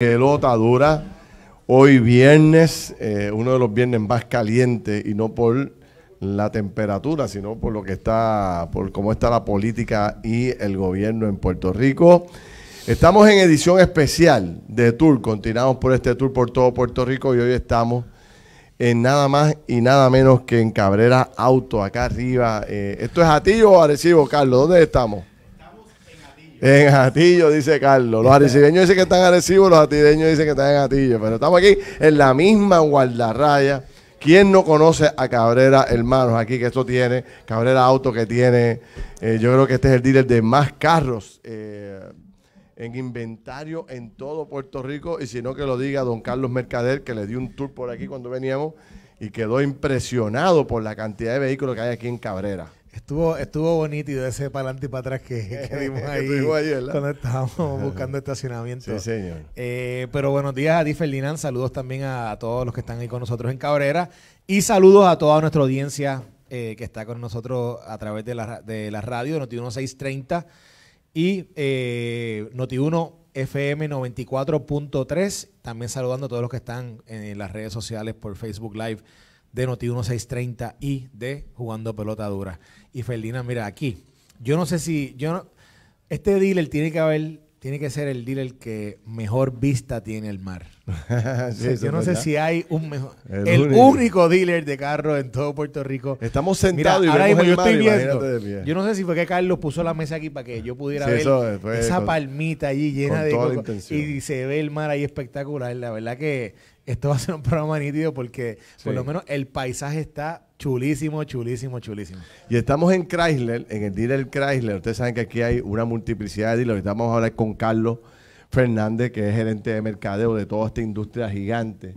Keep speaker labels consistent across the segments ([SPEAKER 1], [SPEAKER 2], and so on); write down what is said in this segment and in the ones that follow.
[SPEAKER 1] Qué dura. Hoy viernes, eh, uno de los viernes más calientes y no por la temperatura, sino por lo que está, por cómo está la política y el gobierno en Puerto Rico. Estamos en edición especial de tour. Continuamos por este tour por todo Puerto Rico y hoy estamos en nada más y nada menos que en Cabrera Auto, acá arriba. Eh, ¿Esto es a ti, o Arecibo, Carlos? ¿Dónde estamos? En Atillo, dice Carlos. Los arecibeños dicen que están agresivos, los atideños dicen que están en Atillo. Pero estamos aquí en la misma guardarraya. ¿Quién no conoce a Cabrera Hermanos aquí que esto tiene? Cabrera Auto que tiene. Eh, yo creo que este es el dealer de más carros eh, en inventario en todo Puerto Rico. Y si no, que lo diga don Carlos Mercader, que le dio un tour por aquí cuando veníamos y quedó impresionado por la cantidad de vehículos que hay aquí en Cabrera.
[SPEAKER 2] Estuvo, estuvo bonito de ese para adelante y para atrás que, dimos ahí cuando estábamos buscando estacionamiento. señor. Eh, pero buenos días a ti, Ferdinand. Saludos también a, todos los que están ahí con nosotros en Cabrera. Y saludos a toda nuestra audiencia eh, que está con nosotros a través de la, de la radio Noti 1630 y eh, Noti1 FM 94.3. También saludando a todos los que están en las redes sociales por Facebook Live de Noti1630 y de Jugando Pelota Dura. Y Ferdinand, mira, aquí. Yo no sé si. Yo este dealer tiene que haber. Tiene que ser el dealer que mejor vista tiene el mar. yo no sé si hay un mejor. El, único. dealer de carro
[SPEAKER 1] en todo Puerto Rico. Estamos sentados y yo estoy viendo. Yo
[SPEAKER 2] no sé si fue que Carlos puso la mesa aquí para que yo pudiera ver esa palmita allí llena de. y se ve el mar ahí espectacular. La verdad que esto va a ser un programa nítido porque por lo menos el paisaje está chulísimo, chulísimo, chulísimo.
[SPEAKER 1] Y estamos en Chrysler, en el dealer Chrysler. Ustedes saben que aquí hay una multiplicidad de dealers. Estamos ahora hablar con Carlos Fernández, que es gerente de mercadeo de toda esta industria gigante.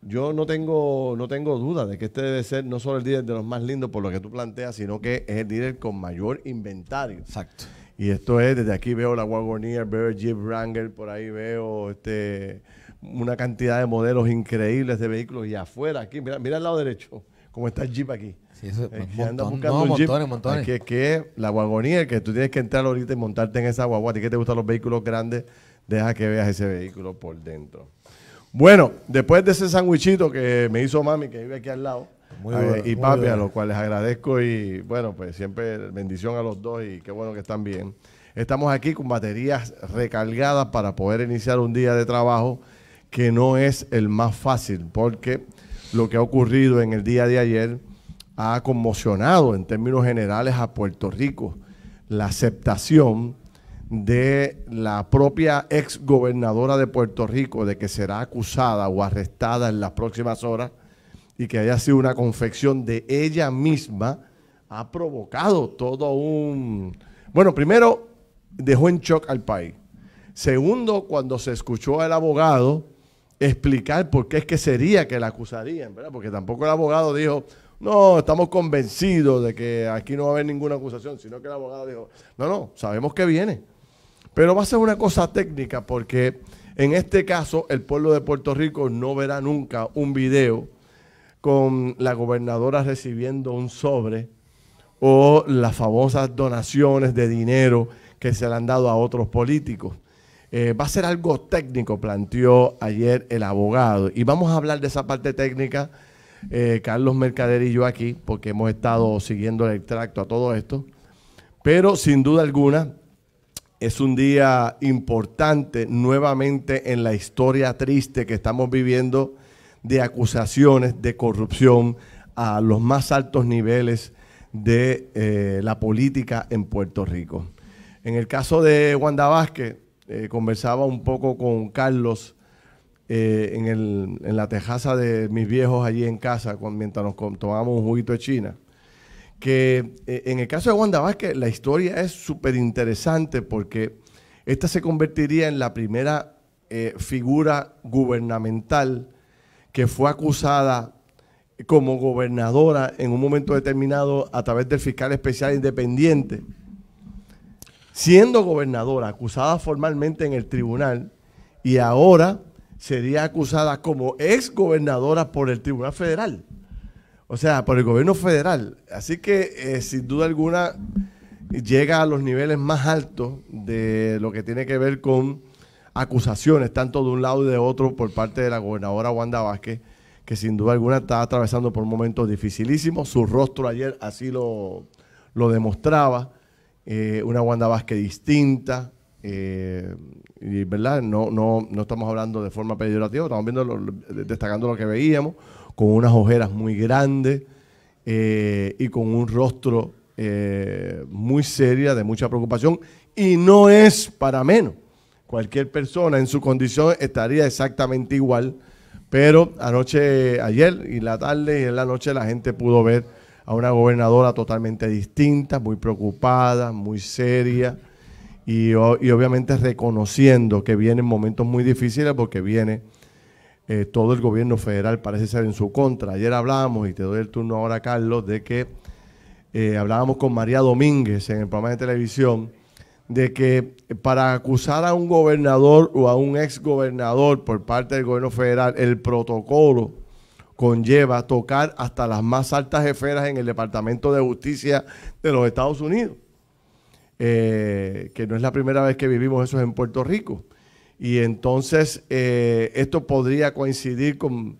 [SPEAKER 1] Yo no tengo, no tengo duda de que este debe ser no solo el dealer de los más lindos por lo que tú planteas, sino que es el dealer con mayor inventario. Exacto. Y esto es, desde aquí veo la Wagoneer, veo Jeep Wrangler, por ahí veo este una cantidad de modelos increíbles de vehículos y afuera, aquí, mira, mira al lado derecho, cómo está el Jeep aquí. Sí, eso es montón, un montones, Que, la guagonía, que tú tienes que entrar ahorita y montarte en esa guagua, Y que te gustan los vehículos grandes, deja que veas ese vehículo por dentro. Bueno, después de ese sandwichito que me hizo mami, que vive aquí al lado, eh, y papi, a los cuales agradezco y bueno, pues siempre bendición a los dos y qué bueno que están bien. Estamos aquí con baterías recargadas para poder iniciar un día de trabajo que no es el más fácil, porque lo que ha ocurrido en el día de ayer ha conmocionado en términos generales a Puerto Rico la aceptación de la propia ex gobernadora de Puerto Rico de que será acusada o arrestada en las próximas horas y que haya sido una confección de ella misma, ha provocado todo un... Bueno, primero dejó en shock al país. Segundo, cuando se escuchó al abogado explicar por qué es que sería que la acusarían, ¿verdad? Porque tampoco el abogado dijo, no, estamos convencidos de que aquí no va a haber ninguna acusación, sino que el abogado dijo, no, no, sabemos que viene. Pero va a ser una cosa técnica porque en este caso el pueblo de Puerto Rico no verá nunca un video con la gobernadora recibiendo un sobre o las famosas donaciones de dinero que se le han dado a otros políticos. Eh, va a ser algo técnico, planteó ayer el abogado. Y vamos a hablar de esa parte técnica, eh, Carlos Mercader y yo aquí, porque hemos estado siguiendo el extracto a todo esto. Pero sin duda alguna, es un día importante nuevamente en la historia triste que estamos viviendo de acusaciones de corrupción a los más altos niveles de eh, la política en Puerto Rico. En el caso de Wanda Vázquez, eh, conversaba un poco con Carlos eh, en, el, en, la tejaza de mis viejos allí en casa, mientras nos tomábamos un juguito de China, que eh, en el caso de Wanda Vázquez la historia es súper interesante porque esta se convertiría en la primera figura gubernamental que fue acusada como gobernadora en un momento determinado a través del fiscal especial independiente siendo gobernadora, acusada formalmente en el tribunal y ahora sería acusada como ex gobernadora por el Tribunal Federal. O sea, por el gobierno federal. Así que, eh, sin duda alguna, llega a los niveles más altos de lo que tiene que ver con acusaciones, tanto de un lado y de otro, por parte de la gobernadora Wanda Vázquez, que sin duda alguna está atravesando por momentos dificilísimos. Su rostro ayer así lo, lo demostraba. Eh, una Wanda Vázquez distinta, eh, y, ¿verdad? No, no, estamos hablando de forma peyorativa, estamos viendo destacando lo que veíamos, con unas ojeras muy grandes eh, y con un rostro muy serio, de mucha preocupación, y no es para menos. Cualquier persona en su condición estaría exactamente igual, pero anoche, ayer y la tarde y en la noche la gente pudo ver a una gobernadora totalmente distinta, muy preocupada, muy seria y, obviamente reconociendo que vienen momentos muy difíciles porque viene eh, todo el gobierno federal parece ser en su contra. Ayer hablábamos, y te doy el turno ahora, Carlos, de que eh, hablábamos con María Domínguez en el programa de televisión, de que para acusar a un gobernador o a un exgobernador por parte del gobierno federal, el protocolo conlleva tocar hasta las más altas esferas en el Departamento de Justicia de los Estados Unidos, eh, que no es la primera vez que vivimos eso en Puerto Rico. Y entonces eh, esto podría coincidir con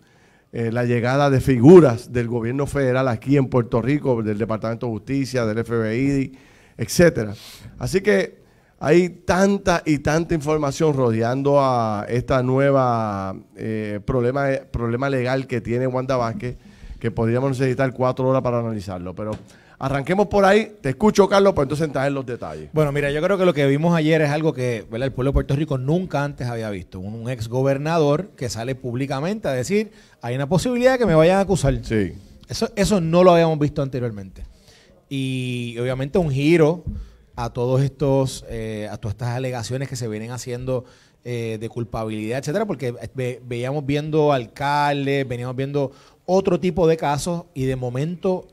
[SPEAKER 1] eh, la llegada de figuras del gobierno federal aquí en Puerto Rico, del Departamento de Justicia, del FBI, etc. Así que hay tanta y tanta información rodeando a esta nueva eh, problema, problema legal que tiene Wanda Vázquez que podríamos necesitar cuatro horas para analizarlo. Pero arranquemos por ahí. Te escucho, Carlos, para pues entonces entrar en los detalles. Bueno,
[SPEAKER 2] mira, yo creo que lo que vimos ayer es algo que el pueblo de Puerto Rico nunca antes había visto. Un, ex gobernador que sale públicamente a decir, hay una posibilidad de que me vayan a acusar. Sí. Eso, eso no lo habíamos visto anteriormente. Y obviamente un giro a todos estos, eh, a todas estas alegaciones que se vienen haciendo eh, de culpabilidad, etcétera, porque eh, veíamos viendo alcaldes, veníamos viendo otro tipo de casos y de momento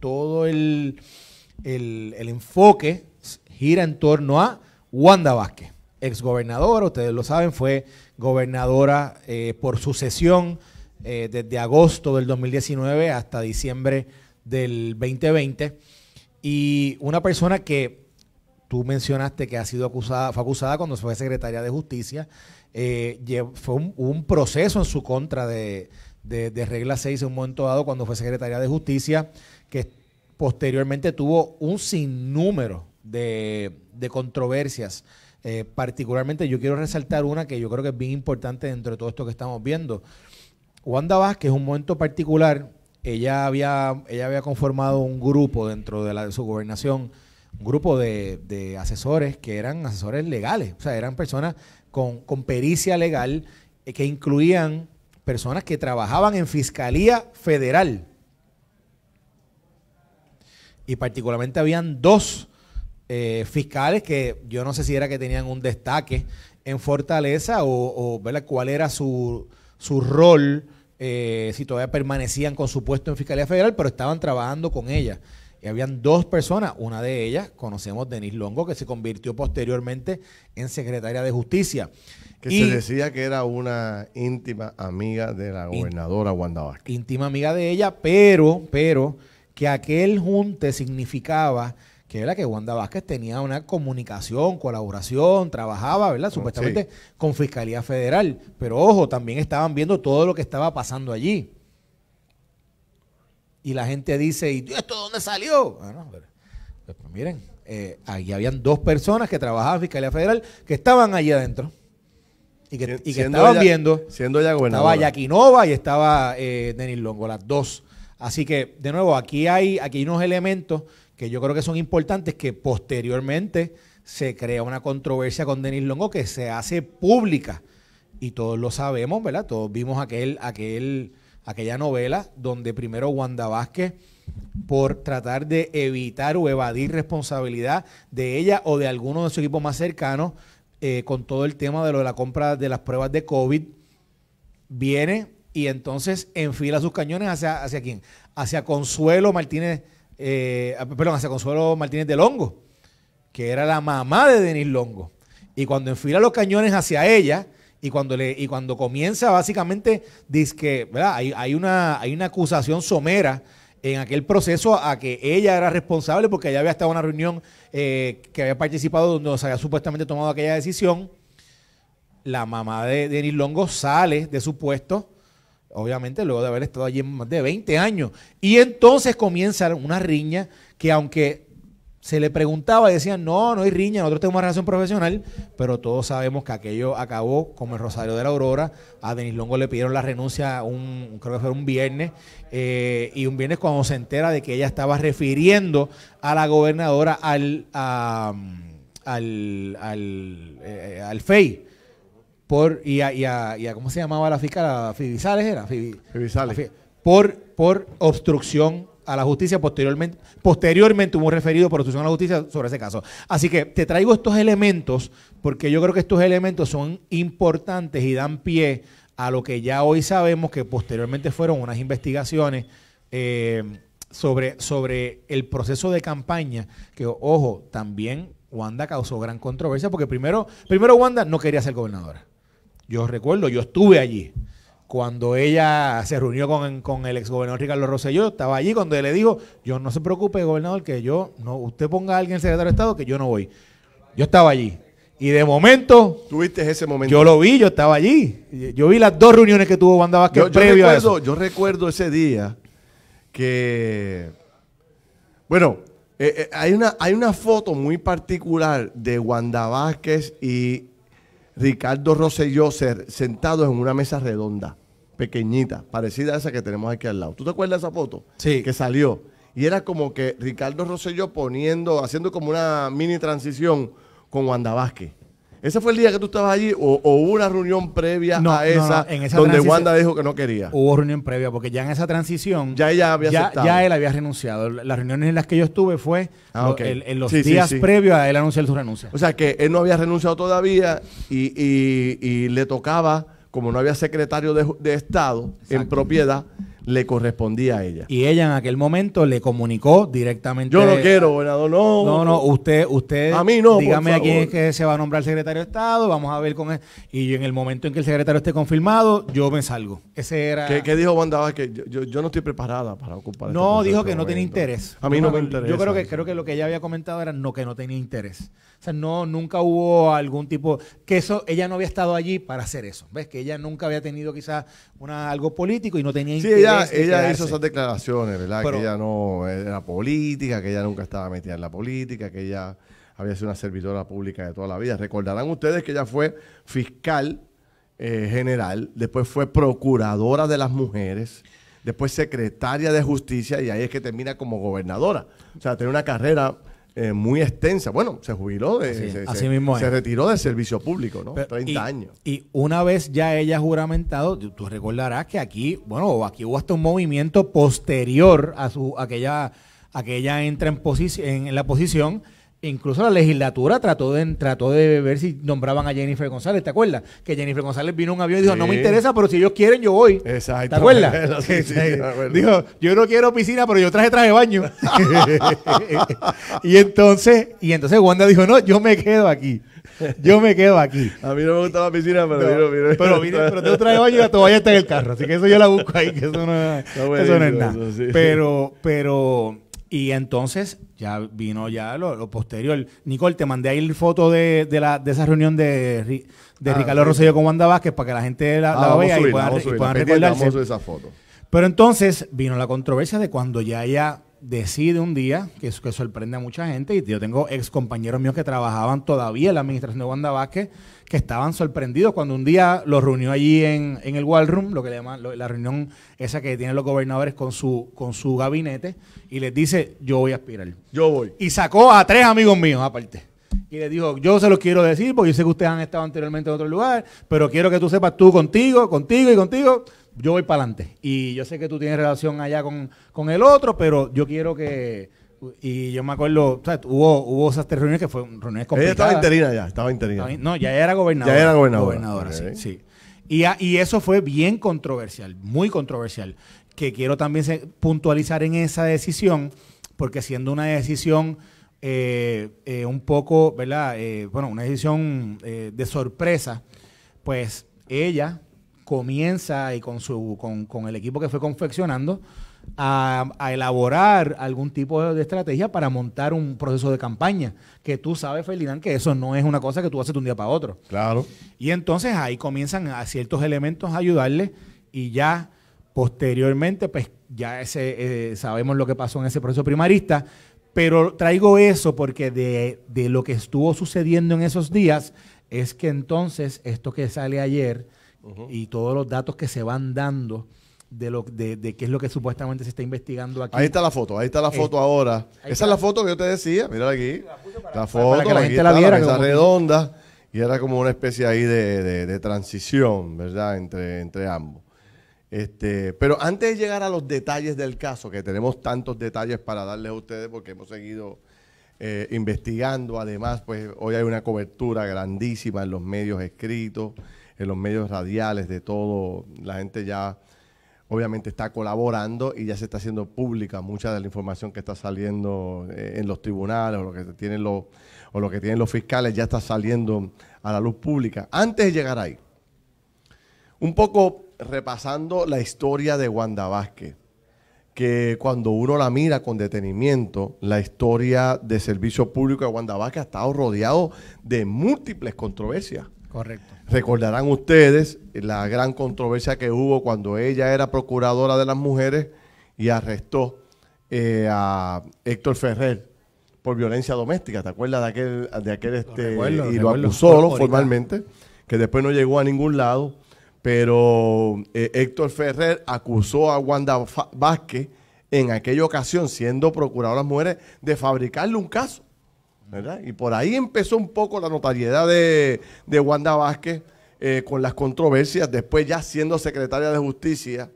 [SPEAKER 2] todo el, el, enfoque gira en torno a Wanda Vázquez, exgobernadora, ustedes lo saben, fue gobernadora por sucesión desde agosto del 2019 hasta diciembre del 2020 y una persona que Tú mencionaste que ha sido acusada, fue acusada cuando fue secretaria de Justicia. Eh, fue un, proceso en su contra de, regla 6 en un momento dado cuando fue secretaria de Justicia, que posteriormente tuvo un sinnúmero de, controversias. Eh, particularmente yo quiero resaltar una que yo creo que es bien importante dentro de todo esto que estamos viendo. Wanda Vázquez, un momento particular, ella había, ella había conformado un grupo dentro de, la, de su gobernación grupo de, de, asesores que eran asesores legales, o sea, eran personas con, con pericia legal eh, que incluían personas que trabajaban en Fiscalía Federal. Y particularmente habían dos eh, fiscales que yo no sé si era que tenían un destaque en Fortaleza o, o cuál era su, su rol, eh, si todavía permanecían con su puesto en Fiscalía Federal, pero estaban trabajando con ella. Y habían dos personas, una de ellas, conocemos Denis Longo, que se convirtió posteriormente en secretaria de justicia. Que se decía que era una íntima amiga de la gobernadora Wanda Vázquez. Íntima amiga de ella, pero, pero, que aquel junte significaba que era que Wanda Vázquez tenía una comunicación, colaboración, trabajaba, ¿verdad? Supuestamente con Fiscalía Federal. Pero ojo, también estaban viendo todo lo que estaba pasando allí. Y la gente dice, ¿y esto dónde salió? Bueno, ah, pues, pues, miren, eh, aquí habían dos personas que trabajaban en Fiscalía Federal que estaban allí adentro y que, estaban viendo. Siendo Estaba Yaquinova y estaba eh, Denis Longo, las dos. Así que, de nuevo, aquí hay, aquí unos elementos que yo creo que son importantes que posteriormente se crea una controversia con Denis Longo que se hace pública. Y todos lo sabemos, ¿verdad? Todos vimos aquel, aquel aquella novela donde primero Wanda Vázquez, por tratar de evitar o evadir responsabilidad de ella o de alguno de su equipo más cercano, eh, con todo el tema de lo de la compra de las pruebas de COVID, viene y entonces enfila sus cañones hacia, hacia quién? Hacia Consuelo Martínez, eh, ah, perdón, hacia Consuelo Martínez de Longo, que era la mamá de Denis Longo. Y cuando enfila los cañones hacia ella, y cuando, le, y cuando comienza, básicamente, dice que Hay, una, hay una acusación somera en aquel proceso a que ella era responsable porque ella había estado en una reunión eh, que había participado donde se había supuestamente tomado aquella decisión. La mamá de Denis Longo sale de su puesto, obviamente luego de haber estado allí más de 20 años. Y entonces comienza una riña que aunque se le preguntaba y decían, no, no hay riña, nosotros tenemos una relación profesional, pero todos sabemos que aquello acabó como el Rosario de la Aurora. A Denis Longo le pidieron la renuncia, un, creo que fue un viernes, eh, y un viernes cuando se entera de que ella estaba refiriendo a la gobernadora al, al, al, eh, FEI. Por, y a, ¿cómo se llamaba la fiscal? era? Por, por obstrucción a la justicia. Posteriormente, posteriormente hubo un referido por a la justicia sobre ese caso. Así que te traigo estos elementos porque yo creo que estos elementos son importantes y dan pie a lo que ya hoy sabemos que posteriormente fueron unas investigaciones eh, sobre, sobre el proceso de campaña, que ojo, también Wanda causó gran controversia porque primero, primero Wanda no quería ser gobernadora. Yo recuerdo, yo estuve allí cuando ella se reunió con, el exgobernador Ricardo Rosselló, estaba allí cuando él le dijo, yo no se preocupe, gobernador, que yo, no, usted ponga a alguien el secretario de Estado, que yo no voy. Yo estaba allí. Y de momento.
[SPEAKER 1] Tuviste ese momento. Yo lo vi,
[SPEAKER 2] yo estaba allí. Yo vi las dos reuniones que tuvo Wanda Vázquez yo, previo recuerdo, a eso.
[SPEAKER 1] Yo recuerdo ese día que. Bueno, eh, eh, hay, una, hay una foto muy particular de Wanda Vázquez y Ricardo Rosselló sentado en una mesa redonda, pequeñita, parecida a esa que tenemos aquí al lado. ¿Tú te acuerdas de esa foto? Sí. Que salió. Y era como que Ricardo Rosselló poniendo, haciendo como una mini transición con Wanda Vázquez. ¿Ese fue el día que tú estabas allí o, hubo una reunión previa a esa, En donde Wanda dijo que no quería? Hubo reunión previa porque ya en esa transición ya ella había él había renunciado. Las reuniones en las que yo estuve fue ah, en los días previos
[SPEAKER 2] a él anunciar su renuncia.
[SPEAKER 1] O sea que él no había renunciado todavía y, le tocaba, como no había secretario de, Estado en propiedad, le correspondía a ella.
[SPEAKER 2] Y ella en aquel momento le comunicó directamente. Yo no quiero,
[SPEAKER 1] gobernador, no. No, no,
[SPEAKER 2] usted, usted. A mí no. Dígame a quién es que se va a nombrar secretario de Estado, vamos a ver con él. Y en el momento en que el secretario esté
[SPEAKER 1] confirmado, yo me salgo. Ese era. ¿Qué, dijo Wanda que Yo, no estoy preparada para ocupar. Este no, dijo que no tenía interés. A mí no, me interesa. Yo creo que,
[SPEAKER 2] creo que lo que ella había comentado era no, que no tenía interés. O sea, no, nunca hubo algún tipo. Que eso, ella no había estado allí para hacer eso. ¿Ves? Que ella nunca había tenido quizás una, algo político y no tenía interés. Este, ella, hizo esas
[SPEAKER 1] declaraciones, ¿verdad? que ella no era política, que ella nunca estaba metida en la política, que ella había sido una servidora pública de toda la vida. Recordarán ustedes que ella fue fiscal eh, general, después fue procuradora de las mujeres, después secretaria de justicia y ahí es que termina como gobernadora. O sea, tiene una carrera eh, muy extensa. Bueno, se jubiló, de, se, retiró del servicio público, ¿no? 30 años. Y una vez ya ella
[SPEAKER 2] juramentado, tú, recordarás que aquí, bueno, aquí hubo hasta un movimiento posterior a su aquella que entra en, en la posición Incluso la legislatura trató de, trató de ver si nombraban a Jennifer González, ¿te acuerdas? Que Jennifer González vino un avión y dijo, no me interesa, pero si ellos quieren, yo voy. Exacto. ¿Te acuerdas? dijo, yo no quiero piscina, pero yo traje traje baño. y entonces, y entonces Wanda dijo, no, yo me quedo aquí. Yo me quedo aquí.
[SPEAKER 1] A mí no me gusta la piscina, pero yo Pero, pero tengo traje baño y la toalla está en el carro. Así que eso yo la busco ahí, que eso no, es nada. pero,
[SPEAKER 2] pero, y entonces ya vino ya lo, posterior. Nicole, te mandé ahí foto de, de, la, de esa reunión de, de ah, Ricardo Rosello Rosselló con Wanda Vázquez para que la gente la, ah, vea y puedan, y Esa foto. Pero entonces vino la controversia de cuando ya ella decide un día, que, que sorprende a mucha gente, y yo tengo ex compañeros míos que trabajaban todavía en la administración de Wanda Vázquez, que estaban sorprendidos cuando un día los reunió allí en, el Wall Room, lo que le llaman la reunión esa que tienen los gobernadores con su, con su gabinete, y les dice, yo voy a aspirar. Yo voy. Y sacó a tres amigos míos aparte. Y les dijo, yo se los quiero decir, porque yo sé que ustedes han estado anteriormente en otro lugar, pero quiero que tú sepas tú contigo, contigo y contigo, yo voy para adelante. Y yo sé que tú tienes relación allá con, con el otro, pero yo quiero que. Y yo me acuerdo, Hubo, hubo esas tres reuniones que fueron reuniones complicadas. Ella estaba interina ya, estaba interina. No, ya era gobernadora. Ya era gobernadora. gobernadora sí, sí. Y, y eso fue bien controversial, muy controversial. Que quiero también puntualizar en esa decisión, porque siendo una decisión. Eh, eh un poco, ¿verdad? Eh, bueno, una decisión eh, de sorpresa, pues ella comienza y con, su, con, el equipo que fue confeccionando a, elaborar algún tipo de, estrategia para montar un proceso de campaña, que tú sabes, Ferdinand, que eso no es una cosa que tú haces de un día para otro. Claro. Y entonces ahí comienzan a ciertos elementos a ayudarle y ya posteriormente, pues ya ese, eh, sabemos lo que pasó en ese proceso primarista, pero traigo eso porque de, de lo que estuvo sucediendo en esos días es que entonces esto que sale ayer y todos los datos que se van dando de lo de, de, qué es lo que supuestamente se está investigando aquí. Ahí está la foto, ahí está la eh, foto ahora.
[SPEAKER 1] Esa es la foto que yo te decía, mira aquí. La, foto, que la gente la viera. La redonda y era como una especie ahí de, transición, ¿verdad? Entre, entre ambos. Este, pero antes de llegar a los detalles del caso, que tenemos tantos detalles para darles a ustedes porque hemos seguido eh, investigando, además, pues hoy hay una cobertura grandísima en los medios escritos en los medios radiales, de todo. La gente ya obviamente está colaborando y ya se está haciendo pública mucha de la información que está saliendo eh, en los tribunales o lo que tienen los o lo que tienen los fiscales ya está saliendo a la luz pública. Antes de llegar ahí, un poco repasando la historia de Wanda Vázquez, que cuando uno la mira con detenimiento, la historia de servicio público de Wanda Vázquez ha estado rodeado de múltiples controversias Recordarán ustedes la gran controversia que hubo cuando ella era procuradora de las mujeres y arrestó eh, a Héctor Ferrer por violencia doméstica. ¿Te acuerdas de aquel, de aquel este, y lo acusó formalmente, que después no llegó a ningún lado? Pero eh, Héctor Ferrer acusó a Wanda Vázquez en aquella ocasión, siendo procuradora de las mujeres, de fabricarle un caso y por ahí empezó un poco la notariedad de, de Wanda Vázquez eh, con las controversias. Después ya siendo secretaria de justicia,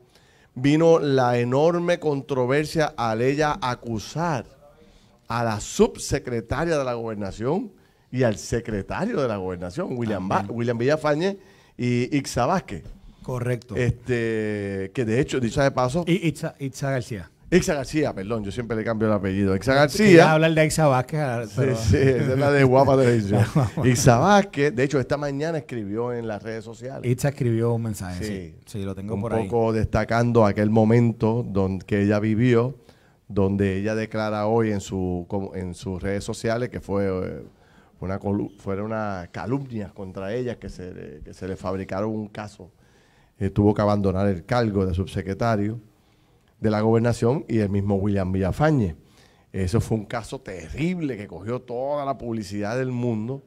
[SPEAKER 1] vino la enorme controversia al ella acusar a la subsecretaria de la gobernación y al secretario de la gobernación, William, William Villafañe y Ixa Vázquez. Correcto. Este, que de hecho, dicha de paso. Y Itza, García. Ixa García, perdón, yo siempre le cambio el apellido. Ixa García.
[SPEAKER 2] hablar de Ixa Vázquez. Sí, es la de Guapa
[SPEAKER 1] Televisión. Ixa Vázquez, de hecho, esta mañana escribió en las redes sociales. Ixa escribió un mensaje, sí. Sí, lo tengo por ahí. Un poco destacando aquel momento donde, que ella vivió, donde ella declara hoy en, su, en sus redes sociales que fue eh, una, fueron unas calumnias contra ella, que se, le fabricaron un caso. tuvo que abandonar el cargo de subsecretario de la gobernación y el mismo William Villafañe. Eso fue un caso terrible que cogió toda la publicidad del mundo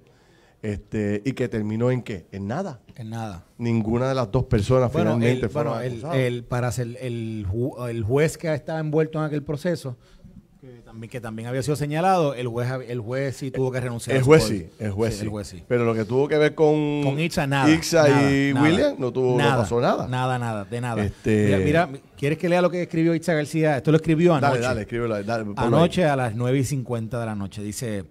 [SPEAKER 1] este, y que terminó en qué? En nada. En nada. Ninguna de las dos personas finalmente fueron bueno, el,
[SPEAKER 2] para ser el, el juez que estaba envuelto en aquel proceso que también, había sido señalado, el juez, el juez sí tuvo que renunciar. El juez sí, el juez sí, Pero lo que tuvo que ver con, con y William no, tuvo, no pasó nada. Nada, nada, de nada.
[SPEAKER 1] Este mira,
[SPEAKER 2] ¿quieres que lea lo que escribió Ixa García? Esto lo escribió anoche. Dale, dale,
[SPEAKER 1] escríbelo. anoche
[SPEAKER 2] a las 9 y 50 de la noche. Dice,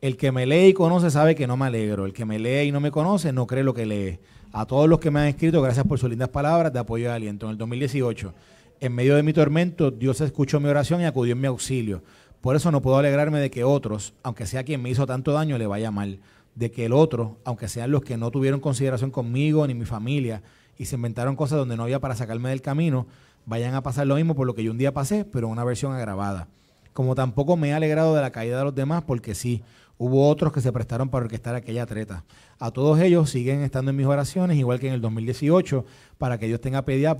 [SPEAKER 2] el que me lee y conoce sabe que no me alegro. El que me lee y no me conoce no cree lo que lee. A todos los que me han escrito, gracias por sus lindas palabras de apoyo y aliento. En el 2018 en medio de mi tormento, Dios escuchó mi oración y acudió en mi auxilio. Por eso no puedo alegrarme de que otros, aunque sea quien me hizo tanto daño, le vaya mal. De que el otro, aunque sean los que no tuvieron consideración conmigo ni mi familia y se inventaron cosas donde no había para sacarme del camino, vayan a pasar lo mismo por lo que yo un día pasé, pero en una versión agravada. Como tampoco me he alegrado de la caída de los demás, porque sí, Hubo otros que se prestaron para orquestar aquella treta. A todos ellos siguen estando en mis oraciones, igual que en el 2018, para que ellos tenga piedad,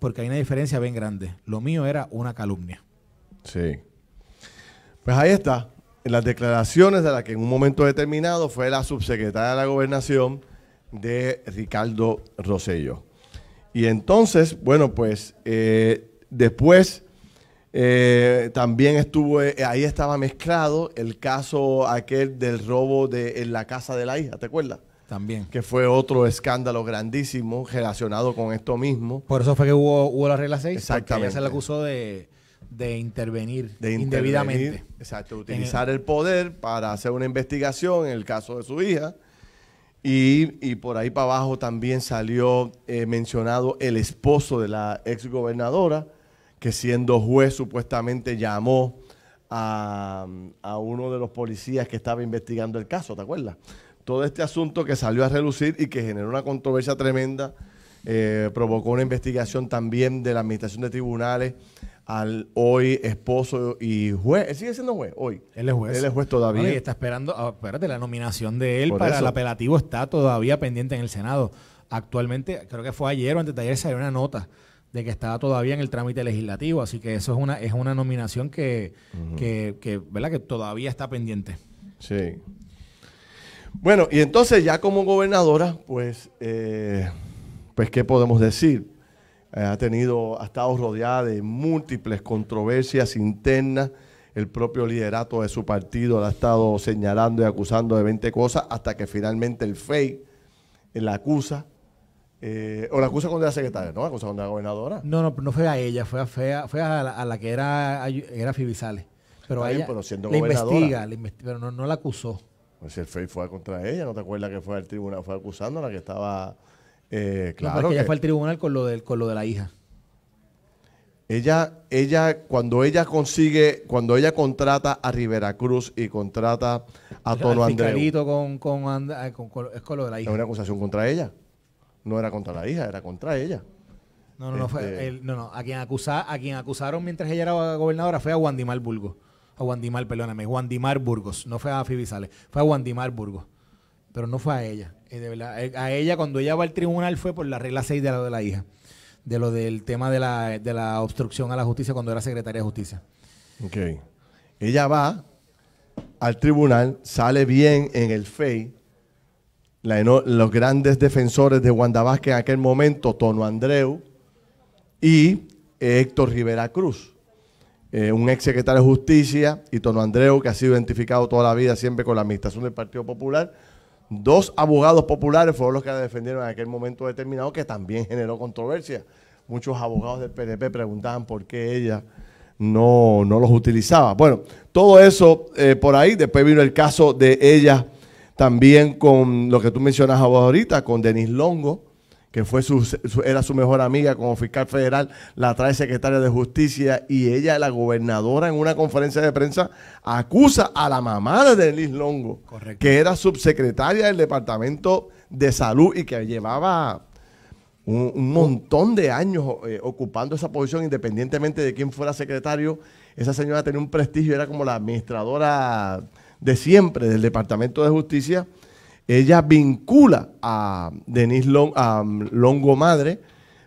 [SPEAKER 2] porque hay una diferencia bien grande. Lo mío era una calumnia.
[SPEAKER 1] Sí. Pues ahí está, en las declaraciones de la que en un momento determinado fue la subsecretaria de la gobernación de Ricardo Rosello. Y entonces, bueno, pues eh, después eh, también estuvo, eh, ahí estaba mezclado el caso aquel del robo de, en la casa de la hija, ¿te acuerdas? También. Que fue otro escándalo grandísimo relacionado con esto mismo. Por eso fue que hubo, hubo la regla 6. Exactamente. También se le acusó de, intervenir de indebidamente. exacto, utilizar el, poder para hacer una investigación en el caso de su hija. Y, y por ahí para abajo también salió eh, mencionado el esposo de la ex gobernadora que siendo juez supuestamente llamó a, uno de los policías que estaba investigando el caso, ¿te acuerdas? Todo este asunto que salió a relucir y que generó una controversia tremenda, eh, provocó una investigación también de la administración de tribunales al hoy esposo y juez. Él sigue siendo juez hoy. Él es juez. Él es juez todavía. Y está
[SPEAKER 2] esperando, ah, espérate, la nominación de él para el apelativo está todavía pendiente en el Senado. Actualmente, creo que fue ayer o antes de ayer salió una nota de que estaba todavía en el trámite legislativo. Así que eso es una, es una
[SPEAKER 1] nominación que, que, ¿verdad? que todavía está pendiente. Sí. Bueno, y entonces ya como gobernadora, pues, eh, pues ¿qué podemos decir? Eh, ha tenido, ha estado rodeada de múltiples controversias internas. El propio liderato de su partido la ha estado señalando y acusando de 20 cosas hasta que finalmente el FEI la acusa eh, o la acusa contra la secretaria, ¿no? La acusa contra la gobernadora.
[SPEAKER 2] No, no, no fue a ella, fue a, fue a, la, que era, era Fibizales. Pero ella investiga, investiga,
[SPEAKER 1] pero no, la acusó. Pues el FEI fue contra ella, ¿no te acuerdas que fue al tribunal? Fue acusando a la que estaba... Eh, claro. Pues que ella fue al tribunal con lo, de, con lo de la hija. Ella, ella, cuando ella consigue, cuando ella contrata a Rivera Cruz y contrata a Tono Andrés.
[SPEAKER 2] Eh, con, es con lo de la hija. Es una
[SPEAKER 1] acusación contra ella no era contra la hija, era contra ella. No, no, no fue.
[SPEAKER 2] Este, no, no. A quien, acusa, a quien acusaron mientras ella era gobernadora fue a Guandimar Burgos. A Guandimar, perdóname. Guandimar Burgos. No fue a Fibisales, Fue a Guandimar Burgos. Pero no fue a ella. Eh, eh, a ella, cuando ella va al tribunal, fue por la regla 6 de lo de la hija. De lo del tema de la, de la obstrucción a la justicia cuando era secretaria de justicia.
[SPEAKER 1] Ok. Ella va al tribunal, sale bien en el FEI los grandes defensores de Wanda en aquel momento, Tono Andreu y eh, Héctor Rivera Cruz. Eh, un ex de Justicia y Tono Andreu, que ha sido identificado toda la vida siempre con la administración del Partido Popular. Dos abogados populares fueron los que la defendieron en aquel momento determinado, que también generó controversia. Muchos abogados del PDP preguntaban por qué ella no, no los utilizaba. Bueno, todo eso eh, por ahí. Después vino el caso de ella también con lo que tú mencionas ahorita, con Denis Longo, que fue su, era su mejor amiga como fiscal federal, la trae secretaria de justicia y ella, la gobernadora, en una conferencia de prensa, acusa a la mamá de Denis Longo, que era subsecretaria del Departamento de Salud y que llevaba un, montón de años eh, ocupando esa posición independientemente de quién fuera secretario. Esa señora tenía un prestigio, era como la administradora de siempre del Departamento de Justicia, ella vincula a Denise Long, a um, Longo Madre,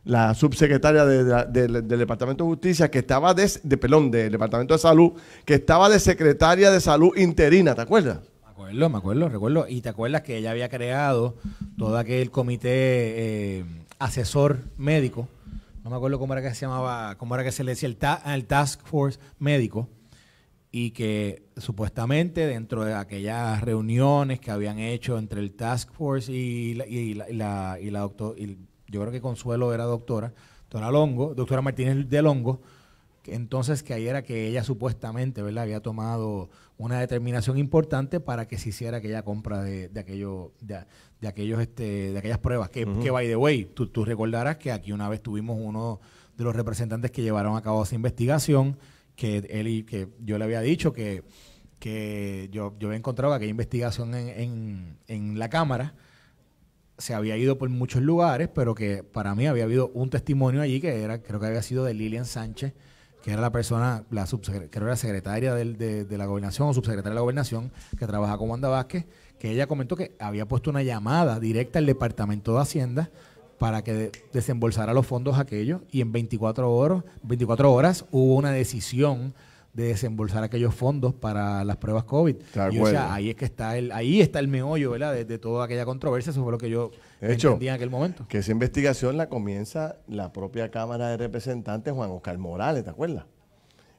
[SPEAKER 1] la subsecretaria del Departamento de Justicia, que estaba de, perdón, del Departamento de Salud, que estaba de secretaria de Salud interina, ¿te acuerdas? Me acuerdo, me acuerdo,
[SPEAKER 2] recuerdo. Y te acuerdas que ella había creado todo aquel comité eh, asesor médico, no me acuerdo cómo era que se llamaba, cómo era que se le decía, el Task Force Médico y que supuestamente dentro de aquellas reuniones que habían hecho entre el Task Force y la, y la, y la, y yo creo que Consuelo era doctora, doctora Longo, doctora Martínez de Longo, entonces que ahí era que ella supuestamente ¿verdad? había tomado una determinación importante para que se hiciera aquella compra de, aquello, de, aquellos este, de aquellas pruebas. Que, by the way, tú, tú recordarás que aquí una vez tuvimos uno de los representantes que llevaron a cabo esa investigación que él y que yo le había dicho que, que yo, yo había encontrado aquella investigación en, en, la Cámara se había ido por muchos lugares, pero que para mí había habido un testimonio allí que era, creo que había sido de Lilian Sánchez, que era la persona, la creo que era secretaria de, de, la gobernación o subsecretaria de la gobernación, que trabaja con Wanda Vázquez, que ella comentó que había puesto una llamada directa al Departamento de Hacienda para que desembolsara los fondos aquellos y en 24 horas, 24 horas hubo una decisión
[SPEAKER 1] de desembolsar aquellos
[SPEAKER 2] fondos para las pruebas COVID. o sea, ahí es que está el, ahí está el
[SPEAKER 1] meollo, ¿verdad? De, toda aquella controversia, eso fue lo que yo hecho, entendí en aquel momento. Que esa investigación la comienza la propia Cámara de Representantes, Juan Oscar Morales, ¿te acuerdas?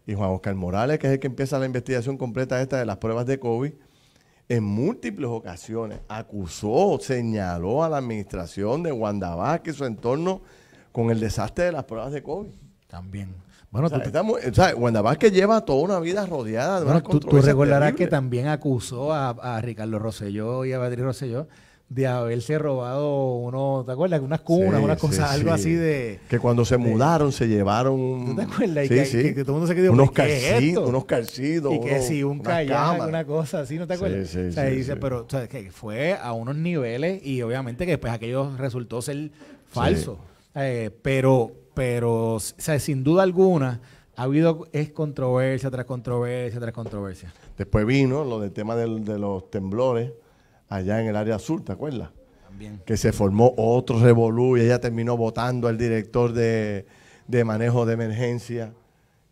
[SPEAKER 1] Y Juan Oscar Morales, que es el que empieza la investigación completa esta de las pruebas de COVID, en múltiples ocasiones acusó, señaló a la administración de Wanda y su entorno con el desastre de las pruebas de COVID. También. Bueno, o o lleva toda una vida rodeada de bueno, tú, recordarás que también acusó a, Ricardo Rosselló
[SPEAKER 2] y a Beatriz Rosselló de haberse robado uno, ¿te acuerdas? Unas cunas, unas cosas, algo así de...
[SPEAKER 1] Que cuando se mudaron se llevaron... ¿Tú te acuerdas? y que, que, todo el mundo se quedó... Unos calcidos, unos calcidos. Y que si sí, un
[SPEAKER 2] callado, una cosa así, ¿no te acuerdas? o sea, dice, pero o sea, que fue a unos niveles y obviamente que después aquello resultó ser falso. Eh, pero, pero, o
[SPEAKER 1] sea, sin
[SPEAKER 2] duda alguna... Ha habido es controversia tras controversia tras controversia.
[SPEAKER 1] Después vino lo del tema del, de los temblores allá en el área sur, ¿te acuerdas? También. Que se formó otro revolú y ella terminó votando al director de, manejo de emergencia.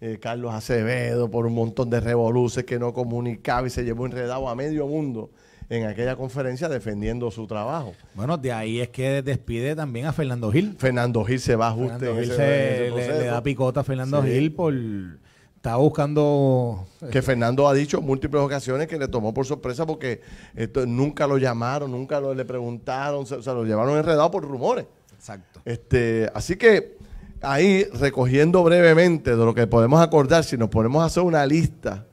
[SPEAKER 1] Eh, Carlos Acevedo por un montón de revoluces que no comunicaba y se llevó enredado a medio mundo en aquella conferencia defendiendo su trabajo.
[SPEAKER 2] Bueno, de ahí es que despide también a Fernando Gil. Fernando
[SPEAKER 1] Gil se va justo ajuste. le, da picota a Fernando Gil
[SPEAKER 2] por estaba
[SPEAKER 1] buscando. Este, que Fernando ha dicho múltiples ocasiones que le tomó por sorpresa porque esto, nunca lo llamaron, nunca le preguntaron, se, o sea, lo llevaron enredado por rumores. Exacto. Este, así que ahí, recogiendo brevemente de lo que podemos acordar, si nos ponemos a hacer una lista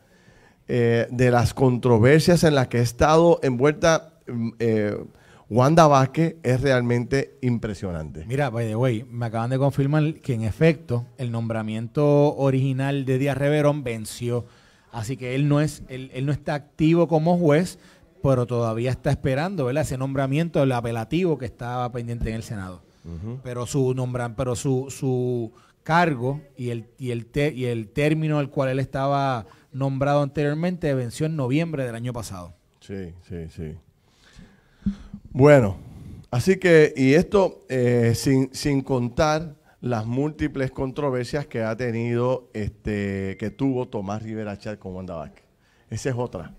[SPEAKER 1] eh, de las controversias en las que he estado envuelta mm, eh, Wanda Vázquez es realmente impresionante. Mira, by the way,
[SPEAKER 2] me acaban de confirmar que en efecto el nombramiento original de Díaz Reverón venció. Así que él no, es, él, no está activo como juez, pero todavía está esperando ¿verdad? ese nombramiento, el apelativo que estaba pendiente en el Senado. Pero su pero su, cargo y el, el te, y el término al cual él estaba nombrado anteriormente venció en noviembre del año pasado.
[SPEAKER 1] Sí, sí, sí. Bueno, así que, y esto eh, sin, contar las múltiples controversias que ha tenido, este, que tuvo Tomás Rivera Chat con Wanda Vázquez. Esa es otra.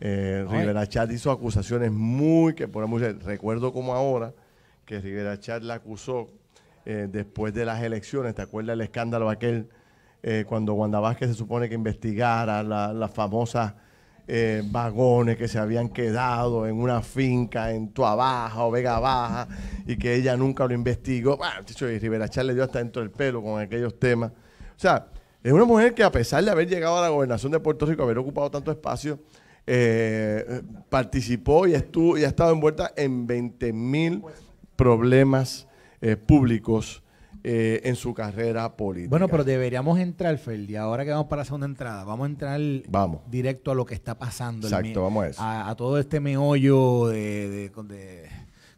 [SPEAKER 1] Eh, Rivera Chat hizo acusaciones muy que por recuerdo como ahora que Rivera Chat la acusó eh, después de las elecciones, ¿te acuerdas el escándalo aquel cuando Wanda Vázquez se supone que investigara la famosa... Eh, vagones que se habían quedado en una finca en Tua Baja o Vega Baja y que ella nunca lo investigó. Bueno, y Rivera Char le dio hasta dentro del pelo con aquellos temas. O sea, es una mujer que a pesar de haber llegado a la gobernación de Puerto Rico, haber ocupado tanto espacio, eh, participó y, estuvo, y ha estado envuelta en 20.000 mil problemas eh, públicos eh, en su carrera política. Bueno, pero
[SPEAKER 2] deberíamos entrar, Ferdi, ahora que vamos para la segunda entrada, vamos a entrar directo a lo que está pasando. Exacto, vamos a todo este meollo de,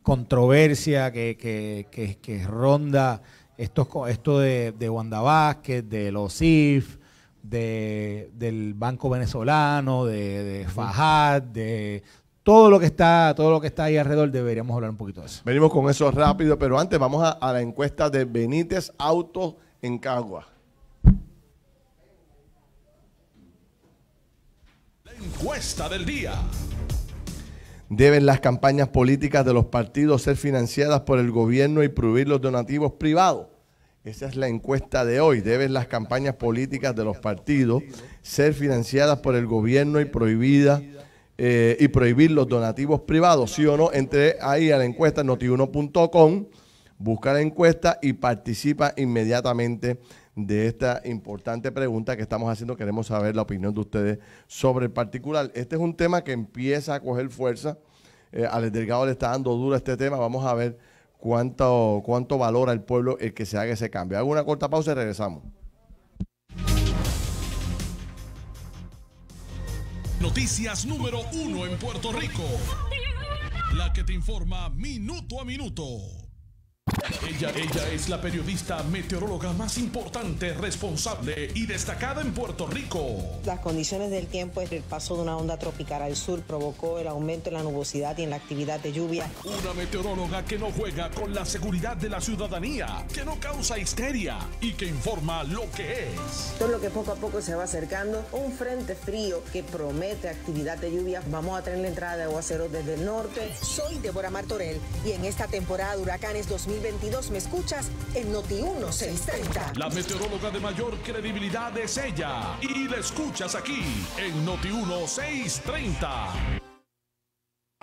[SPEAKER 2] controversia que, que, que, ronda esto, esto de, Wanda Vázquez, de los if del Banco Venezolano, de, de Fajad, de, todo lo que está, todo lo que está ahí
[SPEAKER 1] alrededor, deberíamos hablar un poquito de eso. Venimos con eso rápido, pero antes vamos a, la encuesta de Benítez Autos en Cagua.
[SPEAKER 3] La encuesta del día.
[SPEAKER 1] ¿Deben las campañas políticas de los partidos ser financiadas por el gobierno y prohibir los donativos privados? Esa es la encuesta de hoy. ¿Deben las campañas políticas de los partidos ser financiadas por el gobierno y prohibidas eh, y prohibir los donativos privados, sí o no, entre ahí a la encuesta notiuno.com, busca la encuesta y participa inmediatamente de esta importante pregunta que estamos haciendo. Queremos saber la opinión de ustedes sobre el particular. Este es un tema que empieza a coger fuerza. Eh, al los Delgado le está dando duro este tema. Vamos a ver cuánto, cuánto valora el pueblo el que se haga ese cambio. Hago una corta pausa y regresamos.
[SPEAKER 3] Noticias número uno en Puerto Rico. La que te informa minuto a minuto. Ella, ella es la periodista meteoróloga más importante, responsable y destacada en Puerto Rico.
[SPEAKER 4] Las condiciones del tiempo el paso de una onda tropical al sur provocó el aumento en la nubosidad y en la actividad de lluvia.
[SPEAKER 3] Una meteoróloga que no juega con la seguridad de la ciudadanía, que no causa histeria y que informa lo que es.
[SPEAKER 4] Todo lo que poco a poco se va acercando, un frente frío que promete actividad de lluvia. Vamos a tener la entrada de aguaceros desde
[SPEAKER 5] el norte. Soy Débora Martorell y en esta temporada de huracanes 2000 22 me escuchas en Noti 1630.
[SPEAKER 3] La meteoróloga de mayor credibilidad es ella y la escuchas aquí en Noti 1630.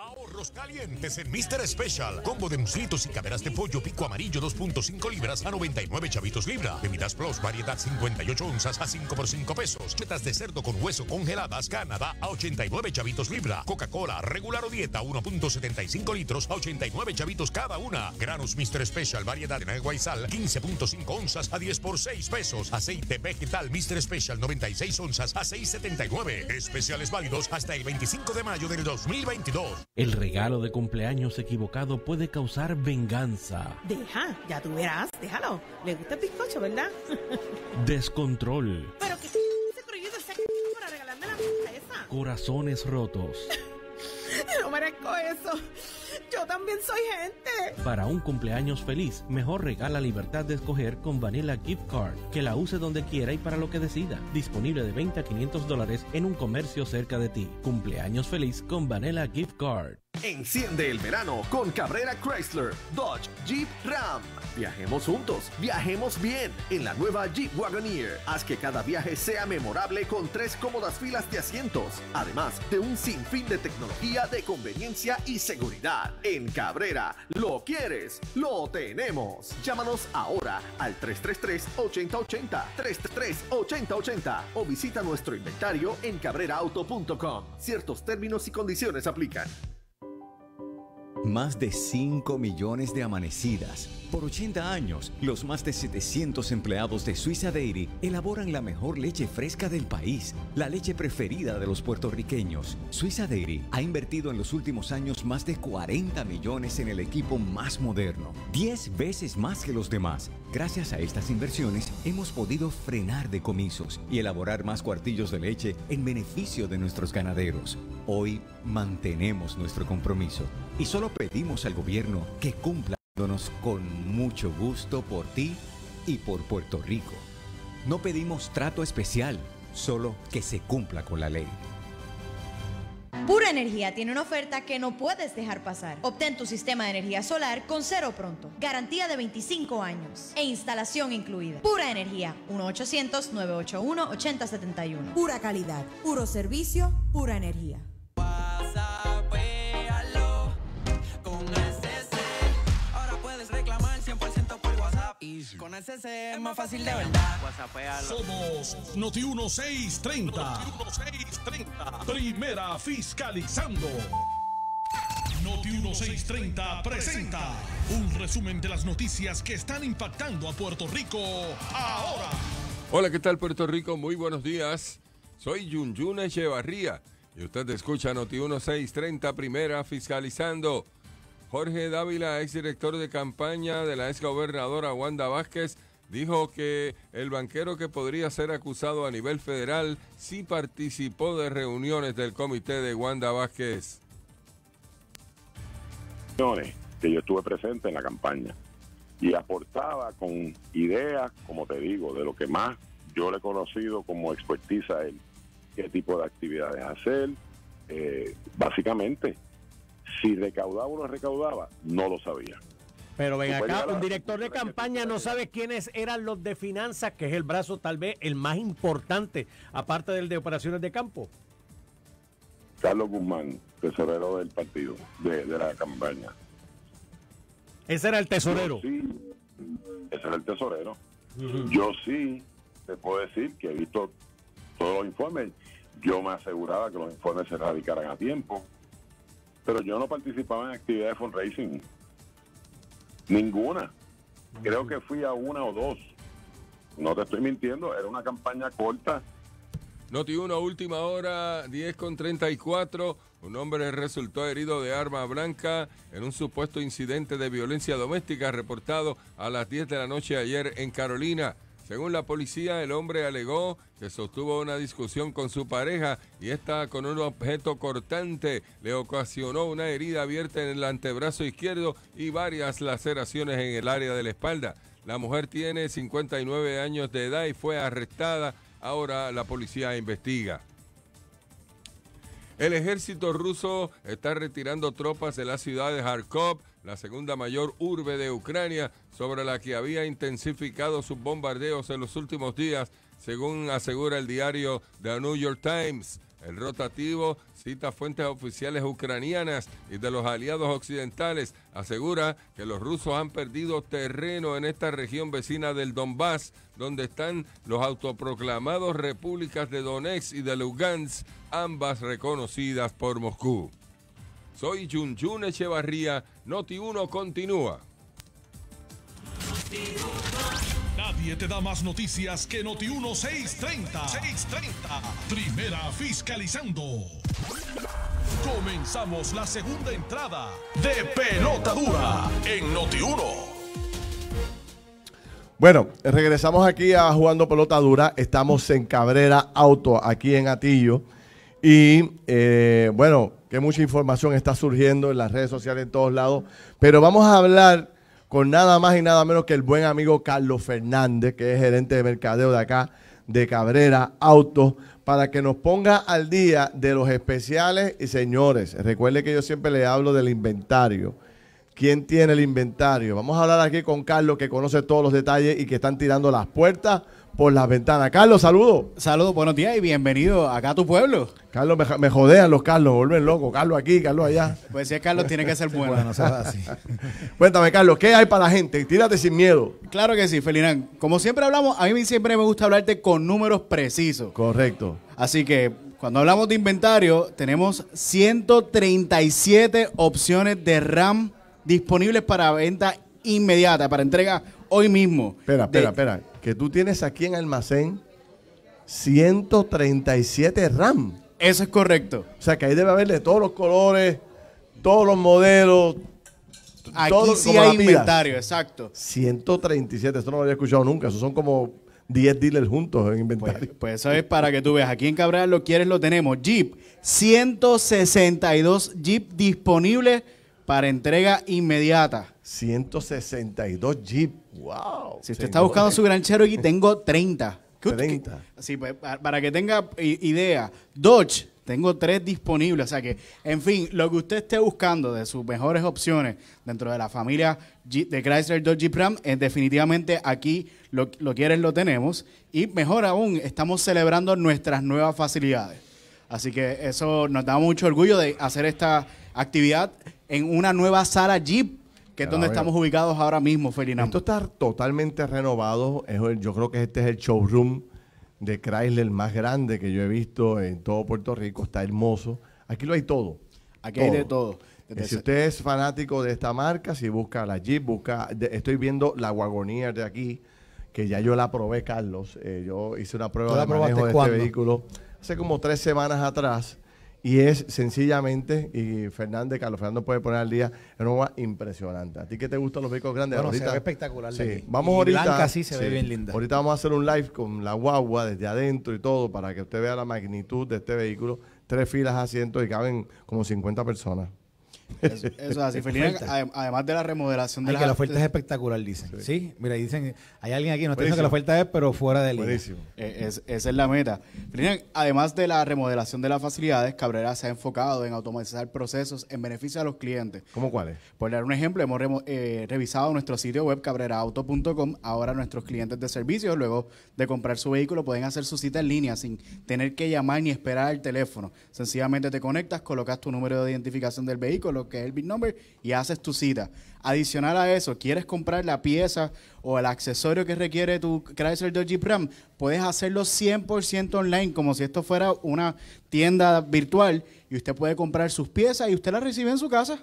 [SPEAKER 2] Ahorros calientes
[SPEAKER 6] en Mr. Special. Combo de muslitos y caderas de pollo pico amarillo 2.5 libras a 99 chavitos libra. Bebidas Plus, variedad 58 onzas a 5 por 5 pesos. Chetas de cerdo con hueso congeladas Canadá a 89 chavitos libra. Coca-Cola regular o dieta 1.75 litros a 89 chavitos cada una. Granos Mr. Special, variedad en agua y sal 15.5 onzas a 10 por 6 pesos. Aceite vegetal Mr. Special 96 onzas a 6.79. Especiales válidos hasta el 25 de mayo del 2022.
[SPEAKER 7] El regalo de cumpleaños equivocado puede causar venganza.
[SPEAKER 4] Deja, ya tú verás, déjalo. Le gusta el bizcocho, ¿verdad?
[SPEAKER 7] Descontrol.
[SPEAKER 4] Pero que se
[SPEAKER 8] prohibido ese para regalarme la esa.
[SPEAKER 7] Corazones rotos.
[SPEAKER 8] no merezco
[SPEAKER 9] eso. Yo también soy gente.
[SPEAKER 7] Para un cumpleaños feliz, mejor regala libertad de escoger con Vanilla Gift Card, que la use donde quiera y para lo que decida. Disponible de 20 a 500 dólares en un comercio cerca de ti. Cumpleaños feliz con Vanilla Gift Card.
[SPEAKER 5] Enciende el verano con Cabrera Chrysler, Dodge, Jeep, Ram. Viajemos juntos, viajemos bien en la nueva Jeep Wagoneer. Haz que cada viaje sea memorable con tres cómodas filas de asientos, además de un sinfín de tecnología de conveniencia y seguridad. En Cabrera, lo quieres, lo tenemos. Llámanos ahora al 333-8080, 333-8080 o visita nuestro inventario en cabreraauto.com. Ciertos términos y condiciones aplican. Más de 5 millones de amanecidas. Por 80 años, los más de 700 empleados de Suiza Dairy elaboran la mejor leche fresca del país, la leche preferida de los puertorriqueños. Suiza Dairy ha invertido en los últimos años más de 40 millones en el equipo más moderno, 10 veces más que los demás Gracias a estas inversiones hemos podido frenar decomisos y elaborar más cuartillos
[SPEAKER 7] de leche en beneficio de nuestros ganaderos. Hoy mantenemos nuestro compromiso y solo pedimos al gobierno que cumpla con mucho gusto por ti y por Puerto Rico. No pedimos trato especial, solo que se cumpla con la ley.
[SPEAKER 8] Pura Energía tiene una oferta que no puedes dejar pasar. Obtén tu sistema de energía solar con cero pronto, garantía de 25 años e instalación incluida. Pura Energía, 1-800-981-8071. Pura calidad, puro servicio, pura energía.
[SPEAKER 3] Con ese es más fácil de verdad. Somos Noti 1630. Noti 1630. Primera fiscalizando. Noti 1630 presenta un resumen de las noticias que están impactando a Puerto Rico ahora.
[SPEAKER 4] Hola, ¿qué tal Puerto Rico? Muy buenos días. Soy Yunyuna Echevarría y usted escucha Noti 1630 Primera fiscalizando. Jorge Dávila, exdirector de campaña de la exgobernadora Wanda Vázquez, dijo que el banquero que podría ser acusado a nivel federal sí participó de reuniones del comité de Wanda Vázquez.
[SPEAKER 9] yo estuve presente en la campaña y aportaba con ideas, como te digo, de lo que más yo le he conocido como expertiza a él, qué tipo de actividades hacer, eh, básicamente si recaudaba o no recaudaba, no lo sabía.
[SPEAKER 2] Pero ven pues acá, un director de campaña
[SPEAKER 5] no sabe quiénes eran los de finanzas, que es el brazo tal vez el más importante, aparte del de operaciones de campo.
[SPEAKER 9] Carlos Guzmán, tesorero del partido, de, la campaña.
[SPEAKER 7] Ese era el tesorero. sí,
[SPEAKER 9] ese era el tesorero. Yo sí te puedo decir que he visto todos los informes. Yo me aseguraba que los informes se radicaran a tiempo pero yo no participaba en actividades de fundraising. Ninguna. Creo que fui a una o dos. No te estoy mintiendo, era una campaña corta.
[SPEAKER 4] Noti 1, última hora, 10 con 34. Un hombre resultó herido de arma blanca en un supuesto incidente de violencia doméstica reportado a las 10 de la noche ayer en Carolina. Según la policía, el hombre alegó que sostuvo una discusión con su pareja y esta con un objeto cortante le ocasionó una herida abierta en el antebrazo izquierdo y varias laceraciones en el área de la espalda. La mujer tiene 59 años de edad y fue arrestada. Ahora la policía investiga. El ejército ruso está retirando tropas de la ciudad de Kharkov la segunda mayor urbe de Ucrania, sobre la que había intensificado sus bombardeos en los últimos días, según asegura el diario The New York Times. El rotativo cita fuentes oficiales ucranianas y de los aliados occidentales. Asegura que los rusos han perdido terreno en esta región vecina del Donbass, donde están los autoproclamados repúblicas de Donetsk y de Lugansk, ambas reconocidas por Moscú. Soy Jun Jun Echevarría. Noti1 continúa.
[SPEAKER 3] Nadie te da más noticias que Noti1 630. Primera fiscalizando. Comenzamos la segunda entrada de Pelota Dura en Noti1.
[SPEAKER 1] Bueno, regresamos aquí a Jugando Pelota Dura. Estamos en Cabrera Auto, aquí en Atillo. Y eh, bueno, que mucha información está surgiendo en las redes sociales en todos lados, pero vamos a hablar con nada más y nada menos que el buen amigo Carlos Fernández, que es gerente de mercadeo de acá, de Cabrera Autos, para que nos ponga al día de los especiales. Y señores, recuerde que yo siempre le hablo del inventario. ¿Quién tiene el inventario? Vamos a hablar aquí con Carlos, que conoce todos los detalles y que están tirando las puertas por la ventana. Carlos, saludos. Saludos, buenos días y bienvenido acá a tu pueblo. Carlos, me, jodean los Carlos, vuelven locos. Carlos aquí, Carlos allá. Pues si es Carlos, tiene que ser bueno. Cuéntame, Carlos, ¿qué hay para la gente? Tírate sin miedo. Claro
[SPEAKER 7] que sí, Felinán. Como siempre hablamos, a mí siempre me gusta hablarte con números precisos.
[SPEAKER 1] Correcto.
[SPEAKER 7] Así que cuando hablamos de inventario, tenemos 137 opciones de RAM disponibles para venta inmediata, para entrega hoy
[SPEAKER 1] mismo. Espera, espera, espera que tú tienes aquí en almacén 137 RAM. Eso es correcto. O sea que ahí debe haber de todos los colores, todos los modelos. Aquí todo, sí hay inventario, exacto. 137, esto no lo había escuchado nunca. Eso son como 10 dealers juntos en pues, inventario. Pues, pues, eso es
[SPEAKER 7] para que tú veas. Aquí en Cabral lo quieres, lo tenemos. Jeep, 162 Jeep disponibles para entrega inmediata. 162 Jeep. Wow. Si usted está buscando su Gran Cherokee, tengo 30. 30. Sí, pues, para que tenga idea, Dodge, tengo tres disponibles. O sea que, en fin, lo que usted esté buscando de sus mejores opciones dentro de la familia de Chrysler Dodge Jeep Ram, eh, definitivamente aquí lo, lo quieres, lo tenemos. Y mejor aún, estamos celebrando nuestras nuevas facilidades. Así que eso nos da mucho orgullo de hacer esta actividad en una nueva sala Jeep que es donde estamos ubicados ahora mismo, Ferdinando. Esto está
[SPEAKER 1] totalmente renovado. yo creo que este es el showroom de Chrysler más grande que yo he visto en todo Puerto Rico. Está hermoso. Aquí lo hay todo. Aquí hay de todo. si usted es fanático de esta marca, si busca la Jeep, busca. estoy viendo la Wagoneer de aquí, que ya yo la probé, Carlos. Eh, yo hice una prueba de este vehículo hace como tres semanas atrás. Y es sencillamente, y Fernández, Carlos Fernando puede poner al día, es una impresionante. ¿A ti qué te gustan los vehículos grandes? Bueno, se espectacular. Sí. Vamos ahorita. Blanca sí se ve bien linda. Ahorita vamos a hacer un live con la guagua desde adentro y todo para que usted vea la magnitud de este vehículo. Tres filas de asientos y caben como 50 personas. Eso, es así. Felina,
[SPEAKER 7] además de la remodelación de las que la oferta es
[SPEAKER 1] espectacular, dicen. Sí. mira, dicen,
[SPEAKER 7] hay alguien aquí, no está diciendo que la oferta
[SPEAKER 2] es, pero fuera de línea. Eh, esa es la
[SPEAKER 7] meta. además de la remodelación de las facilidades, Cabrera se ha enfocado en automatizar procesos en beneficio a los clientes. ¿Cómo cuáles? Por dar un ejemplo, hemos eh, revisado nuestro sitio web cabreraauto.com. Ahora nuestros clientes de servicios, luego de comprar su vehículo, pueden hacer su cita en línea sin tener que llamar ni esperar al teléfono. Sencillamente te conectas, colocas tu número de identificación del vehículo, lo que es el big number y haces tu cita. Adicional a eso, quieres comprar la pieza o el accesorio que requiere tu Chrysler Dodge Ram, puedes hacerlo 100% online, como si esto fuera una tienda virtual y usted puede comprar sus piezas y usted las recibe en su casa.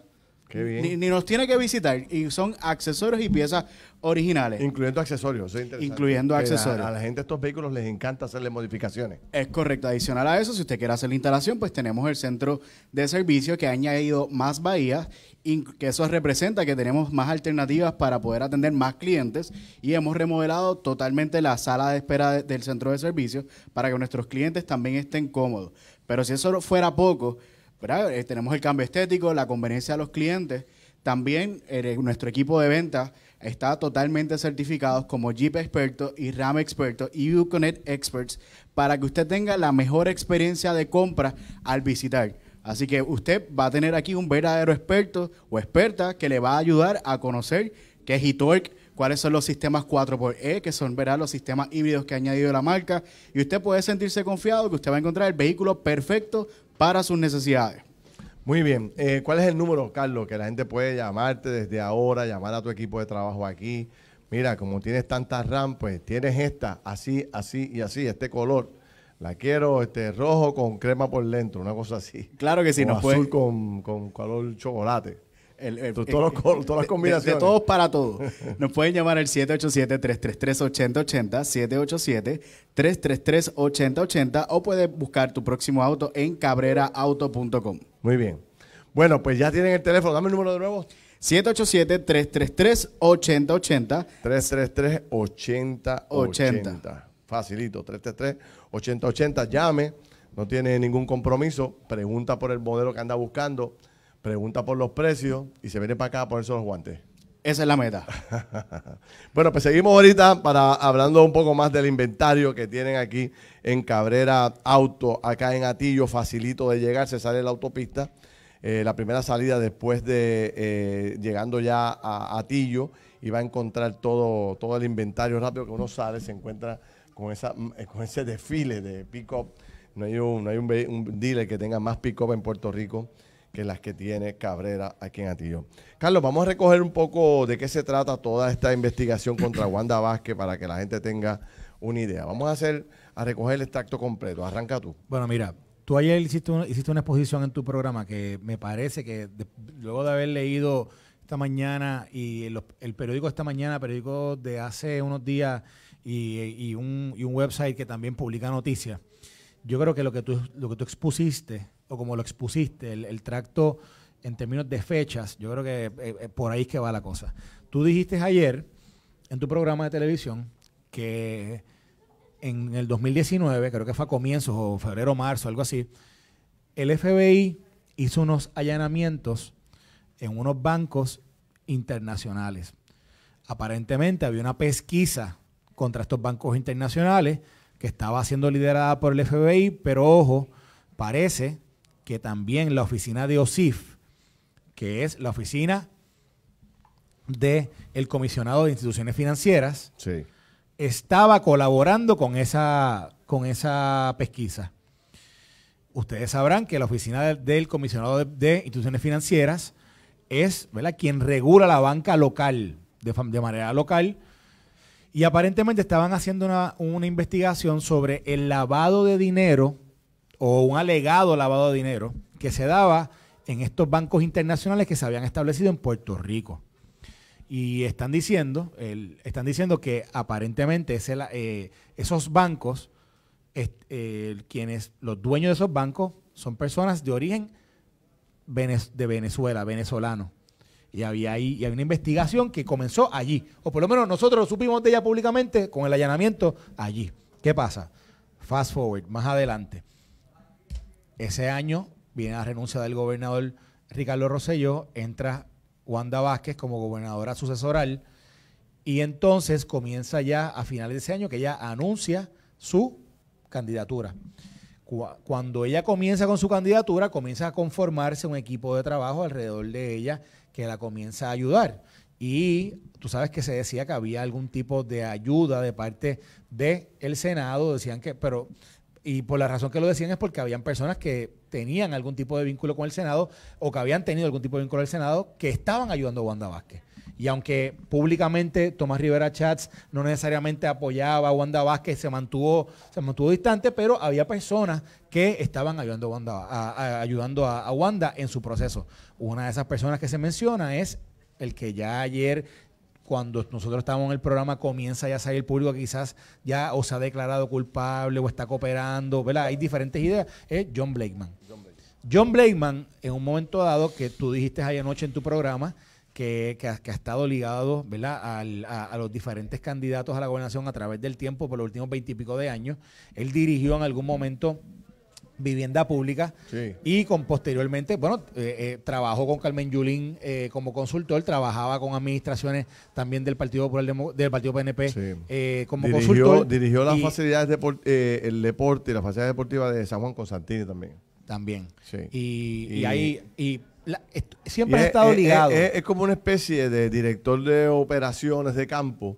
[SPEAKER 7] Ni, nos tiene que visitar. Y son accesorios y piezas originales. Incluyendo accesorios, Incluyendo accesorios. A, la gente de estos vehículos les encanta hacerle modificaciones. Es correcto. Adicional a eso, si usted quiere hacer la instalación, pues tenemos el centro de servicio que ha añadido más bahías, que eso representa que tenemos más alternativas para poder atender más clientes y hemos remodelado totalmente la sala de espera del centro de servicio para que nuestros clientes también estén cómodos. Pero si eso fuera poco, eh, tenemos el cambio estético, la conveniencia a los clientes. También eh, nuestro equipo de ventas está totalmente certificado como Jeep Experto y RAM Experto y Uconnect Experts para que usted tenga la mejor experiencia de compra al visitar. Así que usted va a tener aquí un verdadero experto o experta que le va a ayudar a conocer qué es eTorque, cuáles son los sistemas 4xE, que son los sistemas híbridos que ha añadido la marca. Y usted puede sentirse confiado que usted va a
[SPEAKER 1] encontrar el vehículo perfecto para sus necesidades. Muy bien. Eh, ¿Cuál es el número, Carlos, que la gente puede llamarte desde ahora, llamar a tu equipo de trabajo aquí? Mira, como tienes tantas rampas pues tienes esta, así, así y así, este color. La quiero este rojo con crema por dentro, una cosa así. Claro que sí, no azul con, con color chocolate todas las combinaciones. todos
[SPEAKER 7] para todos.
[SPEAKER 1] Nos pueden llamar al
[SPEAKER 7] 787-333-8080, 787-333-8080 o puedes buscar tu próximo auto en cabreraauto.com. Muy bien. Bueno, pues ya tienen el teléfono.
[SPEAKER 1] Dame el número de nuevo. 787-333-8080. 333-8080. Facilito, 333-8080. Llame, no tiene ningún compromiso. Pregunta por el modelo que anda buscando pregunta por los precios y se viene para acá a ponerse los guantes. Esa es la meta. bueno, pues seguimos ahorita para hablando un poco más del inventario que tienen aquí en Cabrera Auto, acá en Atillo, facilito de llegar, se sale la autopista. Eh, la primera salida después de eh, llegando ya a Atillo y va a encontrar todo, todo el inventario rápido que uno sale, se encuentra con, esa, eh, con ese desfile de pick-up. No hay, un, un, un dealer que tenga más pick-up en Puerto Rico que las que tiene Cabrera aquí en Atillo. Carlos, vamos a recoger un poco de qué se trata toda esta investigación contra Wanda Vázquez para que la gente tenga una idea. Vamos a hacer a recoger el extracto completo. Arranca tú.
[SPEAKER 2] Bueno, mira, tú ayer hiciste, una exposición en tu programa que me parece que luego de haber leído esta mañana y el, periódico de esta mañana, periódico de hace unos días y, un, y un website que también publica noticias, yo creo que lo que tú, lo que tú expusiste o como lo expusiste, el, tracto en términos de fechas, yo creo que eh, eh, por ahí es que va la cosa. Tú dijiste ayer en tu programa de televisión que en el 2019, creo que fue a comienzos o febrero, marzo, algo así, el FBI hizo unos allanamientos en unos bancos internacionales. Aparentemente había una pesquisa contra estos bancos internacionales que estaba siendo liderada por el FBI, pero ojo, parece que también la oficina de OSIF, que es la oficina del el comisionado de instituciones financieras, estaba colaborando con esa, con esa pesquisa. Ustedes sabrán que la oficina del comisionado de, instituciones financieras es quien regula la banca local, de, de manera local, y aparentemente estaban haciendo una, una investigación sobre el lavado de dinero o un alegado lavado de dinero que se daba en estos bancos internacionales que se habían establecido en Puerto Rico. Y están diciendo, están diciendo que aparentemente eh, esos bancos, eh, quienes, los dueños de esos bancos, son personas de origen de Venezuela, venezolano. Y había ahí, y había una investigación que comenzó allí. O por lo menos nosotros lo supimos de ella públicamente con el allanamiento allí. ¿Qué pasa? Fast forward, más adelante. Ese año viene la renuncia del gobernador Ricardo Rosselló, entra Wanda Vázquez como gobernadora sucesoral y entonces comienza ya a finales de ese año que ella anuncia su candidatura. Cuando ella comienza con su candidatura, comienza a conformarse un equipo de trabajo alrededor de ella que la comienza a ayudar. Y tú sabes que se decía que había algún tipo de ayuda de parte del el Senado, decían que, pero y por la razón que lo decían es porque habían personas que tenían algún tipo de vínculo con el Senado o que habían tenido algún tipo de vínculo con el Senado que estaban ayudando a Wanda Vázquez. Y aunque públicamente Tomás Rivera Chats no necesariamente apoyaba a Wanda Vázquez, se mantuvo, se mantuvo distante, pero había personas que estaban ayudando a ayudando a Wanda en su proceso. Una de esas personas que se menciona es el que ya ayer cuando nosotros estábamos en el programa comienza ya a salir el público que quizás ya o se ha declarado culpable o está cooperando, ¿verdad? Hay diferentes ideas. John Blakeman. John Blakeman, en un momento dado que tú dijiste ayer anoche en tu programa, que, ha, estado ligado ¿verdad? a, a, los diferentes candidatos a la gobernación a través del tiempo por los últimos veintipico de años. Él dirigió en algún momento vivienda pública y con posteriormente, bueno, eh, eh, trabajó con Carmen Yulín eh, como consultor, trabajaba con administraciones también del Partido del Partido PNP
[SPEAKER 1] como consultor. Dirigió las facilidades de el deporte y las facilidades deportivas de San Juan Constantini también. También. Sí. Y, ahí y siempre ha estado ligado. es como una especie de director de operaciones de campo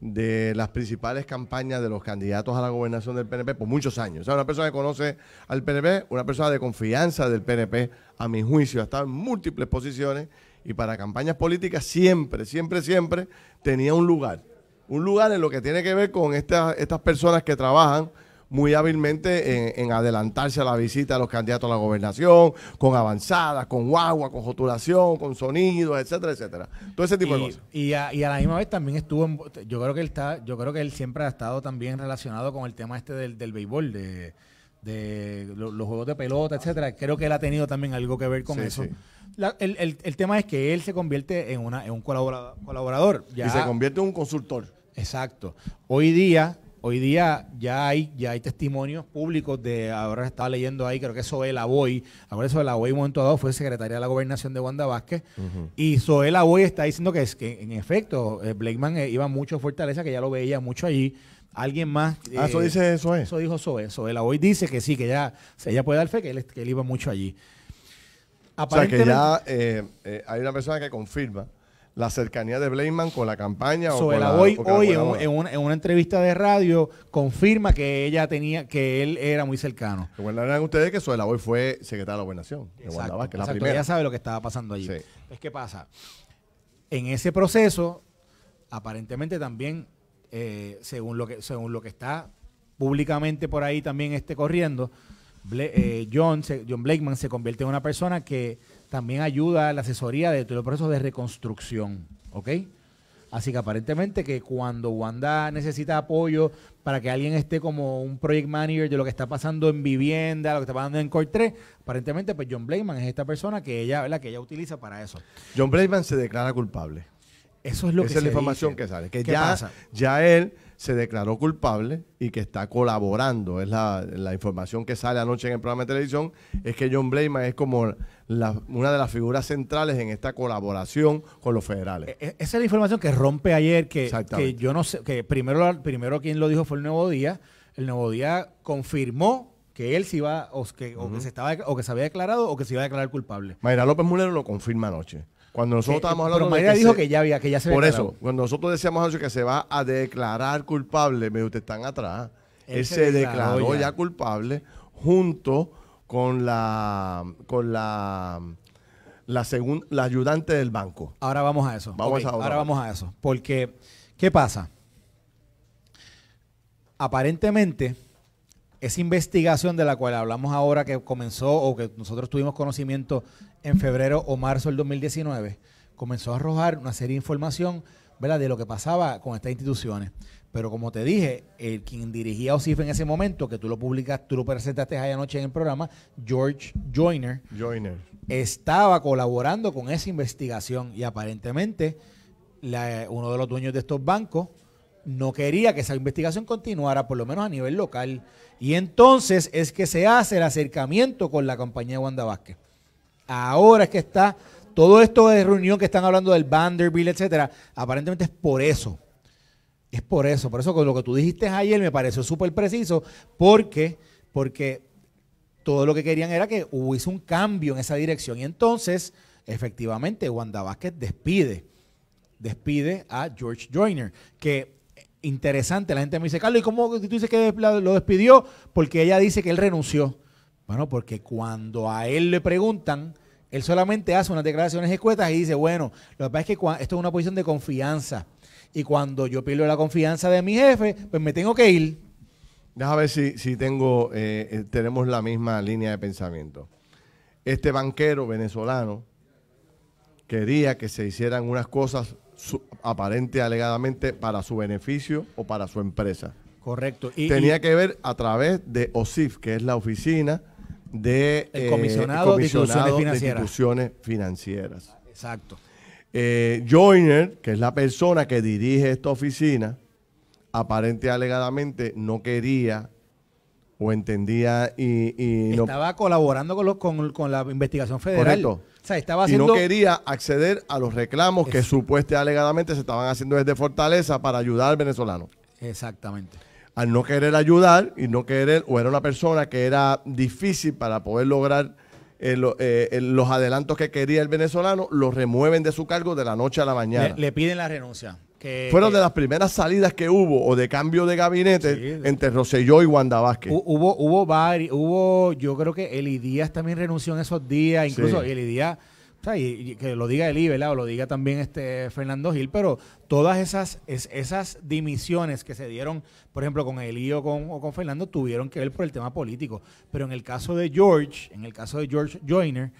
[SPEAKER 1] de las principales campañas de los candidatos a la gobernación del PNP por muchos años. O sea, una persona que conoce al PNP, una persona de confianza del PNP, a mi juicio, ha estado en múltiples posiciones y para campañas políticas siempre, siempre, siempre tenía un lugar. Un lugar en lo que tiene que ver con estas estas personas que trabajan muy hábilmente en, adelantarse a la visita de los candidatos a la gobernación, con avanzadas, con guagua, con jotulación, con sonidos, etcétera, etcétera. Todo ese tipo de cosas.
[SPEAKER 2] Y a, la misma vez también estuvo, yo creo que él está, yo creo que él siempre ha estado también relacionado con el tema este del, del béisbol, de, los, juegos de pelota, etcétera. Creo que él ha tenido también algo que ver con eso. el, tema es que él se convierte en, una, un colaborador. Y se convierte
[SPEAKER 1] en un consultor. Exacto.
[SPEAKER 2] Hoy día Hoy día ya hay, ya hay testimonios públicos de, ahora estaba leyendo ahí, creo que Soela Boy, ahora Soela Boy en un momento dado fue secretaria de la gobernación de Wanda Vázquez, y Soela Boy está diciendo que, es, que en efecto, eh, Blackman eh, iba mucho a Fortaleza, que ya lo veía mucho allí, alguien más. Ah, eso eh, dice eso Eso dijo Zoe. Zoe la dice que sí, que ya
[SPEAKER 1] ella puede dar fe que él, iba mucho allí. O sea, que ya hay una persona que confirma la cercanía de Blakeman con la campaña. o con la, hoy, hoy en,
[SPEAKER 2] una, entrevista de radio confirma que ella tenía, que él era muy cercano. Recuerdan ustedes que Soela hoy fue secretaria de la gobernación. Exacto, Ella sabe lo que estaba pasando allí. Es ¿qué pasa? En ese proceso, aparentemente también, eh, según, lo que, según lo que está públicamente por ahí también esté corriendo, eh, John, John Blakeman se convierte en una persona que también ayuda a la asesoría de los procesos de reconstrucción, ¿ok? Así que aparentemente que cuando Wanda necesita apoyo para que alguien esté como un project manager de lo que está pasando en vivienda, lo que está pasando en Core 3, aparentemente pues John Blayman es esta persona que ella, que utiliza para eso.
[SPEAKER 1] John Blayman se declara culpable. Eso es lo Esa que es la información que sale. Que ya, ya él se declaró culpable y que está colaborando. Es la, información que sale anoche en el programa de televisión, es que John Blayman es como una de las figuras centrales en esta colaboración con los federales. E,
[SPEAKER 2] e, esa es la información que rompe ayer, que,
[SPEAKER 1] yo no sé, que
[SPEAKER 2] primero, primero quien lo dijo fue el Nuevo Día. El Nuevo Día confirmó que él se iba, o que, o que se estaba, o que se había declarado, o que se iba a declarar culpable.
[SPEAKER 1] Mayra López Mulero lo confirma anoche. Cuando nosotros eh, eh, estábamos hablando. Pero dijo que ya había, que ya se Por eso, cuando nosotros decíamos que se va a declarar culpable, me ustedes están atrás. Él, se, declaró, ya. culpable junto con la con la la, la ayudante del banco.
[SPEAKER 2] Ahora vamos a eso. Vamos a ahora vamos a eso. Porque, ¿qué pasa? Aparentemente, esa investigación de la cual hablamos ahora que comenzó o que nosotros tuvimos conocimiento en febrero o marzo del 2019, comenzó a arrojar una serie de información ¿verdad? de lo que pasaba con estas instituciones. Pero como te dije, el quien dirigía OSIF en ese momento, que tú lo publicas, tú lo presentaste anoche en el programa, George Joyner, estaba colaborando con esa investigación y aparentemente uno de los dueños de estos bancos no quería que esa investigación continuara, por lo menos a nivel local. Y entonces es que se hace el acercamiento con la compañía de Wanda Vázquez. Ahora es que está todo esto de reunión que están hablando del Vanderbilt, etcétera, aparentemente es por eso. Es por eso, por eso con lo que tú dijiste ayer me pareció súper preciso, porque porque todo lo que querían era que hubiese un cambio en esa dirección y entonces efectivamente Wanda Vázquez despide despide a George Joyner, que interesante. La gente me dice, Carlos, ¿y cómo tú dices que lo despidió? Porque ella dice que él renunció. Bueno, porque cuando a él le preguntan, él solamente hace unas declaraciones escuetas y dice, bueno, lo que pasa es que esto es una posición de confianza. Y cuando yo pierdo la confianza
[SPEAKER 1] de mi jefe, pues me tengo que ir. Déjame ver si, si tengo, eh, eh, tenemos la misma línea de pensamiento. Este banquero venezolano quería que se hicieran unas cosas aparente alegadamente para su beneficio o para su empresa. Correcto. Tenía que ver a través de OSIF, que es la oficina de el eh, comisionado, de, instituciones financieras. Exacto. Eh, Joyner, que es la persona que dirige esta oficina, aparente y alegadamente no quería o entendía y, estaba
[SPEAKER 2] colaborando con, los, con, con, la investigación federal. Correcto. Y no quería
[SPEAKER 1] acceder a los reclamos que supuestamente alegadamente se estaban haciendo desde Fortaleza para ayudar al venezolano. Exactamente. Al no querer ayudar y no querer, o era una persona que era difícil para poder lograr eh, eh, los adelantos que quería el venezolano, lo remueven de su cargo de la noche a la mañana. le piden
[SPEAKER 2] la renuncia. Fueron de las
[SPEAKER 1] primeras salidas que hubo o de cambio de gabinete entre Rosselló y Wanda Vázquez. Hubo, hubo varios, hubo,
[SPEAKER 2] yo creo que Eli Díaz también renunció en esos días, incluso Eli Díaz, que lo diga Eli, ¿verdad? O lo diga también este Fernando Gil, pero todas esas, esas dimisiones que se dieron, por ejemplo, con Eli o con, o con Fernando, tuvieron que ver por el tema político. Pero en el caso de George, en el caso de George Joyner,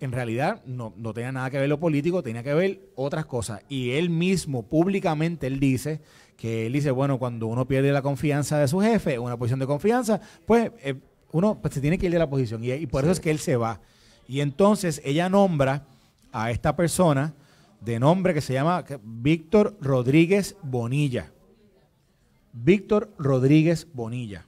[SPEAKER 2] en realidad no, no tenía nada que ver lo político, tenía que ver otras cosas. Y él mismo, públicamente, él dice que él dice, bueno, cuando uno pierde la confianza de su jefe, una posición de confianza, pues eh, uno pues, se tiene que ir de la posición. Y, por eso es que él se va. Y entonces ella nombra a esta persona de nombre que se llama Víctor Rodríguez Bonilla. Víctor Rodríguez Bonilla.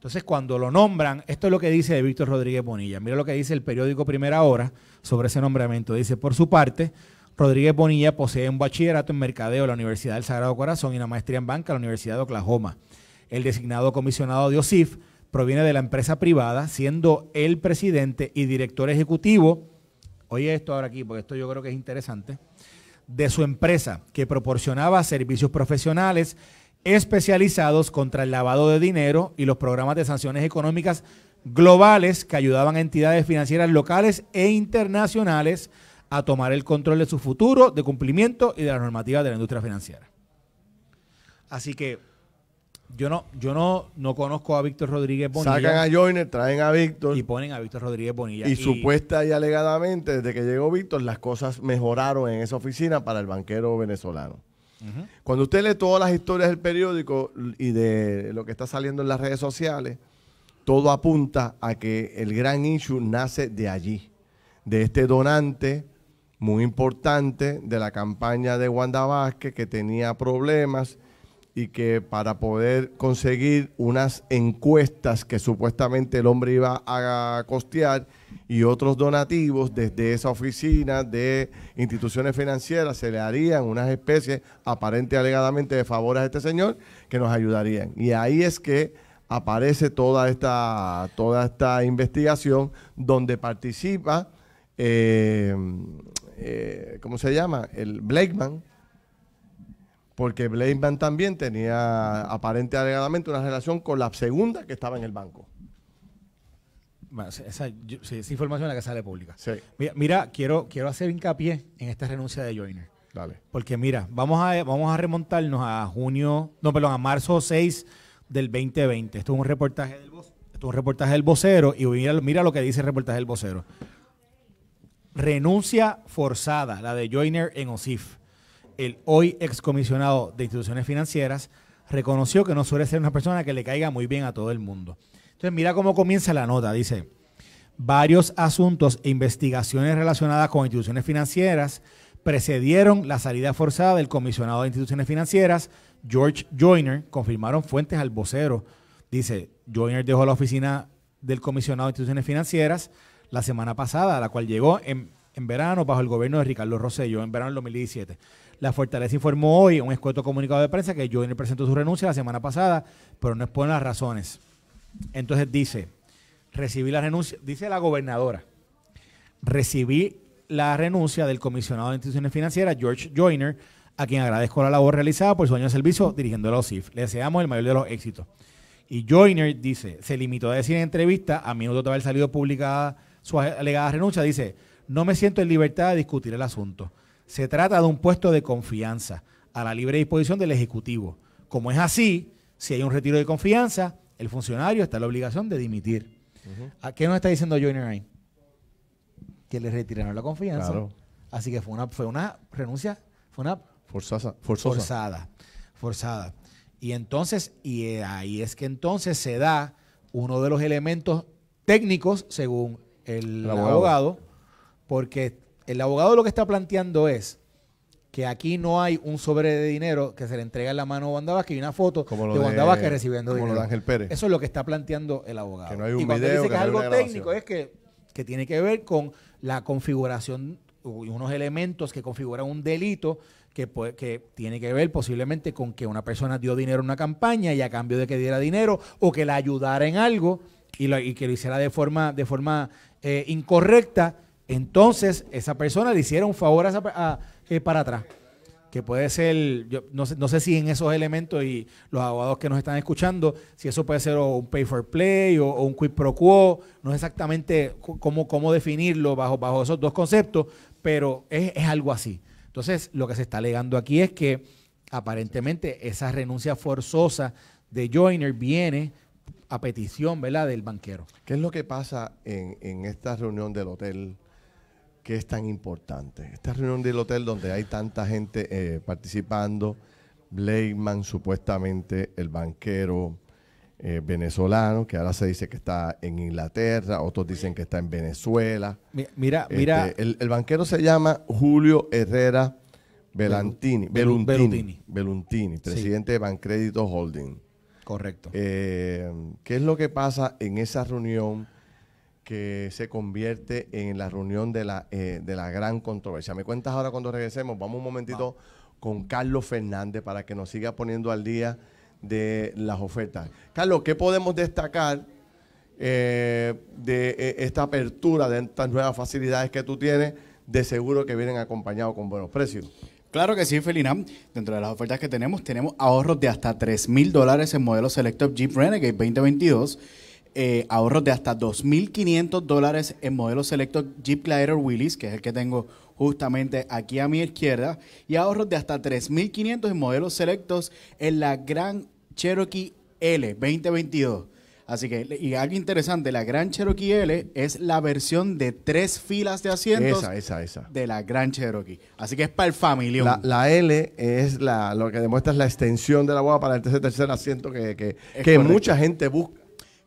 [SPEAKER 2] Entonces, cuando lo nombran, esto es lo que dice de Víctor Rodríguez Bonilla. Mira lo que dice el periódico Primera Hora sobre ese nombramiento. Dice, por su parte, Rodríguez Bonilla posee un bachillerato en mercadeo de la Universidad del Sagrado Corazón y una maestría en banca de la Universidad de Oklahoma. El designado comisionado de OSIF proviene de la empresa privada, siendo el presidente y director ejecutivo, oye esto ahora aquí, porque esto yo creo que es interesante, de su empresa, que proporcionaba servicios profesionales especializados contra el lavado de dinero y los programas de sanciones económicas globales que ayudaban a entidades financieras locales e internacionales a tomar el control de su futuro, de cumplimiento y de la normativa de la industria financiera. Así que yo no, yo no, no conozco a Víctor Rodríguez Bonilla. Sacan a
[SPEAKER 1] Joyner, traen a Víctor. Y ponen a Víctor Rodríguez Bonilla. y, supuesta y alegadamente, desde que llegó Víctor, las cosas mejoraron en esa oficina para el banquero venezolano. Cuando usted lee todas las historias del periódico y de lo que está saliendo en las redes sociales, todo apunta a que el gran issue nace de allí, de este donante muy importante de la campaña de Wanda Vázquez que tenía problemas y que para poder conseguir unas encuestas que supuestamente el hombre iba a costear y otros donativos desde esa oficina de instituciones financieras se le harían unas especies aparente alegadamente de favor a este señor que nos ayudarían. Y ahí es que aparece toda esta, toda esta investigación donde participa, eh, eh, ¿cómo se llama? El Blakeman porque Band también tenía aparente alegadamente una relación con la segunda que estaba en el banco.
[SPEAKER 2] esa, información es la que sale pública.
[SPEAKER 1] Mira, quiero, quiero hacer hincapié
[SPEAKER 2] en esta renuncia de Joyner. Dale. Porque mira, vamos a, vamos a remontarnos a junio, no, perdón, a marzo 6 del 2020. Esto es un reportaje del, esto es un reportaje del vocero y mira, mira lo que dice el reportaje del vocero. Renuncia forzada, la de Joyner en OSIF el hoy excomisionado de instituciones financieras, reconoció que no suele ser una persona que le caiga muy bien a todo el mundo. Entonces, mira cómo comienza la nota. Dice, varios asuntos e investigaciones relacionadas con instituciones financieras precedieron la salida forzada del comisionado de instituciones financieras, George Joyner, confirmaron fuentes al vocero. Dice, Joyner dejó la oficina del comisionado de instituciones financieras la semana pasada, a la cual llegó en, en verano bajo el gobierno de Ricardo Rosselló, en verano del 2017. La Fortaleza informó hoy un escueto comunicado de prensa que Joyner presentó su renuncia la semana pasada, pero no expone las razones. Entonces dice, recibí la renuncia, dice la gobernadora, recibí la renuncia del comisionado de instituciones financieras, George Joyner, a quien agradezco la labor realizada por su año de servicio dirigiendo a los Le deseamos el mayor de los éxitos. Y Joyner dice, se limitó a decir en entrevista, a minutos de haber salido publicada su alegada renuncia, dice, no me siento en libertad de discutir el asunto. Se trata de un puesto de confianza a la libre disposición del Ejecutivo. Como es así, si hay un retiro de confianza, el funcionario está en la obligación de dimitir. ¿A ah, qué nos está diciendo Joyner Que le retiraron la confianza. Así que fue una, fue una renuncia, fue una
[SPEAKER 1] forzosa, forzada.
[SPEAKER 2] Forzada. Y entonces, y eh, ahí es que entonces se da uno de los elementos técnicos, según el, abogado, porque el abogado lo que está planteando es que aquí no hay un sobre de dinero que se le entrega en la mano a Wanda Vázquez y una foto de, Wanda Vázquez recibiendo dinero. Eso es lo que está planteando el abogado. no y cuando dice que, es algo técnico, es que, tiene que ver con la configuración y unos elementos que configuran un delito que, tiene que ver posiblemente con que una persona dio dinero a una campaña y a cambio de que diera dinero o que la ayudara en algo y, que lo hiciera de forma, de forma eh, incorrecta, entonces, esa persona le hicieron un favor a, eh, para atrás, que puede ser, yo no sé, no sé, si en esos elementos y los abogados que nos están escuchando, si eso puede ser un pay for play o, un quid pro quo, no sé exactamente cómo, cómo definirlo bajo, bajo esos dos conceptos, pero es, algo así. Entonces, lo que se está alegando aquí es que aparentemente esa renuncia
[SPEAKER 1] forzosa de Joyner viene a petición ¿verdad? del banquero. ¿Qué es lo que pasa en, en esta reunión del hotel? ¿Qué es tan importante. Esta reunión del hotel donde hay tanta gente eh, participando, Blakeman, supuestamente el banquero eh, venezolano, que ahora se dice que está en Inglaterra, otros dicen que está en Venezuela. Mira, este, mira. El, banquero se llama Julio Herrera Belantini, Beluntini, presidente de Bancrédito Holding. Correcto. Eh, ¿Qué es lo que pasa en esa reunión? que se convierte en la reunión de la, eh, de la gran controversia. Me cuentas ahora cuando regresemos, vamos un momentito con Carlos Fernández para que nos siga poniendo al día de las ofertas. Carlos, ¿qué podemos destacar eh, de eh, esta apertura, de estas nuevas facilidades que tú tienes? De seguro que vienen acompañados con buenos precios. Claro que sí, Felina. Dentro de las ofertas que tenemos, tenemos
[SPEAKER 7] ahorros de hasta 3 mil dólares en modelos Selector Jeep Renegade 2022 eh, ahorros de hasta 2.500 dólares en modelos selectos Jeep Glider Willys, que es el que tengo justamente aquí a mi izquierda, y ahorros de hasta 3.500 en modelos selectos en la Gran Cherokee L 2022. Así que, y algo interesante, la Gran Cherokee L es la versión de tres filas de asientos esa, de la Gran Cherokee. Así que es para el family
[SPEAKER 1] La, L es la, lo que demuestra la extensión de la guagua para el
[SPEAKER 7] tercer, asiento que mucha gente busca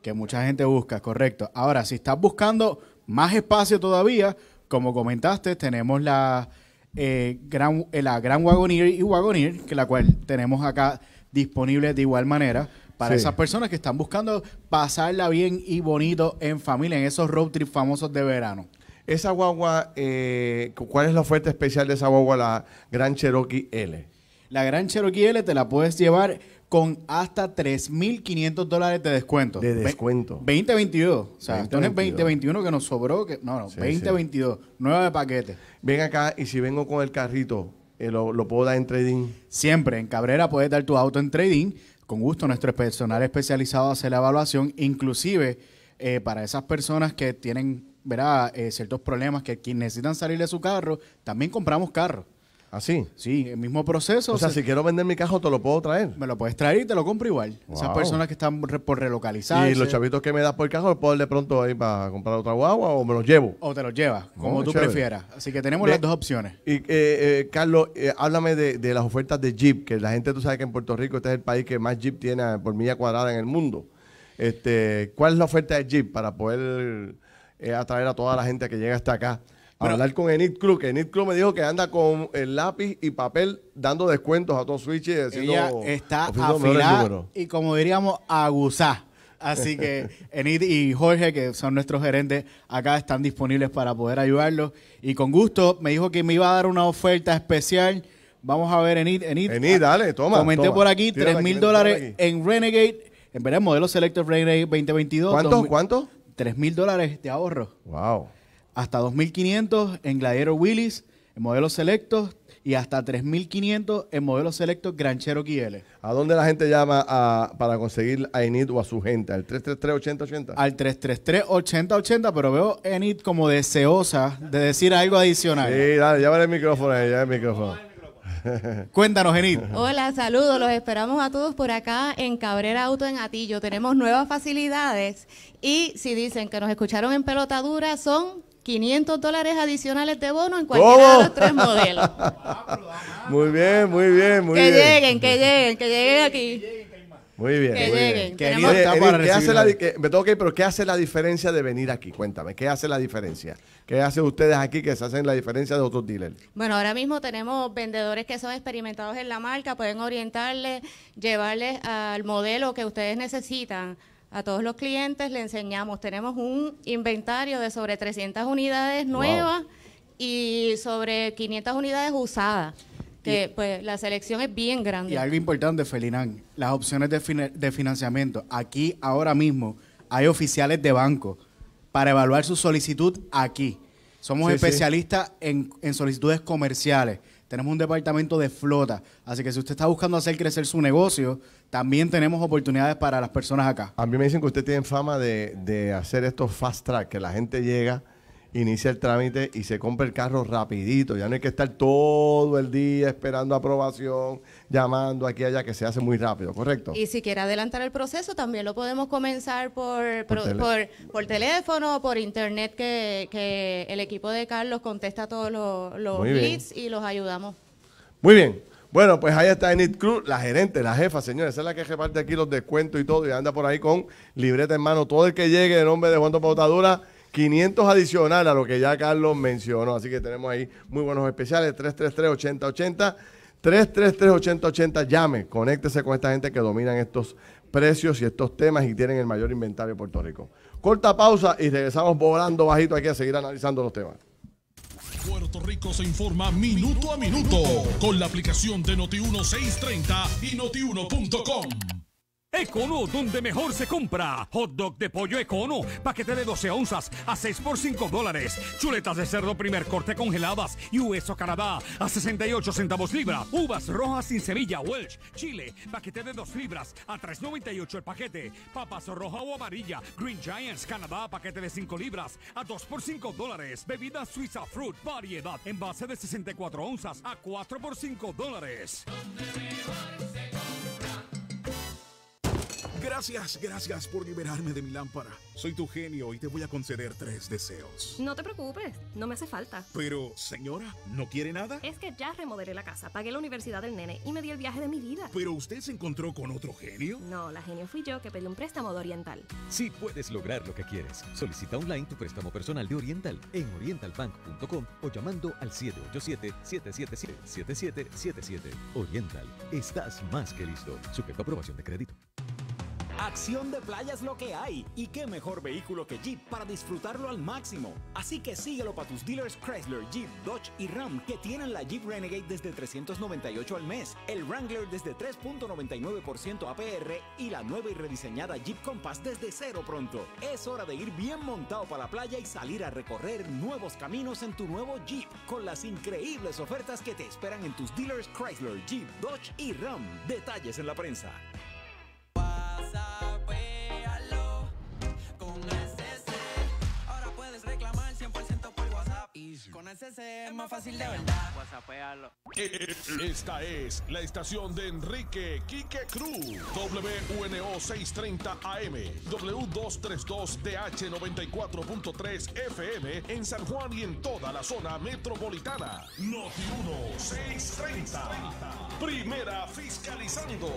[SPEAKER 7] que mucha gente busca, correcto. Ahora, si estás buscando más espacio todavía, como comentaste, tenemos la, eh, gran, eh, la Wagoneer y Wagoneer, que la cual tenemos acá disponible de igual manera para esas personas que están buscando pasarla bien y bonito en familia, en esos road trips famosos de verano.
[SPEAKER 1] Esa guagua, eh, ¿cuál es la oferta especial
[SPEAKER 7] de esa guagua, la Gran Cherokee L? La Gran Cherokee L te la puedes llevar con hasta 3.500 dólares de descuento. De descuento. 2022. O sea, 20, 2021 que nos sobró. Que, no, no, 2022. Nueve paquetes. de paquete. Ven acá y si vengo con el carrito, eh, lo, puedo dar en trading? Siempre. En Cabrera puedes dar tu auto en trading. Con gusto, nuestro personal especializado hace la evaluación. Inclusive eh, para esas personas que tienen verdad eh, ciertos problemas, que necesitan salir de su carro, también compramos carros. ¿Así? sí, el mismo proceso. O sea, si quiero vender mi caja, te lo puedo traer. me lo puedes traer y te lo compro igual. Esas personas que están por relocalizar. Y los
[SPEAKER 1] chavitos que me das por el puedo ir de pronto ahí para comprar otra guagua o me los llevo. O te los llevas, como tú prefieras. Así que tenemos las dos opciones. Y eh, eh Carlos, eh, háblame de, las ofertas de Jeep, que la gente, tú sabes que en Puerto Rico este es el país que más Jeep tiene por milla cuadrada en el mundo. Este, ¿Cuál es la oferta de Jeep para poder eh, atraer a toda la gente que llega hasta acá para hablar con Enid Cruz, que Enid Cruz me dijo que anda con el lápiz y papel dando descuentos a todos switch y diciendo, está afilado
[SPEAKER 7] y como diríamos, aguzá. Así que Enid y Jorge, que son nuestros gerentes, acá están disponibles para poder ayudarlos. Y con gusto me dijo que me iba a dar una oferta especial. Vamos a ver, Enid. Enid, Enid ah, dale, toma. Comenté por aquí, 3 mil dólares en Renegade. En verdad, modelo Selector Renegade 2022. ¿Cuánto? ¿Cuánto? 3 mil dólares de ahorro. Wow hasta 2.500 en Gladiator Willis, en modelos selectos, y hasta 3.500 en modelos selectos Granchero, Cherokee
[SPEAKER 1] ¿A dónde la gente llama para conseguir a Enid o a su gente? ¿Al 333-8080? Al 333-8080,
[SPEAKER 7] pero veo Enid como deseosa de decir algo adicional. Sí, dale, llévale el micrófono ahí, el micrófono. Cuéntanos, Enid.
[SPEAKER 8] Hola, saludos. Los esperamos a todos por acá en Cabrera Auto en Atillo. Tenemos nuevas facilidades y si dicen que nos escucharon en pelotadura, son 500 dólares adicionales de bono en cualquiera de los tres modelos.
[SPEAKER 1] muy bien, muy bien, muy que Lleguen,
[SPEAKER 8] que lleguen, que lleguen aquí.
[SPEAKER 1] Muy bien. Que lleguen. Bien. me tengo que ir, pero ¿qué hace la diferencia de venir aquí? Cuéntame, ¿qué hace la diferencia? ¿Qué hacen ustedes aquí que se hacen la diferencia de otros dealers?
[SPEAKER 8] Bueno, ahora mismo tenemos vendedores que son experimentados en la marca, pueden orientarles, llevarles al modelo que ustedes necesitan a todos los clientes le enseñamos, tenemos un inventario de sobre 300 unidades nuevas y sobre 500 unidades usadas que pues la selección es bien grande. Y algo
[SPEAKER 7] importante, Felinán, las opciones de, financiamiento. Aquí ahora mismo hay oficiales de banco para evaluar su solicitud aquí. Somos especialistas En, en, solicitudes comerciales. Tenemos un departamento de flota. Así que si usted está buscando hacer crecer su negocio, también
[SPEAKER 1] tenemos oportunidades para las personas acá. A mí me dicen que usted tiene fama de, hacer estos fast track, que la gente llega, inicia el trámite y se compra el carro rapidito. Ya no hay que estar todo el día esperando aprobación, llamando aquí y allá, que se hace muy rápido, ¿correcto?
[SPEAKER 8] Y si quiere adelantar el proceso, también lo podemos comenzar por, por, teléfono. por, por internet, que, que, el equipo de Carlos contesta todos los leads y los ayudamos.
[SPEAKER 1] Muy bien. Bueno, pues ahí está Enid Cruz, la gerente, la jefa, señores. es la que reparte aquí los descuentos y todo. Y anda por ahí con libreta en mano. Todo el que llegue en nombre de Juan Pautadura, 500 adicional a lo que ya Carlos mencionó. Así que tenemos ahí muy buenos especiales. 333-8080. 333-8080. Llame, conéctese con esta gente que dominan estos precios y estos temas y tienen el mayor inventario de Puerto Rico. Corta pausa y regresamos volando bajito aquí a seguir analizando los temas.
[SPEAKER 3] Puerto Rico se informa minuto a minuto con la aplicación de Noti 1630 y noti1.com. Econo, donde mejor se compra. Hot dog de pollo Econo, paquete de 12
[SPEAKER 6] onzas a 6 por 5 dólares. Chuletas de cerdo primer corte congeladas y hueso Canadá a 68 centavos libra. Uvas rojas sin semilla Welch, Chile, paquete de 2 libras a 3.98 el paquete. Papas roja o amarilla, Green Giants Canadá, paquete de 5 libras a 2 por 5 dólares. Bebida Suiza Fruit, variedad, envase de 64 onzas a 4 por 5 dólares.
[SPEAKER 7] Gracias, gracias por liberarme de mi lámpara. Soy tu genio y te voy a conceder tres deseos.
[SPEAKER 8] No te preocupes, no me hace falta.
[SPEAKER 7] Pero, señora, ¿no quiere nada?
[SPEAKER 8] Es que ya remodelé la casa, pagué la universidad del nene y me di el viaje de mi vida. ¿Pero usted
[SPEAKER 6] se encontró con otro
[SPEAKER 8] genio? No, la genio fui yo que pedí un préstamo de Oriental.
[SPEAKER 5] Sí puedes lograr lo que quieres. Solicita online tu préstamo personal de Oriental en orientalbank.com o llamando al 787-777-7777. Oriental, estás más que listo. Sujeto a aprobación de crédito.
[SPEAKER 2] Acción de playa es lo que hay y qué mejor vehículo que Jeep para disfrutarlo al máximo. Así que síguelo para tus dealers Chrysler, Jeep, Dodge y Ram que tienen la Jeep Renegade desde 398 al mes, el Wrangler desde 3.99% APR y la nueva y rediseñada Jeep Compass desde cero pronto. Es hora de ir bien montado para la playa y salir a recorrer nuevos caminos en tu nuevo Jeep con las increíbles ofertas que te esperan en tus dealers Chrysler, Jeep, Dodge y Ram. Detalles en la prensa.
[SPEAKER 3] Eh, es más fácil de verdad. Esta es la estación de Enrique Quique Cruz. WNO 630 AM. W232DH 94.3 FM en San Juan y en toda la zona metropolitana. Noti 1 630. Primera fiscalizando.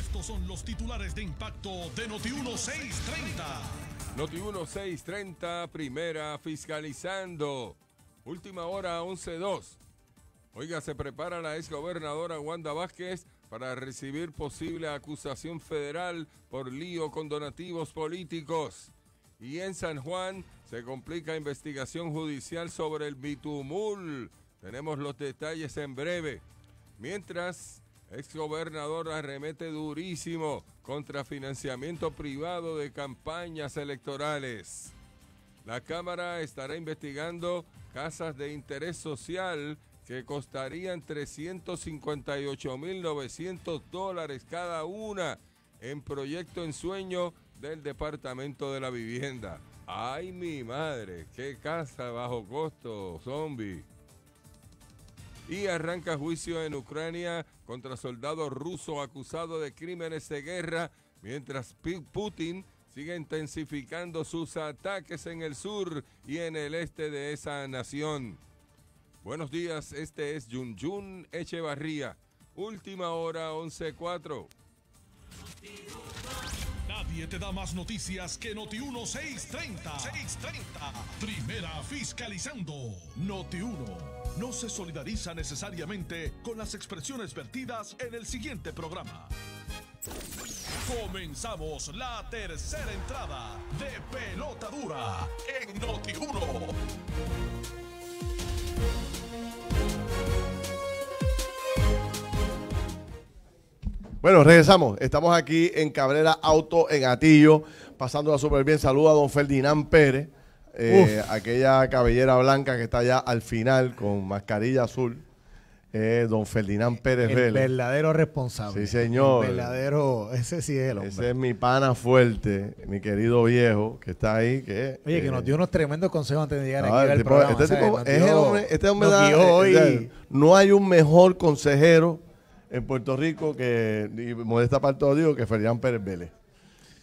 [SPEAKER 3] Estos son los titulares de impacto de Noti 1 630.
[SPEAKER 4] Noti 1630, primera fiscalizando. Última hora 11.2. Oiga, se prepara la exgobernadora Wanda Vázquez para recibir posible acusación federal por lío con donativos políticos. Y en San Juan se complica investigación judicial sobre el bitumul. Tenemos los detalles en breve. Mientras, Exgobernador arremete durísimo contra financiamiento privado de campañas electorales. La Cámara estará investigando casas de interés social que costarían 358.900 dólares cada una en proyecto en sueño del Departamento de la Vivienda. ¡Ay, mi madre! ¡Qué casa bajo costo, zombie! y arranca juicio en Ucrania contra soldado ruso acusado de crímenes de guerra, mientras Putin sigue intensificando sus ataques en el sur y en el este de esa nación. Buenos días, este es Yun Echevarría. Última hora 11.4
[SPEAKER 3] y te da más noticias que Noti 1630. 630. Primera fiscalizando. Noti 1 no se solidariza necesariamente con las expresiones vertidas en el siguiente programa. Comenzamos la tercera entrada de Pelota Dura en Noti 1.
[SPEAKER 1] Bueno, regresamos. Estamos aquí en Cabrera Auto, en Atillo, pasándola súper bien. Saluda a don Ferdinand Pérez, eh, aquella cabellera blanca que está allá al final con mascarilla azul. Eh, don Ferdinand Pérez el
[SPEAKER 2] verdadero responsable. Sí, señor. El verdadero, ese sí es el hombre.
[SPEAKER 1] Ese es mi pana fuerte, mi querido viejo, que está ahí. Que, Oye, que eh, nos dio
[SPEAKER 2] unos tremendos consejos antes de llegar aquí al programa. Este, este hombre, este
[SPEAKER 1] da, no hay un mejor consejero en Puerto Rico que, modesta parte todo digo, que Ferdinand Pérez Vélez.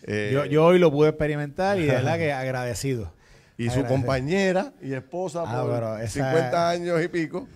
[SPEAKER 1] Eh, yo, yo, hoy lo pude experimentar y de verdad que agradecido.
[SPEAKER 2] Y su compañera
[SPEAKER 1] y esposa ah, por 50 años y pico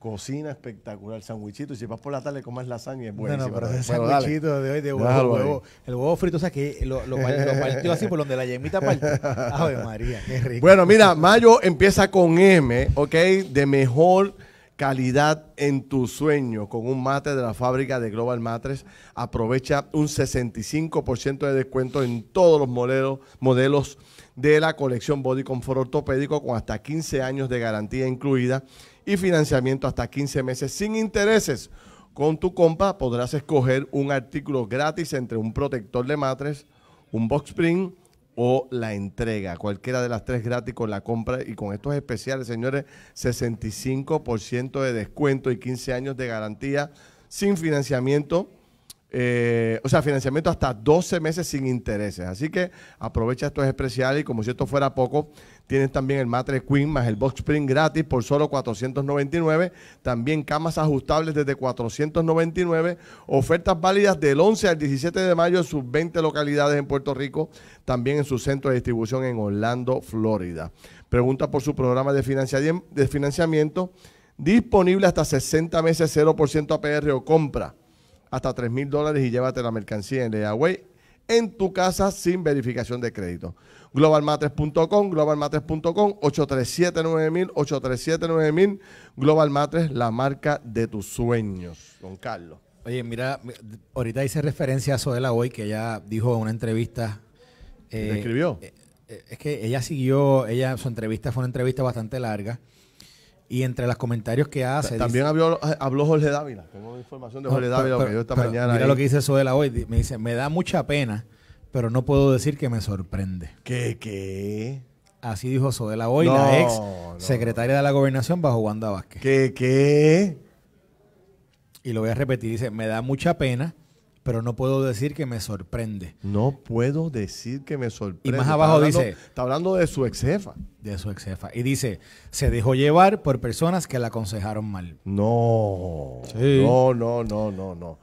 [SPEAKER 1] cocina espectacular, sandwichito, y si vas por la tarde comas lasaña es buenísimo. No, pero sandwichito de hoy de huevo,
[SPEAKER 2] el huevo, frito, o sea que lo, lo, partió así por donde la yemita partió. Ave María, qué
[SPEAKER 1] rico. Bueno, mira, mayo empieza con M, ¿ok? De mejor calidad en tu sueño con un mate de la fábrica de Global Matres. Aprovecha un 65% de descuento en todos los modelos, de la colección Body Comfort Ortopédico con hasta 15 años de garantía incluida y financiamiento hasta 15 meses sin intereses. Con tu compra podrás escoger un artículo gratis entre un protector de matres, un box spring, o la entrega. Cualquiera de las tres gratis con la compra y con estos especiales, señores, 65% de descuento y 15 años de garantía sin financiamiento. Eh, o sea, financiamiento hasta 12 meses sin intereses. Así que aprovecha estos especiales y como si esto fuera poco, Tienes también el Matre Queen más el Box Spring gratis por solo 499. También camas ajustables desde 499. Ofertas válidas del 11 al 17 de mayo en sus 20 localidades en Puerto Rico. También en su centro de distribución en Orlando, Florida. Pregunta por su programa de, financiamiento. Disponible hasta 60 meses, 0% APR o compra. Hasta $3,000 mil dólares y llévate la mercancía en Leaway en tu casa sin verificación de crédito globalmatres.com, globalmatres.com, 837-9000, 837-9000, Global la marca de tus sueños. Don Carlos. Oye, mira, ahorita
[SPEAKER 2] hice referencia a Soela hoy, que ella dijo en una entrevista. Eh, escribió? Eh, eh, es que ella siguió, ella su entrevista fue una entrevista bastante larga. Y entre los comentarios que
[SPEAKER 1] hace. También habló, habló, Jorge Dávila. Tengo información de Jorge Dávila que yo esta mañana. Mira lo que
[SPEAKER 2] dice Soela hoy. Me dice: Me da mucha pena pero no puedo decir que me sorprende. ¿Qué? ¿Qué? Así dijo Sodela Hoy, la ex secretaria de la gobernación bajo Wanda Vázquez. ¿Qué? ¿Qué? Y lo voy a repetir, dice, me da mucha pena, pero no puedo decir que me sorprende.
[SPEAKER 1] No puedo decir que me sorprende. Y más abajo dice...
[SPEAKER 2] Está hablando de su ex jefa. De su ex jefa. Y dice, se dejó llevar por personas que la aconsejaron mal. No. No,
[SPEAKER 1] no, no, no, no.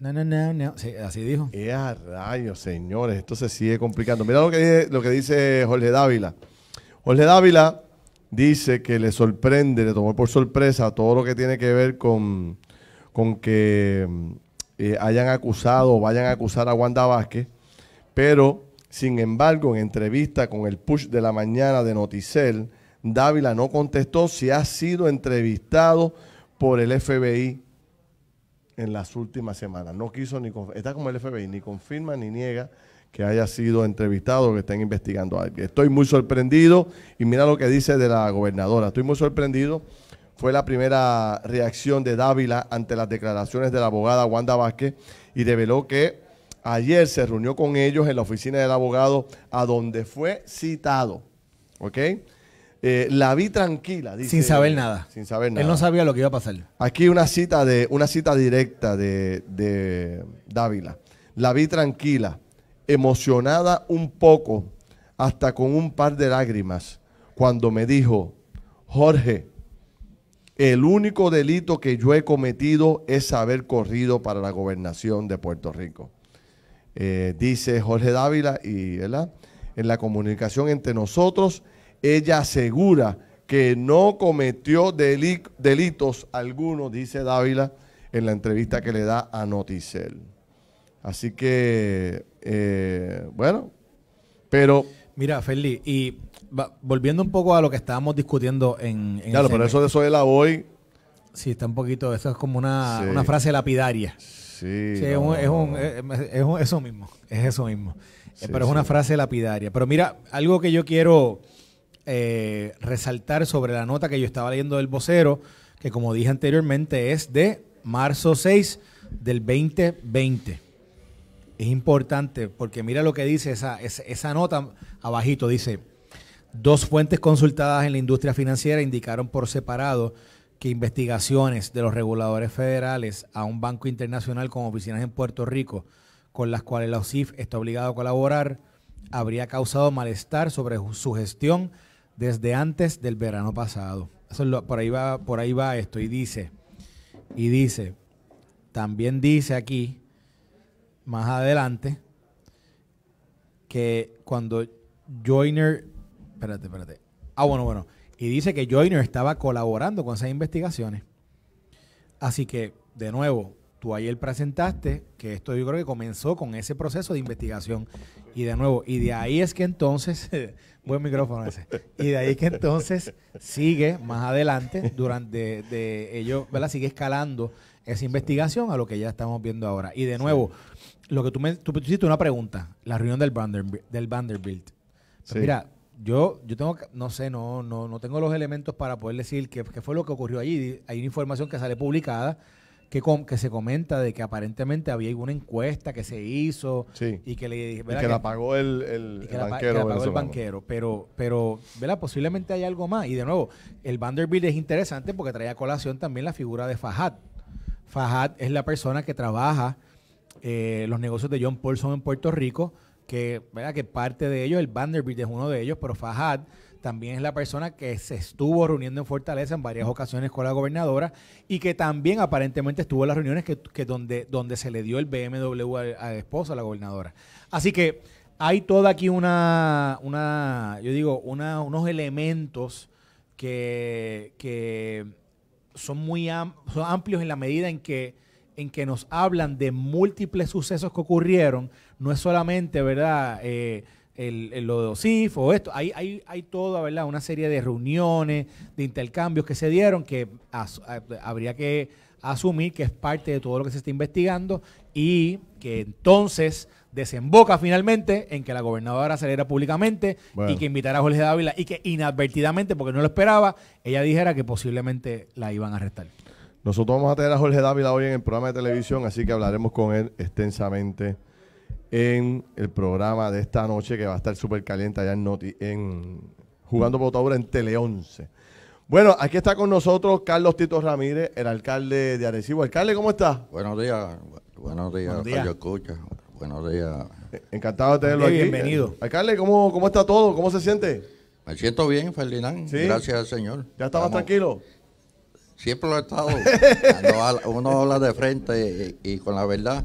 [SPEAKER 1] No, no, no, así dijo. ¡Qué rayos, señores! Esto se sigue complicando. Mira lo que, dice, lo que dice Jorge Dávila. Jorge Dávila dice que le sorprende, le tomó por sorpresa todo lo que tiene que ver con, con que eh, hayan acusado o vayan a acusar a Wanda Vázquez, pero sin embargo, en entrevista con el push de la mañana de Noticel, Dávila no contestó si ha sido entrevistado por el FBI en las últimas semanas. No quiso ni está como el FBI, ni confirma ni niega que haya sido entrevistado o que estén investigando a alguien. Estoy muy sorprendido y mira lo que dice de la gobernadora. Estoy muy sorprendido. Fue la primera reacción de Dávila ante las declaraciones de la abogada Wanda Vázquez y reveló que ayer se reunió con ellos en la oficina del abogado a donde fue citado. ¿Ok? Eh, la vi tranquila, dice. Sin saber nada. Sin saber nada. Él no sabía lo que iba a pasar. Aquí una cita, de, una cita directa de, Dávila. La vi tranquila, emocionada un poco, hasta con un par de lágrimas, cuando me dijo, Jorge, el único delito que yo he cometido es haber corrido para la gobernación de Puerto Rico. Eh, dice Jorge Dávila y en la comunicación entre nosotros ella asegura que no cometió delitos algunos, dice Dávila en la entrevista que le da a Noticel. Así que, eh, bueno, pero... Mira,
[SPEAKER 2] Feli, y volviendo un poco a lo que estábamos discutiendo en... claro, pero eso de la voy... Sí, está un poquito, eso es como una, frase lapidaria. Sí. sí es, un, eso mismo, es eso mismo. Eh, pero es una frase lapidaria. Pero mira, algo que yo quiero eh, resaltar sobre la nota que yo estaba leyendo del vocero, que como dije anteriormente es de marzo 6 del 2020. Es importante porque mira lo que dice esa, nota abajito, dice, dos fuentes consultadas en la industria financiera indicaron por separado que investigaciones de los reguladores federales a un banco internacional con oficinas en Puerto Rico, con las cuales la OSIF está obligado a colaborar, habría causado malestar sobre su gestión desde antes del verano pasado. Eso por, ahí va, por ahí va esto y dice, y dice, también dice aquí, más adelante, que cuando Joyner, espérate, espérate, ah, bueno, bueno, y dice que Joyner estaba colaborando con esas investigaciones. Así que, de nuevo, tú ayer presentaste que esto yo creo que comenzó con ese proceso de investigación y de nuevo, y de ahí es que entonces, buen micrófono ese, y de ahí es que entonces sigue más adelante, durante de, ¿verdad? Sigue escalando esa investigación a lo que ya estamos viendo ahora. Y de nuevo, lo que tú me tú, hiciste una pregunta, la reunión del Vanderbilt. Del Vanderbilt. Pues mira, yo, yo tengo, no sé, no, no, no tengo los elementos para poder decir qué, qué fue lo que ocurrió allí. Hay una información que sale publicada que, que se comenta de que aparentemente había alguna encuesta que se hizo y que le la
[SPEAKER 1] pagó el, el, banquero. el banquero.
[SPEAKER 2] Pero, pero ¿verdad? posiblemente hay algo más. Y de nuevo, el Vanderbilt es interesante porque trae a colación también la figura de Fajad. Fajad es la persona que trabaja eh, los negocios de John Paulson en Puerto Rico, que, ¿verdad? que parte de ellos, el Vanderbilt es uno de ellos, pero Fajad también es la persona que se estuvo reuniendo en Fortaleza en varias ocasiones con la gobernadora y que también aparentemente estuvo en las reuniones que, donde, donde se le dio el BMW a, la esposa, a la gobernadora. Así que hay toda aquí una, una yo digo, unos elementos que, que son muy amplios en la medida en que, en que nos hablan de múltiples sucesos que ocurrieron. No es solamente, ¿verdad? Eh, el, lo de o esto. Hay, hay, hay toda, ¿verdad? Una serie de reuniones, de intercambios que se dieron que habría que asumir que es parte de todo lo que se está investigando y que entonces desemboca finalmente en que la gobernadora acelera públicamente y que invitara a Jorge Dávila y que inadvertidamente, porque no lo esperaba, ella dijera que posiblemente
[SPEAKER 1] la iban a arrestar. Nosotros vamos a tener a Jorge Dávila hoy en el programa de televisión, así que hablaremos con él extensamente en el programa de esta noche que va a estar súper caliente allá en, Noti, en Jugando Potadura en Tele 11. Bueno, aquí está con nosotros Carlos Tito Ramírez, el alcalde de Arecibo. Alcalde, ¿cómo está?
[SPEAKER 10] Buenos días, buenos días, buenos días. Escucha. Buenos días. Encantado de tenerlo aquí. Bienvenido.
[SPEAKER 1] Alcalde, ¿cómo, ¿cómo está todo? ¿Cómo se
[SPEAKER 10] siente? Me siento bien, Ferdinand. Gracias al Señor. ¿Ya estaba tranquilo? Siempre lo he estado. uno habla de frente y con la verdad.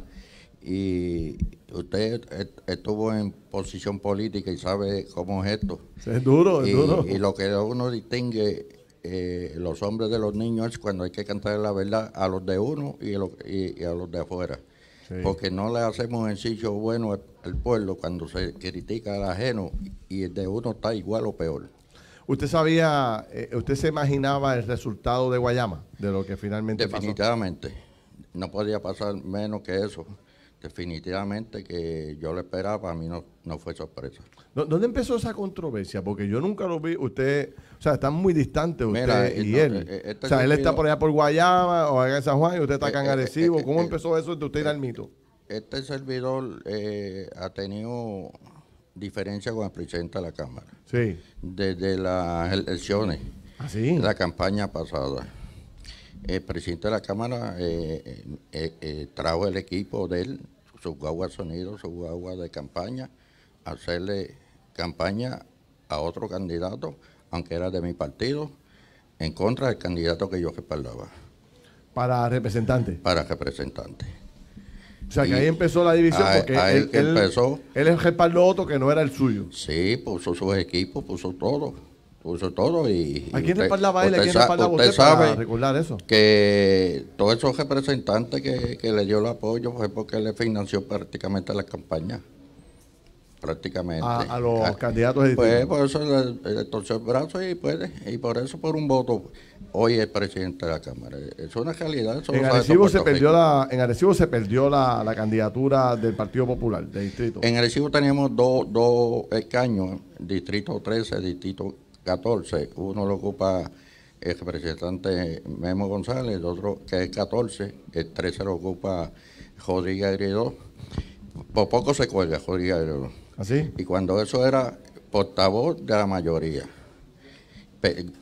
[SPEAKER 10] Y, usted estuvo en posición política y sabe cómo es esto. Es duro, es duro. Y lo que uno distingue eh, los hombres de los niños es cuando hay que cantar la verdad a los de uno y, a los de afuera. Porque no le hacemos ejercicio bueno al pueblo cuando se critica al ajeno y el de uno está igual o peor. ¿Usted sabía, eh, usted se imaginaba el resultado de Guayama, de lo que finalmente Definitivamente. No podía pasar menos que eso definitivamente que yo lo esperaba, a mí no, no fue sorpresa.
[SPEAKER 1] ¿Dónde empezó esa controversia? Porque yo nunca lo vi, usted, o sea, están muy distante usted eh, y él. Eh, eh, este o sea, él está por allá por Guayama o en San Juan y usted está acá en Arecibo. ¿Cómo empezó eso de usted y el mito?
[SPEAKER 10] Este servidor ha tenido diferencia con el presidente de la Cámara. Sí. Desde las elecciones. así ¿Ah, La campaña pasada el presidente de la Cámara eh, eh, eh, eh, trajo el equipo de él, su guagua sonido, su guagua de campaña, hacerle campaña a otro candidato, aunque era de mi partido, en contra del candidato que yo respaldaba. ¿Para
[SPEAKER 1] representante? Para
[SPEAKER 10] representante. O sea, que ahí empezó la división porque él, él, empezó, él respaldó otro que no era el suyo. Sí, puso sus equipos, puso todo puso todo y... ¿A quién respaldaba él? ¿A quién le usted, usted, para recordar eso? Que todos esos representantes que, le dio el apoyo fue porque le financió prácticamente la campaña. Prácticamente. A, los ah, candidatos Pues por eso le, torció el brazo y, puede y por eso por un voto hoy es presidente de la Cámara. Es una realidad. En Arecibo, se perdió
[SPEAKER 1] la, en se perdió la, candidatura del Partido Popular, del distrito.
[SPEAKER 10] En Arecibo teníamos dos escaños, distrito 13, distrito 14, uno lo ocupa el representante Memo González, el otro que es 14, el 13 lo ocupa Jodilla Por poco se cuelga Rodríguez ¿Así? ¿Ah, y cuando eso era portavoz de la mayoría.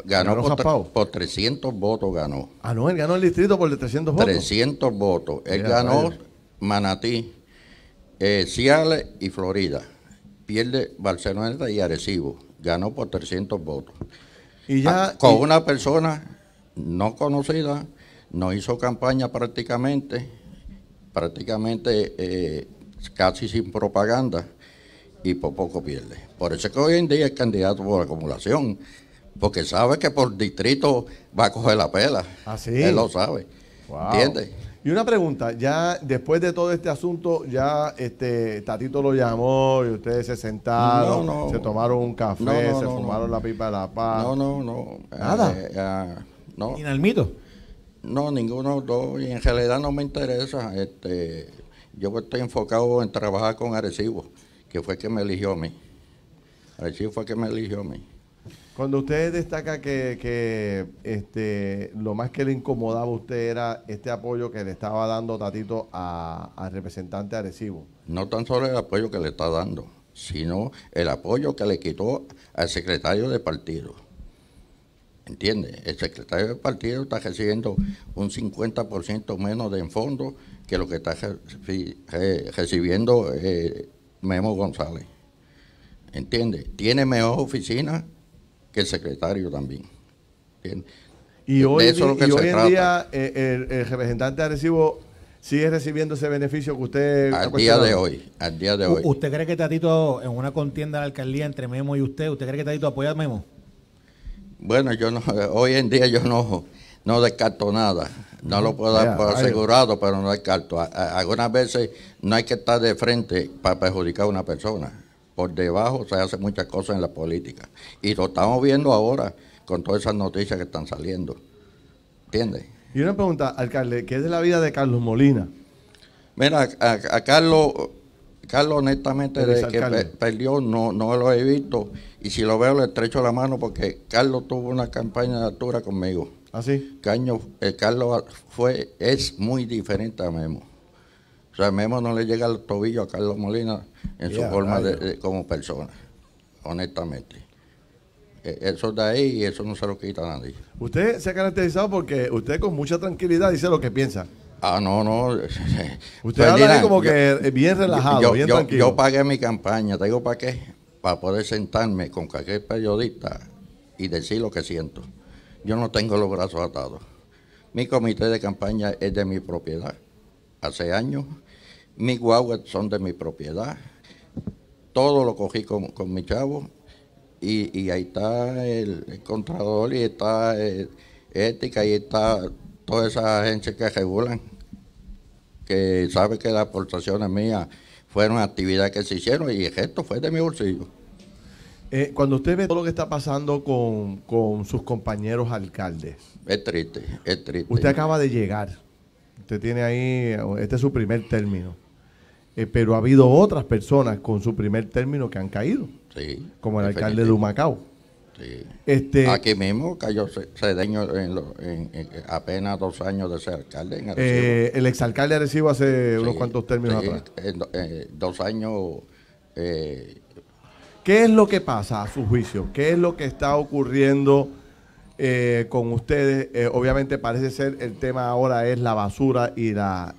[SPEAKER 10] Ganó por, por, 300 votos, ganó.
[SPEAKER 1] Ah, no, él ganó el distrito por 300 votos.
[SPEAKER 10] 300 votos. Él ganó Manatí, eh, Ciales y Florida. Pierde Barcelona y Arecibo ganó por 300 votos. Y ya, ah, con una persona no conocida, no hizo campaña prácticamente, prácticamente eh, casi sin propaganda y por poco pierde. Por eso es que hoy en día es candidato por acumulación, porque sabe que por distrito va a coger la pela. Así. Ah, Él lo sabe. ¿Entiendes?
[SPEAKER 1] Y una pregunta, ya después de todo este asunto, ya este Tatito lo llamó y ustedes se sentaron, se tomaron un café, se fumaron
[SPEAKER 10] la pipa de la paz. No, no, no. Nada. Eh, eh, ah, no. ¿Y en el mito? No, ninguno dos. Y en realidad no me interesa. Este, yo estoy enfocado en trabajar con Arecibo, que fue el que me eligió a mí. Arecibo fue el que me eligió a mí.
[SPEAKER 1] Cuando usted destaca que, este, lo más que le incomodaba a usted era este apoyo que le estaba dando Tatito al representante
[SPEAKER 10] Arecibo. No tan solo el apoyo que le está dando, sino el apoyo que le quitó al secretario de partido. ¿Entiende? El secretario de partido está recibiendo un 50% menos de en fondo que lo que está recibiendo eh, Memo González. ¿Entiende? Tiene mejor oficina que el secretario también. Y hoy, en día
[SPEAKER 1] eh, el, representante de Arecibo sigue recibiendo ese beneficio que usted... Al día de hoy, al
[SPEAKER 10] día de hoy. ¿Usted
[SPEAKER 2] cree que Tatito, en una contienda de la alcaldía entre Memo y usted, ¿usted cree que Tatito apoya a Memo?
[SPEAKER 10] Bueno, yo no, hoy en día yo no, no descarto nada. No lo puedo dar por asegurado, pero no descarto. algunas veces no hay que estar de frente para perjudicar a una persona por debajo se hacen muchas cosas en la política. Y lo estamos viendo ahora con todas esas noticias que están saliendo. ¿Entiendes? Y
[SPEAKER 1] una pregunta, alcalde,
[SPEAKER 10] ¿qué es de la vida de Carlos Molina? Mira, a, Carlos, Carlos honestamente, desde que perdió, no, no lo he visto. Y si lo veo, le estrecho la mano porque Carlos tuvo una campaña de altura conmigo. ¿Ah, sí? Caño, eh, Carlos fue, es muy diferente a Memo. O sea, Memo no le llega el tobillo a Carlos Molina en su forma de, como persona, honestamente. E, eso de ahí y eso no se lo quita a nadie.
[SPEAKER 1] Usted se ha caracterizado porque usted
[SPEAKER 10] con mucha tranquilidad dice lo que piensa. Ah, no, no. Usted habla como que bien relajado, yo, bien tranquilo. Yo pagué mi campaña, ¿te digo para qué? Para poder sentarme con cualquier periodista y decir lo que siento. Yo no tengo los brazos atados. Mi comité de campaña es de mi propiedad. Hace años mis guaguas son de mi propiedad. Todo lo cogí con, con mi chavo. Y, ahí está el, el, y está eh, ética y está toda esa gente que regulan, que sabe que las aportaciones mías fueron actividades que se hicieron y esto fue de mi bolsillo. Eh, cuando
[SPEAKER 1] usted ve todo lo que está pasando con, con sus
[SPEAKER 10] compañeros alcaldes. Es triste, es triste. Usted
[SPEAKER 1] acaba de llegar. Usted tiene ahí, este es su primer término. Eh, pero ha habido otras personas con su primer término que han caído, como el alcalde de Humacao.
[SPEAKER 10] Este, Aquí mismo cayó Cedeño en, eh, apenas dos años de ser alcalde. En eh,
[SPEAKER 1] el exalcalde de Arecibo hace unos cuantos términos atrás.
[SPEAKER 10] Eh, dos años. ¿Qué
[SPEAKER 1] es lo que pasa a su juicio? ¿Qué es lo que está ocurriendo con ustedes? obviamente parece ser el tema ahora es la basura y, la,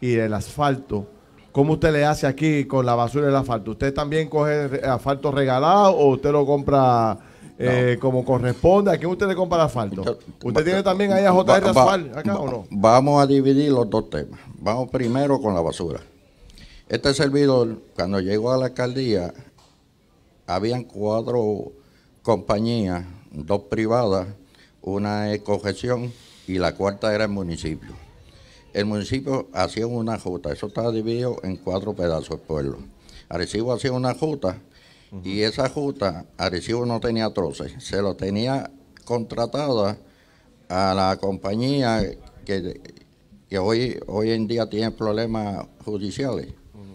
[SPEAKER 1] y el asfalto ¿Cómo usted le hace aquí con la basura y el asfalto? ¿Usted también coge asfalto regalado o usted lo compra
[SPEAKER 10] eh, como corresponde? ¿A quién usted le compra el asfalto? ¿Usted, tiene también ahí a JR Asfalto? acá o no? Vamos a dividir los dos temas. Vamos primero con la basura. Este servidor, cuando llegó a la alcaldía, habían cuatro compañías, dos privadas, una cogestión y la cuarta era el municipio el municipio hacía una juta, eso estaba dividido en cuatro pedazos el pueblo. Arecibo hacía una juta y esa juta, Arecibo no tenía troces, se lo tenía contratada a la compañía que, hoy, hoy en día tiene problemas judiciales.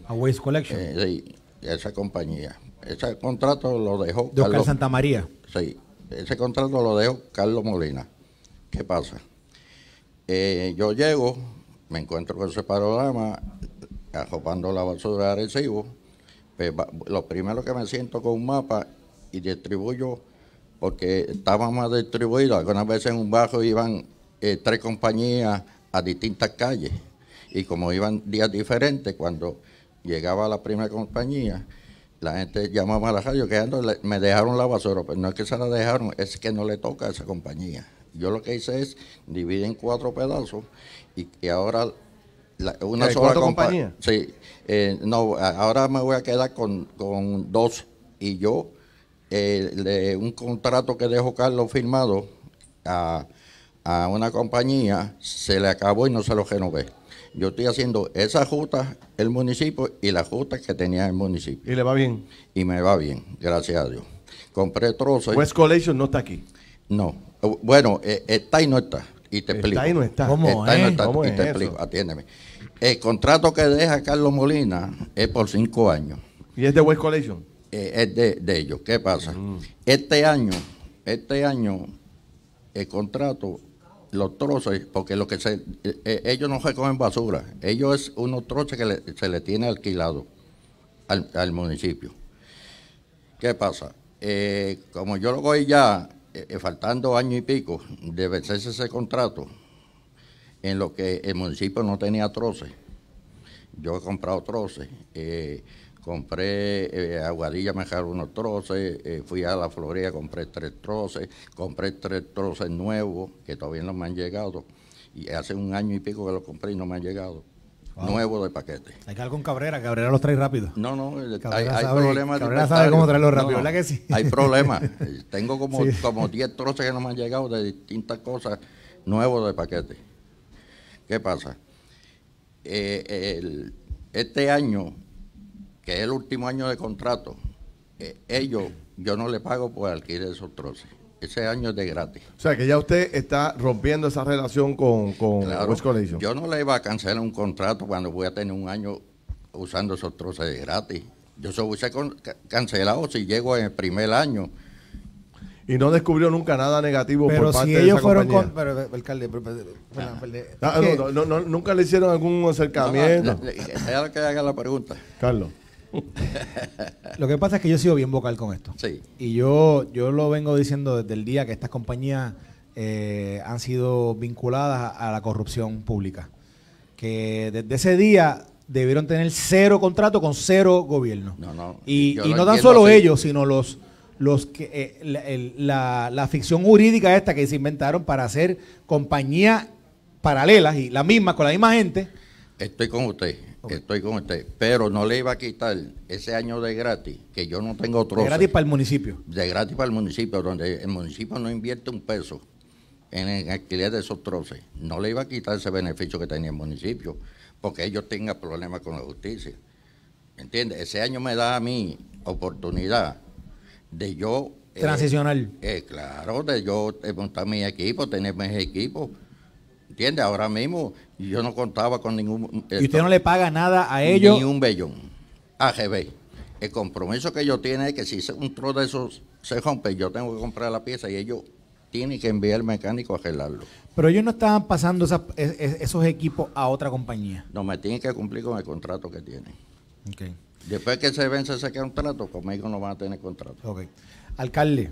[SPEAKER 10] A Waste Collection. Eh, sí, esa compañía. Ese contrato lo dejó. De Carlos, Santa María. Sí, ese contrato lo dejó Carlos Molina. ¿Qué pasa? Eh, yo llego, me encuentro con ese panorama, arropando la basura de Arecibo, pues, lo primero que me siento con un mapa y distribuyo, porque estaba más distribuido, algunas veces en un bajo iban eh, tres compañías a distintas calles, y como iban días diferentes, cuando llegaba la primera compañía, la gente llamaba a la radio me dejaron la basura, pero pues, no es que se la dejaron, es que no le toca a esa compañía. Yo lo que hice es dividir en cuatro pedazos y, ahora una sola compañía. Sí, eh, no, ahora me voy a quedar con, dos y yo eh, un contrato que dejó Carlos firmado a, una compañía se le acabó y no se lo renové. Yo estoy haciendo esa justa el municipio y la justa que tenía el municipio. ¿Y le va bien? Y me va bien, gracias a Dios. Compré trozos. West Coalition no está aquí. No, eh, bueno, está y no está y te está explico. no
[SPEAKER 1] está. ¿Cómo está es? no está. te
[SPEAKER 10] atiéndeme. El contrato que deja Carlos Molina es por cinco años. ¿Y es de West Collection? Eh, es de, ellos. ¿Qué pasa? Mm. Este año, este año, el contrato, los troces, porque lo que se, eh, eh, ellos no recogen basura, ellos es unos troces que se le tiene alquilado al, municipio. ¿Qué pasa? como yo lo voy ya, eh, eh, faltando año y pico de vencerse ese contrato, en lo que el municipio no tenía troces, yo he comprado troces, eh, compré aguadilla, me dejaron unos troces, fui a la Florida, compré tres troces, compré tres troces nuevos que todavía no me han llegado, y hace un año y pico que los compré y no me han llegado nuevo de paquete.
[SPEAKER 2] Hay que hablar con Cabrera, Cabrera los trae rápido.
[SPEAKER 10] No, no, hay, problemas. Cabrera sabe cómo traerlos rápido, ¿verdad que sí? Hay problemas. Eh, tengo como 10 troces que no me han llegado de distintas cosas nuevos de paquete. ¿Qué pasa? Eh, este año, que es el último año de contrato, eh, ellos, yo no le pago por alquiler esos troces ese año de gratis.
[SPEAKER 1] O sea, que ya usted está rompiendo esa relación con, con claro, Yo
[SPEAKER 10] no le iba a cancelar un contrato cuando voy a tener un año usando esos troces de gratis. Yo se hubiese cancelado si llego en el primer año. Y no descubrió nunca nada negativo por si parte ellos esa fueron Con,
[SPEAKER 2] pero, alcalde,
[SPEAKER 1] ah, no, nunca le hicieron algún acercamiento. No, no, que
[SPEAKER 10] haga la pregunta.
[SPEAKER 2] Carlos. lo que pasa es que yo he sido bien vocal con esto. Y yo, yo lo vengo diciendo desde el día que estas compañías eh, han sido vinculadas a la corrupción pública. Que desde ese día debieron tener cero contrato con cero gobierno.
[SPEAKER 10] y, no tan solo ellos,
[SPEAKER 2] sino los los eh, la, la, ficción jurídica esta que se inventaron para hacer compañías paralelas y la misma con la misma gente.
[SPEAKER 10] Estoy con usted. Estoy con usted. Pero no le iba a quitar ese año de gratis, que yo no tengo otro. De gratis para el municipio. De gratis para el municipio, donde el municipio no invierte un peso en el alquiler de esos troces. No le iba a quitar ese beneficio que tenía el municipio, porque ellos tengan problemas con la justicia. ¿Me entiendes? Ese año me da a mí oportunidad de yo... Eh, Transicional. Eh, claro, de yo montar mi equipo, tener mis equipos ¿Entiende? Ahora mismo yo no contaba con ningún... ¿Y usted no
[SPEAKER 2] le paga nada a ellos? Ni un
[SPEAKER 10] bellón. AGB. El compromiso que ellos tienen es que si un trozo de esos se rompe, yo tengo que comprar la pieza y ellos tienen que enviar el mecánico a arreglarlo.
[SPEAKER 2] Pero ellos no estaban pasando esos
[SPEAKER 10] equipos a otra compañía. No, me tienen que cumplir con el contrato que tienen. Okay. Después que se vence ese contrato, conmigo no van a tener contrato. Okay. Alcalde,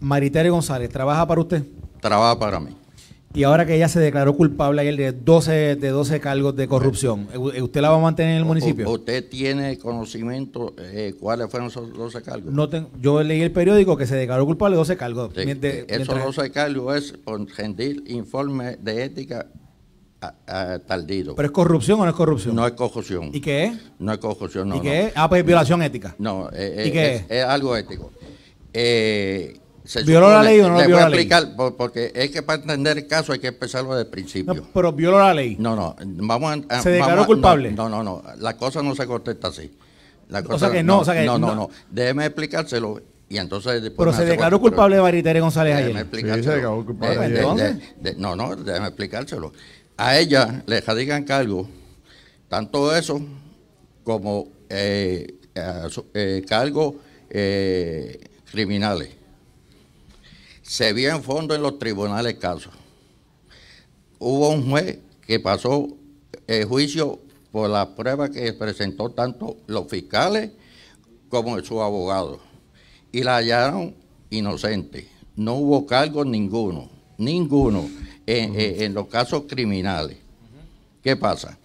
[SPEAKER 2] Maritere González, ¿trabaja para usted?
[SPEAKER 10] Trabaja para mí.
[SPEAKER 2] Y ahora que ella se declaró culpable ayer de 12, de 12 cargos de corrupción, ¿eh, ¿usted la va a mantener en el municipio?
[SPEAKER 10] ¿Usted tiene conocimiento eh, cuáles fueron esos 12 cargos? No
[SPEAKER 2] yo leí el periódico que se declaró culpable de 12 cargos. esos
[SPEAKER 10] 12 cargos es un informe de ética tardido? ¿Pero es corrupción o no es corrupción? No es corrupción. ¿Y qué es? No es corrupción, no. ¿Y qué es? Ah, pues es violación ética. No, eh, es, es algo ético. Eh, ¿Violó la ley o no le violó voy a explicar, ley? porque es que para entender el caso hay que empezarlo desde el principio. pero violó la ley. No, no, vamos a... ¿Se ah, declaró culpable? No, no, no, la cosa no se contesta así. o sea que no, no, o sea que no, no, no, déjeme explicárselo y entonces después Pero se declaró culpable Baritere González déjeme se declaró culpable de, no, no, déjeme explicárselo. A ella le jadigan cargo tanto eso como eh, eh, eh cargos eh, criminales se vio en fondo en los tribunales casos. Hubo un juez que pasó el eh, juicio por la prueba que presentó tanto los fiscales como su abogado. y la hallaron inocente. No hubo cargo ninguno, ninguno en, eh, los casos criminales. ¿Qué pasa?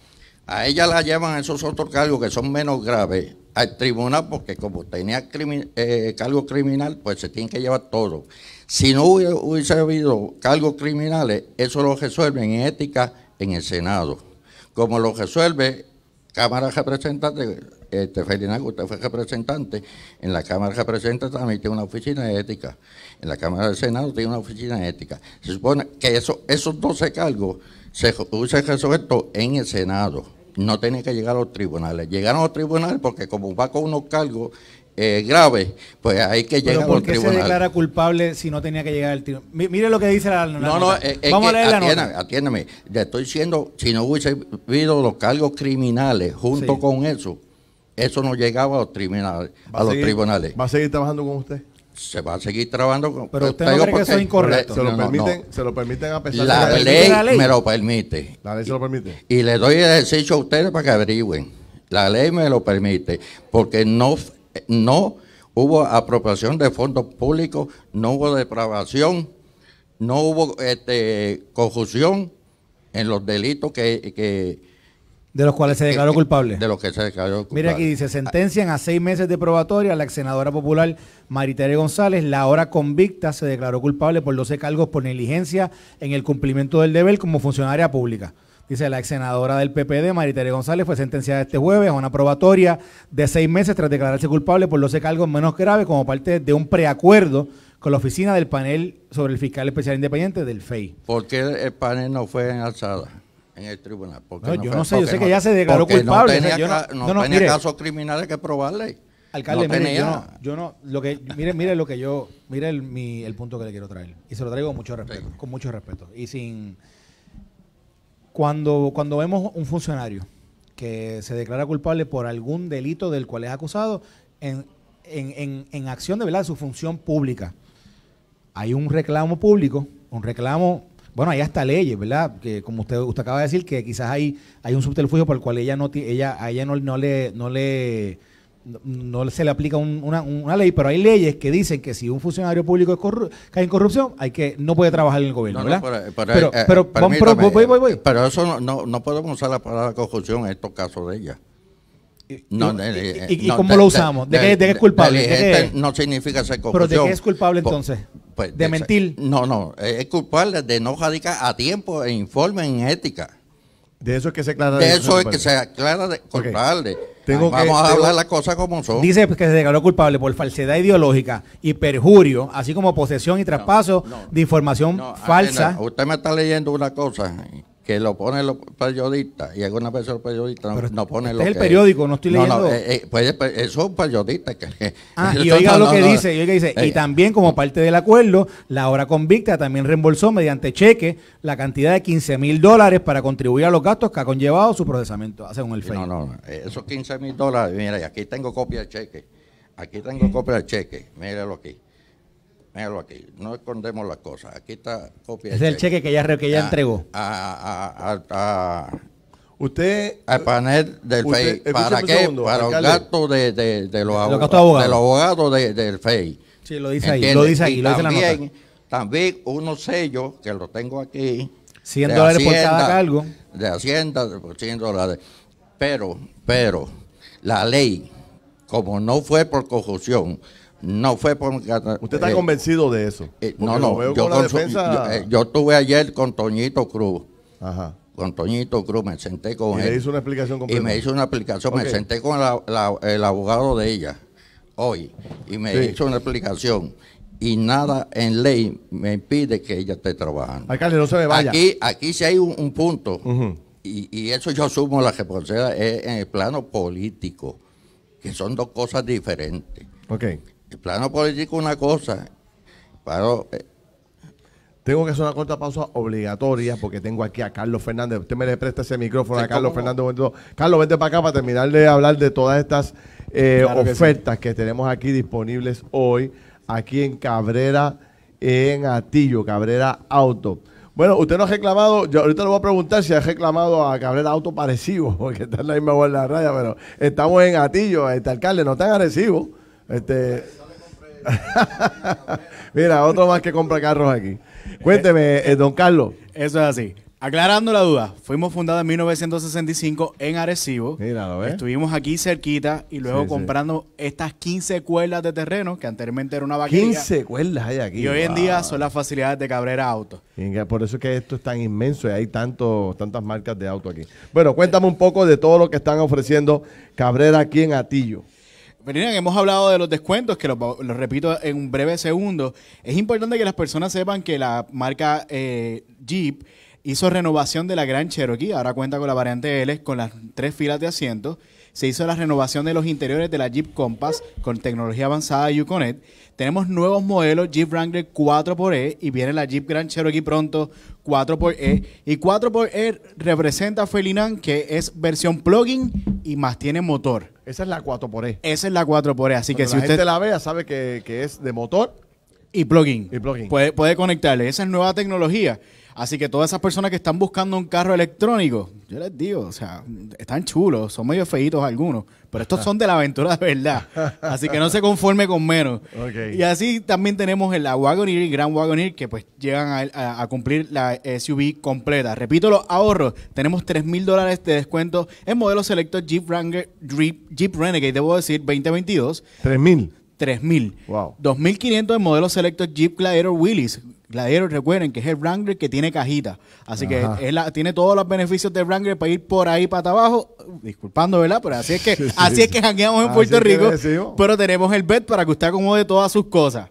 [SPEAKER 10] A ella la llevan esos otros cargos que son menos graves al tribunal porque como tenía eh, cargo criminal, pues se tiene que llevar todo. Si no hubiese habido cargos criminales, eso lo resuelven en ética en el Senado. Como lo resuelve Cámara Representante, este, Ferdinando, usted fue representante, en la Cámara de Representantes también tiene una oficina de ética, en la Cámara del Senado tiene una oficina de ética. Se supone que esos 12 cargos se hubiesen resuelto en el Senado no tiene que llegar a los tribunales. Llegaron a los tribunales porque como va con unos cargos eh, grave, pues hay que llegar al tribunal. ¿Por qué se declara
[SPEAKER 2] culpable si no tenía que llegar al tribunal? Mire lo que dice la, la No, no, Vamos a leer atiéndame,
[SPEAKER 10] Atiéndame. Le estoy diciendo, si no hubiese habido los cargos criminales junto con eso, eso no llegaba a los tribunales. A, los tribunales. ¿Va a seguir
[SPEAKER 1] trabajando con usted?
[SPEAKER 10] Se va a seguir trabajando con Pero usted no cree que eso es incorrecto. Se lo, permiten, se lo permiten a pesar la de ley la ley. me lo permite. La ley se lo permite. Y, y le doy el ejercicio a ustedes para que averigüen. La ley me lo permite, porque no no hubo apropiación de fondos públicos, no hubo depravación, no hubo este, conjunción en los delitos que, de los cuales se declaró culpable. De los que se declaró culpable. Mira aquí
[SPEAKER 2] dice, sentencian a seis meses de probatoria a la ex senadora popular Maritere González, la hora convicta se declaró culpable por 12 cargos por negligencia en el cumplimiento del deber como funcionaria pública. Dice, la ex senadora del PPD, Maritere González, fue sentenciada este jueves a una probatoria de seis meses tras declararse culpable por los cargos menos graves como parte de un preacuerdo con la oficina del panel sobre el fiscal especial independiente del FEI. ¿Por qué el panel no fue
[SPEAKER 10] en alzada? en el tribunal. no, yo no sé, yo sé que ya se declaró culpable. No tenía, no, tenía casos criminales que probarle. Alcalde, mire, Yo, no, lo que, mire, mire lo que yo,
[SPEAKER 2] mire el, mi, el punto que le quiero traer. Y se lo traigo con mucho respeto, con mucho respeto. Y sin, cuando, cuando vemos un funcionario que se declara culpable por algún delito del cual es acusado en, acción de, ¿verdad? de su función pública, hay un reclamo público, un reclamo bueno, hay hasta leyes, ¿verdad? Que como usted, acaba de decir, que quizás hay, hay un subterfugio por el cual ella no, ella, a ella no, no le, no le no se le aplica una, ley, pero hay leyes que dicen que si un funcionario público cae en corrupción, hay que no puede trabajar en el gobierno,
[SPEAKER 10] pero, pero, eso no, no, podemos usar la palabra corrupción en estos casos de ella. ¿Y, cómo lo usamos? ¿De, qué, es culpable? no significa ser corrupción. ¿Pero de qué es culpable pues, entonces? Pues, ¿De, mentir? No, no, es culpable de no radicar a tiempo e informe en ética. De eso es que se aclara. De eso es que se aclara de culpable. Vamos a hablar las cosas como son.
[SPEAKER 2] Dice pues, que se declaró culpable por falsedad ideológica y perjurio, así como posesión y traspaso de información falsa.
[SPEAKER 10] Usted me está leyendo una cosa eh, que lo pone los periodistas y alguna persona periodista no, no pone este lo que es el periódico, no estoy leyendo. No, no, eh, eh, pues, pues eso es un periodista. Que, ah, y oiga lo que dice, y dice, eh. y también
[SPEAKER 2] como parte del acuerdo, la hora convicta también reembolsó mediante cheque la cantidad de 15 mil dólares para contribuir a los gastos que ha conllevado su procesamiento,
[SPEAKER 10] según el No, no, esos 15 mil dólares, mira, y aquí tengo copia de cheque, aquí tengo copia de cheque, míralo aquí. Míralo aquí, no escondemos las cosas. Aquí está copia. Es el cheque, que ya, ah, entregó. A, ah, ah, usted. Al panel del FEI. ¿Para qué? para el gasto de, de, de, los abogados, de los abogados del FEI. Sí, lo dice ahí. Lo dice ahí, lo dice también, También unos sellos que lo tengo aquí. 100 dólares por cada cargo. De Hacienda, 100 dólares. Pero, pero, la ley, como no fue por conjunción, no fue porque... ¿Usted está eh, convencido de eso? Eh, no, no. Eh, yo, estuve ayer con Toñito Cruz. Ajá. Con Toñito Cruz, me senté con él. ¿Y hizo una explicación completa? Y me hizo una explicación. Me senté con el abogado de ella hoy y me hizo una explicación. Y nada en ley me impide que ella esté trabajando.
[SPEAKER 1] Alcalde, no se me vaya. Aquí,
[SPEAKER 10] aquí sí hay un, punto. y, eso yo asumo la responsabilidad en el plano político, que son dos cosas diferentes. Ok el plano político una cosa, pero... Eh, tengo que hacer una corta pausa obligatoria porque tengo aquí
[SPEAKER 1] a Carlos Fernández. Usted me le presta ese micrófono a Carlos Fernández. Carlos, vente para acá para terminar de hablar de todas estas eh, ofertas que, tenemos aquí disponibles hoy, aquí en Cabrera, en Atillo, Cabrera Auto. Bueno, usted no ha reclamado, yo ahorita le voy a preguntar si ha reclamado a Cabrera Auto parecido, porque está en la misma la raya, pero estamos en Atillo, este alcalde, no tan agresivo. Este, Mira, otro más que compra carros aquí. Cuénteme, eh, eh, don Carlos. Eso es así.
[SPEAKER 7] Aclarando la duda, fuimos fundados en 1965 en Arecibo. Míralo, Estuvimos aquí cerquita y luego comprando estas 15 cuerdas de terreno, que anteriormente era una vaquilla 15
[SPEAKER 1] cuerdas hay aquí. Y hoy en día son las facilidades de Cabrera Auto. Por eso es que esto es tan inmenso y hay tantas marcas de auto aquí. Bueno, cuéntame un poco de todo lo que están ofreciendo Cabrera aquí en Atillo.
[SPEAKER 7] Felinan, hemos hablado de los descuentos, que los, repito en un breve segundo. Es importante que las personas sepan que la marca eh, Jeep hizo renovación de la Grand Cherokee, ahora cuenta con la variante L, con las tres filas de asientos. Se hizo la renovación de los interiores de la Jeep Compass con tecnología avanzada Uconnect. Tenemos nuevos modelos Jeep Wrangler 4xE y viene la Jeep Grand Cherokee pronto 4xE. Y 4xE representa a Felinan, que es versión plugin y más tiene motor. Esa es la 4xE. Esa es la 4xE. Así que si usted. la vea, sabe que, es de motor. Y plugin. Y plugin. Puede, puede conectarle. Esa es nueva tecnología. Así que todas esas personas que están buscando un carro electrónico, yo les digo, o sea, están chulos, son medio feitos algunos, pero estos son de la aventura de verdad. Así que no se conforme con menos. Y así también tenemos el Wagoneer y Grand Wagoneer que pues llegan a, cumplir la SUV completa. Repito los ahorros, tenemos $3,000 mil dólares de descuento en modelo selecto Jeep, Wrangler, Jeep Renegade, debo decir, 2022. ¿3,000? mil. 3.000. Wow. 2.500 en modelo selecto Jeep Gladiator Willys. Gladiator, recuerden que es el Wrangler que tiene cajita. Así que tiene todos los beneficios de Wrangler para ir por ahí para abajo. Disculpando, ¿verdad? Pero así es que, así es que en Puerto Rico. Pero tenemos el BET para que usted acomode todas sus cosas.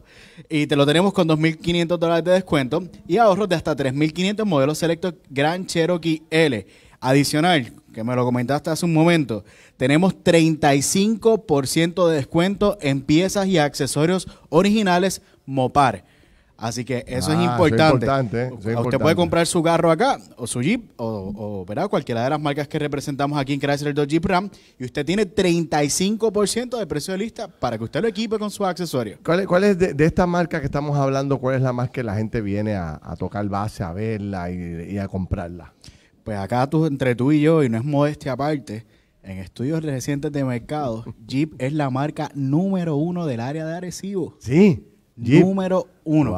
[SPEAKER 7] Y te lo tenemos con 2.500 dólares de descuento y ahorros de hasta 3.500 modelos selectos Grand Cherokee L. Adicional, que me lo comentaste hace un momento, tenemos 35% de descuento en piezas y accesorios originales Mopar. Así que eso es ah, importante.
[SPEAKER 1] Usted puede
[SPEAKER 7] comprar su carro acá, o su Jeep, o, cualquiera de las marcas que representamos aquí en Chrysler 2 Jeep Ram, y usted tiene 35% de precio de lista para que usted lo equipe con su accesorio.
[SPEAKER 1] ¿Cuál es, de, esta marca que estamos hablando, cuál es la más que la gente viene a, tocar base, a verla y, a comprarla?
[SPEAKER 7] Pues acá tú, entre tú y yo, y no es modestia aparte, en estudios recientes de mercado, Jeep es la marca número uno del área de Arecibo. Sí número
[SPEAKER 1] uno.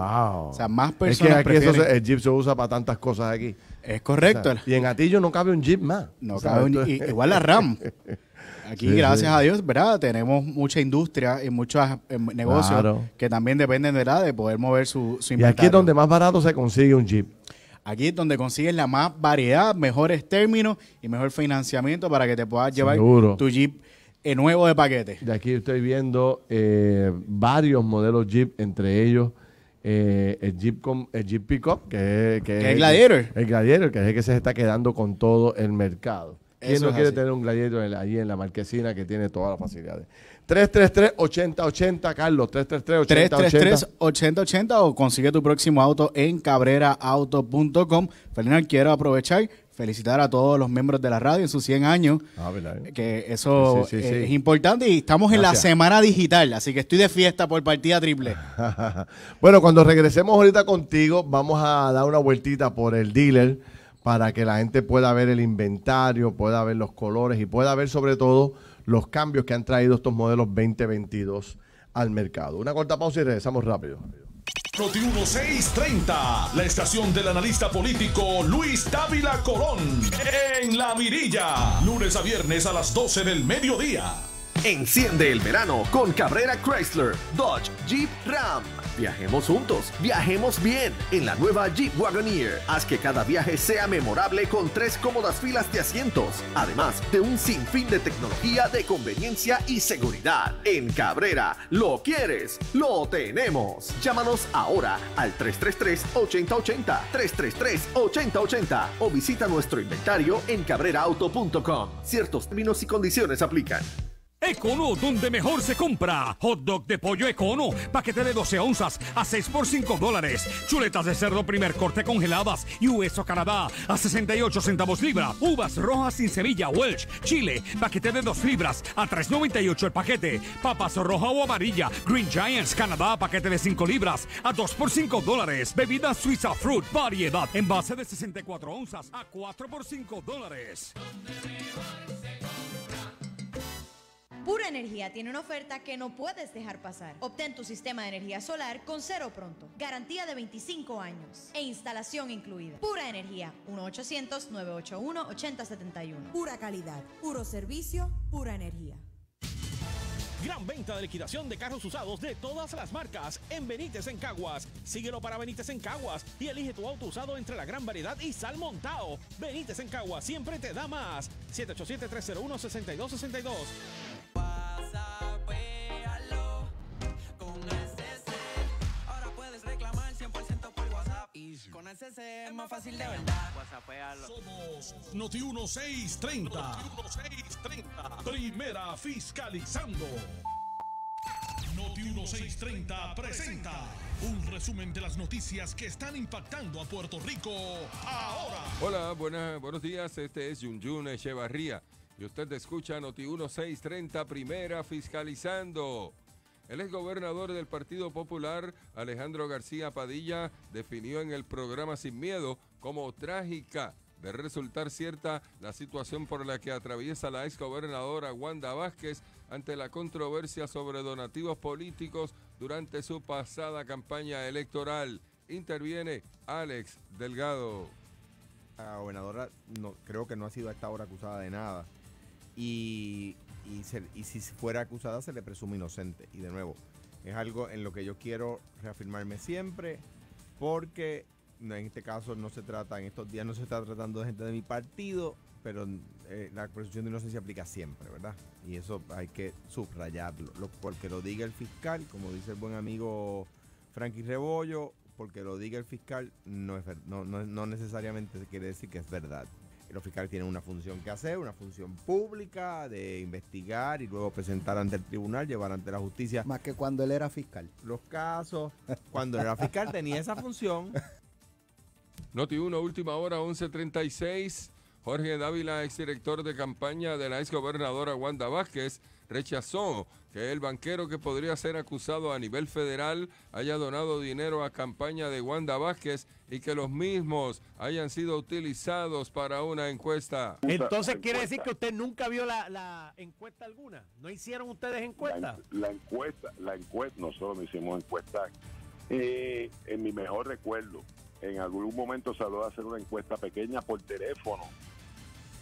[SPEAKER 1] O sea, más personas. Es que aquí el Jeep se usa para tantas cosas aquí. Es correcto. y en Atillo no cabe un Jeep más. No cabe Igual la RAM. Aquí, gracias
[SPEAKER 7] a Dios, ¿verdad? Tenemos mucha industria y muchos eh, negocios que también dependen de la de poder mover su,
[SPEAKER 1] su Y aquí es donde más barato se consigue un Jeep.
[SPEAKER 7] Aquí es donde consigues la más variedad, mejores términos y mejor financiamiento para que te puedas llevar tu Jeep el
[SPEAKER 1] nuevo de paquete. De aquí estoy viendo eh, varios modelos Jeep, entre ellos eh, el Jeep, con, el Jeep Pickup, que, es el Gladiator. El, Gladiator, que es el que se está quedando con todo el mercado. Eso no quiere tener un Gladiator ahí en la marquesina que tiene todas las facilidades? 333-8080, Carlos, 333-8080.
[SPEAKER 7] 333-8080 o consigue tu próximo auto en cabreraauto.com. Fernando, quiero aprovechar felicitar a todos los miembros de la radio en sus 100 años, ah, que eso es importante y estamos en la semana digital, así que estoy de fiesta por partida triple.
[SPEAKER 1] bueno, cuando regresemos ahorita contigo, vamos a dar una vueltita por el dealer para que la gente pueda ver el inventario, pueda ver los colores y pueda ver sobre todo los cambios que han traído estos modelos 2022 al mercado. Una corta pausa y regresamos rápido
[SPEAKER 3] la estación del analista político Luis Dávila Corón En La Mirilla, lunes a viernes a las 12 del mediodía.
[SPEAKER 5] Enciende el verano con Cabrera Chrysler, Dodge, Jeep, Ram Viajemos juntos, viajemos bien en la nueva Jeep Wagoneer. Haz que cada viaje sea memorable con tres cómodas filas de asientos, además de un sinfín de tecnología de conveniencia y seguridad. En Cabrera, lo quieres, lo tenemos. Llámanos ahora al 333-8080, 333-8080 o visita nuestro inventario en cabreraauto.com. Ciertos términos y condiciones aplican.
[SPEAKER 6] Econo, donde mejor se compra. Hot dog de pollo Econo, paquete de 12 onzas a 6 por 5 dólares. Chuletas de cerdo primer corte congeladas y hueso Canadá a 68 centavos libra. Uvas rojas sin semilla Welch, Chile, paquete de 2 libras a 3.98 el paquete. Papas roja o amarilla, Green Giants Canadá, paquete de 5 libras a 2 por 5 dólares. Bebida Suiza Fruit, variedad, envase de 64 onzas a 4 por 5 dólares.
[SPEAKER 8] Pura Energía tiene una oferta que no puedes dejar pasar. Obtén tu sistema de energía solar con cero pronto, garantía de 25 años e instalación incluida. Pura Energía, 1-800-981-8071. Pura calidad, puro servicio, pura energía.
[SPEAKER 3] Gran venta de liquidación de carros usados de todas las marcas en Benítez en Caguas. Síguelo para Benítez en Caguas y elige tu auto usado entre la gran variedad y sal montado. Benítez en Caguas siempre te da más. 787-301-6262. WhatsAppéalo con ACC. Ahora puedes reclamar 100% por WhatsApp. Con ACC es más fácil de verdad. Somos Noti1630. noti Primera fiscalizando. Noti1630 presenta un resumen de las noticias que están impactando a Puerto Rico ahora. Hola,
[SPEAKER 4] buenas, buenos días. Este es Yunyun Echevarría. Y usted escucha Noti 1630 Primera Fiscalizando. El exgobernador del Partido Popular, Alejandro García Padilla, definió en el programa Sin Miedo como trágica de resultar cierta la situación por la que atraviesa la exgobernadora Wanda Vázquez ante la controversia sobre donativos políticos durante su pasada campaña electoral. Interviene Alex Delgado. La ah, gobernadora
[SPEAKER 5] no, creo que no ha sido hasta ahora acusada de nada y, y,
[SPEAKER 2] si
[SPEAKER 1] fuera acusada se le presume inocente. Y de nuevo, es algo en lo que yo quiero reafirmarme siempre porque en este caso no se trata, en estos días no se está tratando de gente de mi partido, pero eh, la presunción de inocencia aplica siempre, ¿verdad? Y eso hay
[SPEAKER 2] que subrayarlo, porque lo diga el fiscal, como dice el buen amigo Frankie
[SPEAKER 1] Rebollo, porque lo diga el fiscal no, es, no, no, no necesariamente quiere decir que es verdad. Los fiscales tienen una función que hacer, una función pública de investigar y luego presentar ante el tribunal, llevar ante la justicia. Más que cuando él era fiscal. Los casos. Cuando
[SPEAKER 5] él era fiscal tenía
[SPEAKER 4] esa función. Noti 1, última hora, 11.36. Jorge Dávila, exdirector de campaña de la exgobernadora Wanda Vázquez, rechazó que el banquero que podría ser acusado a nivel federal haya donado dinero a campaña de Wanda Vázquez y que los mismos hayan sido utilizados para una encuesta. Entonces quiere decir que usted nunca vio
[SPEAKER 2] la, encuesta alguna. ¿No hicieron ustedes
[SPEAKER 9] encuesta?
[SPEAKER 4] La, encuesta, la encuesta, nosotros no hicimos encuesta.
[SPEAKER 9] Eh, en mi mejor recuerdo, en algún momento salió a hacer una encuesta pequeña por teléfono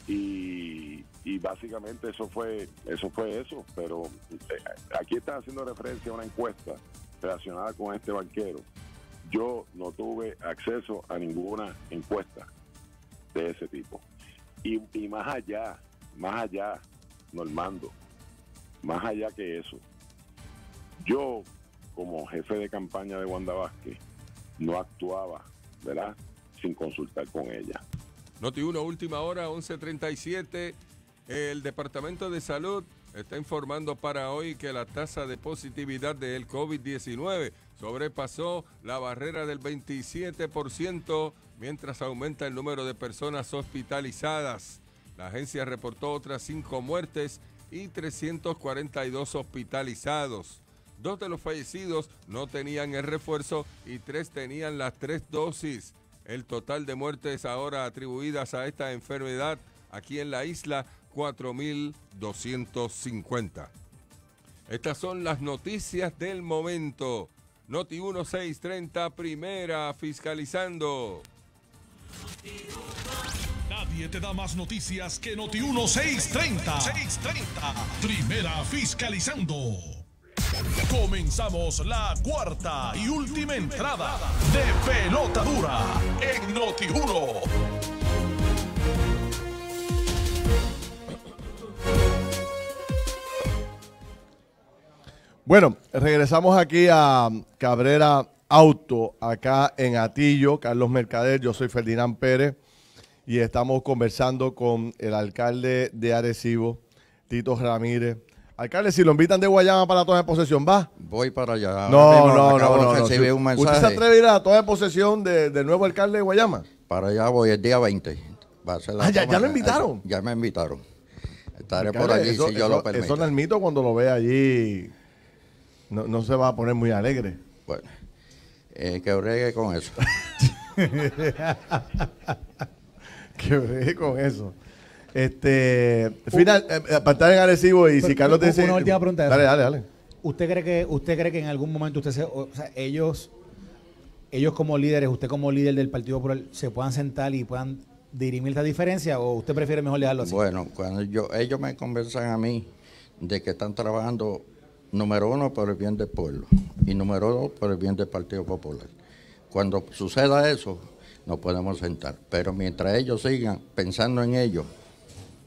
[SPEAKER 9] y, básicamente eso fue eso fue eso pero eh, aquí está haciendo referencia a una encuesta relacionada con este banquero yo no tuve acceso a ninguna encuesta de ese tipo y, y más allá más allá Normando más allá que eso yo como jefe de campaña de Wanda Vázquez no actuaba verdad sin consultar con ella
[SPEAKER 4] Noti 1, última hora, 11.37. El Departamento de Salud está informando para hoy que la tasa de positividad del COVID-19 sobrepasó la barrera del 27% mientras aumenta el número de personas hospitalizadas. La agencia reportó otras cinco muertes y 342 hospitalizados. Dos de los fallecidos no tenían el refuerzo y tres tenían las tres dosis. El total de muertes ahora atribuidas a esta enfermedad aquí en la isla, 4.250. Estas son las noticias del momento. Noti 1630, primera, fiscalizando.
[SPEAKER 3] Nadie te da más noticias que Noti 1630. 630. Primera, fiscalizando. Comenzamos la cuarta y última entrada de Pelota Dura en noti
[SPEAKER 1] Bueno, regresamos aquí a Cabrera Auto, acá en Atillo, Carlos Mercader, yo soy Ferdinand Pérez y estamos conversando con el alcalde de Arecibo, Tito Ramírez, Alcalde, si lo invitan de Guayama para toda de posesión, ¿va?
[SPEAKER 10] Voy para allá. No, no, no, no, ¿Usted se atreverá a toda de posesión de, del nuevo alcalde de Guayama? Para allá voy el día 20. Ah, ya, lo invitaron. Ya, me invitaron. Estaré por allí si yo lo permito. Eso en el mito
[SPEAKER 1] cuando lo ve allí no, se va a poner muy alegre. Bueno,
[SPEAKER 10] eh, que bregue con eso. que bregue con eso. Este, final, eh, eh, para estar en agresivo y si Carlos te dice.
[SPEAKER 1] Dale, dale,
[SPEAKER 2] ¿Usted cree que, usted cree que en algún momento usted ellos, ellos como líderes, usted como líder del Partido Popular, se puedan sentar y puedan dirimir esta
[SPEAKER 10] diferencia o usted prefiere mejor dejarlo así? Bueno, cuando yo, ellos me convencen a mí de que están trabajando, número uno, por el bien del pueblo y número dos, por el bien del Partido Popular. Cuando suceda eso, nos podemos sentar. Pero mientras ellos sigan pensando en ellos,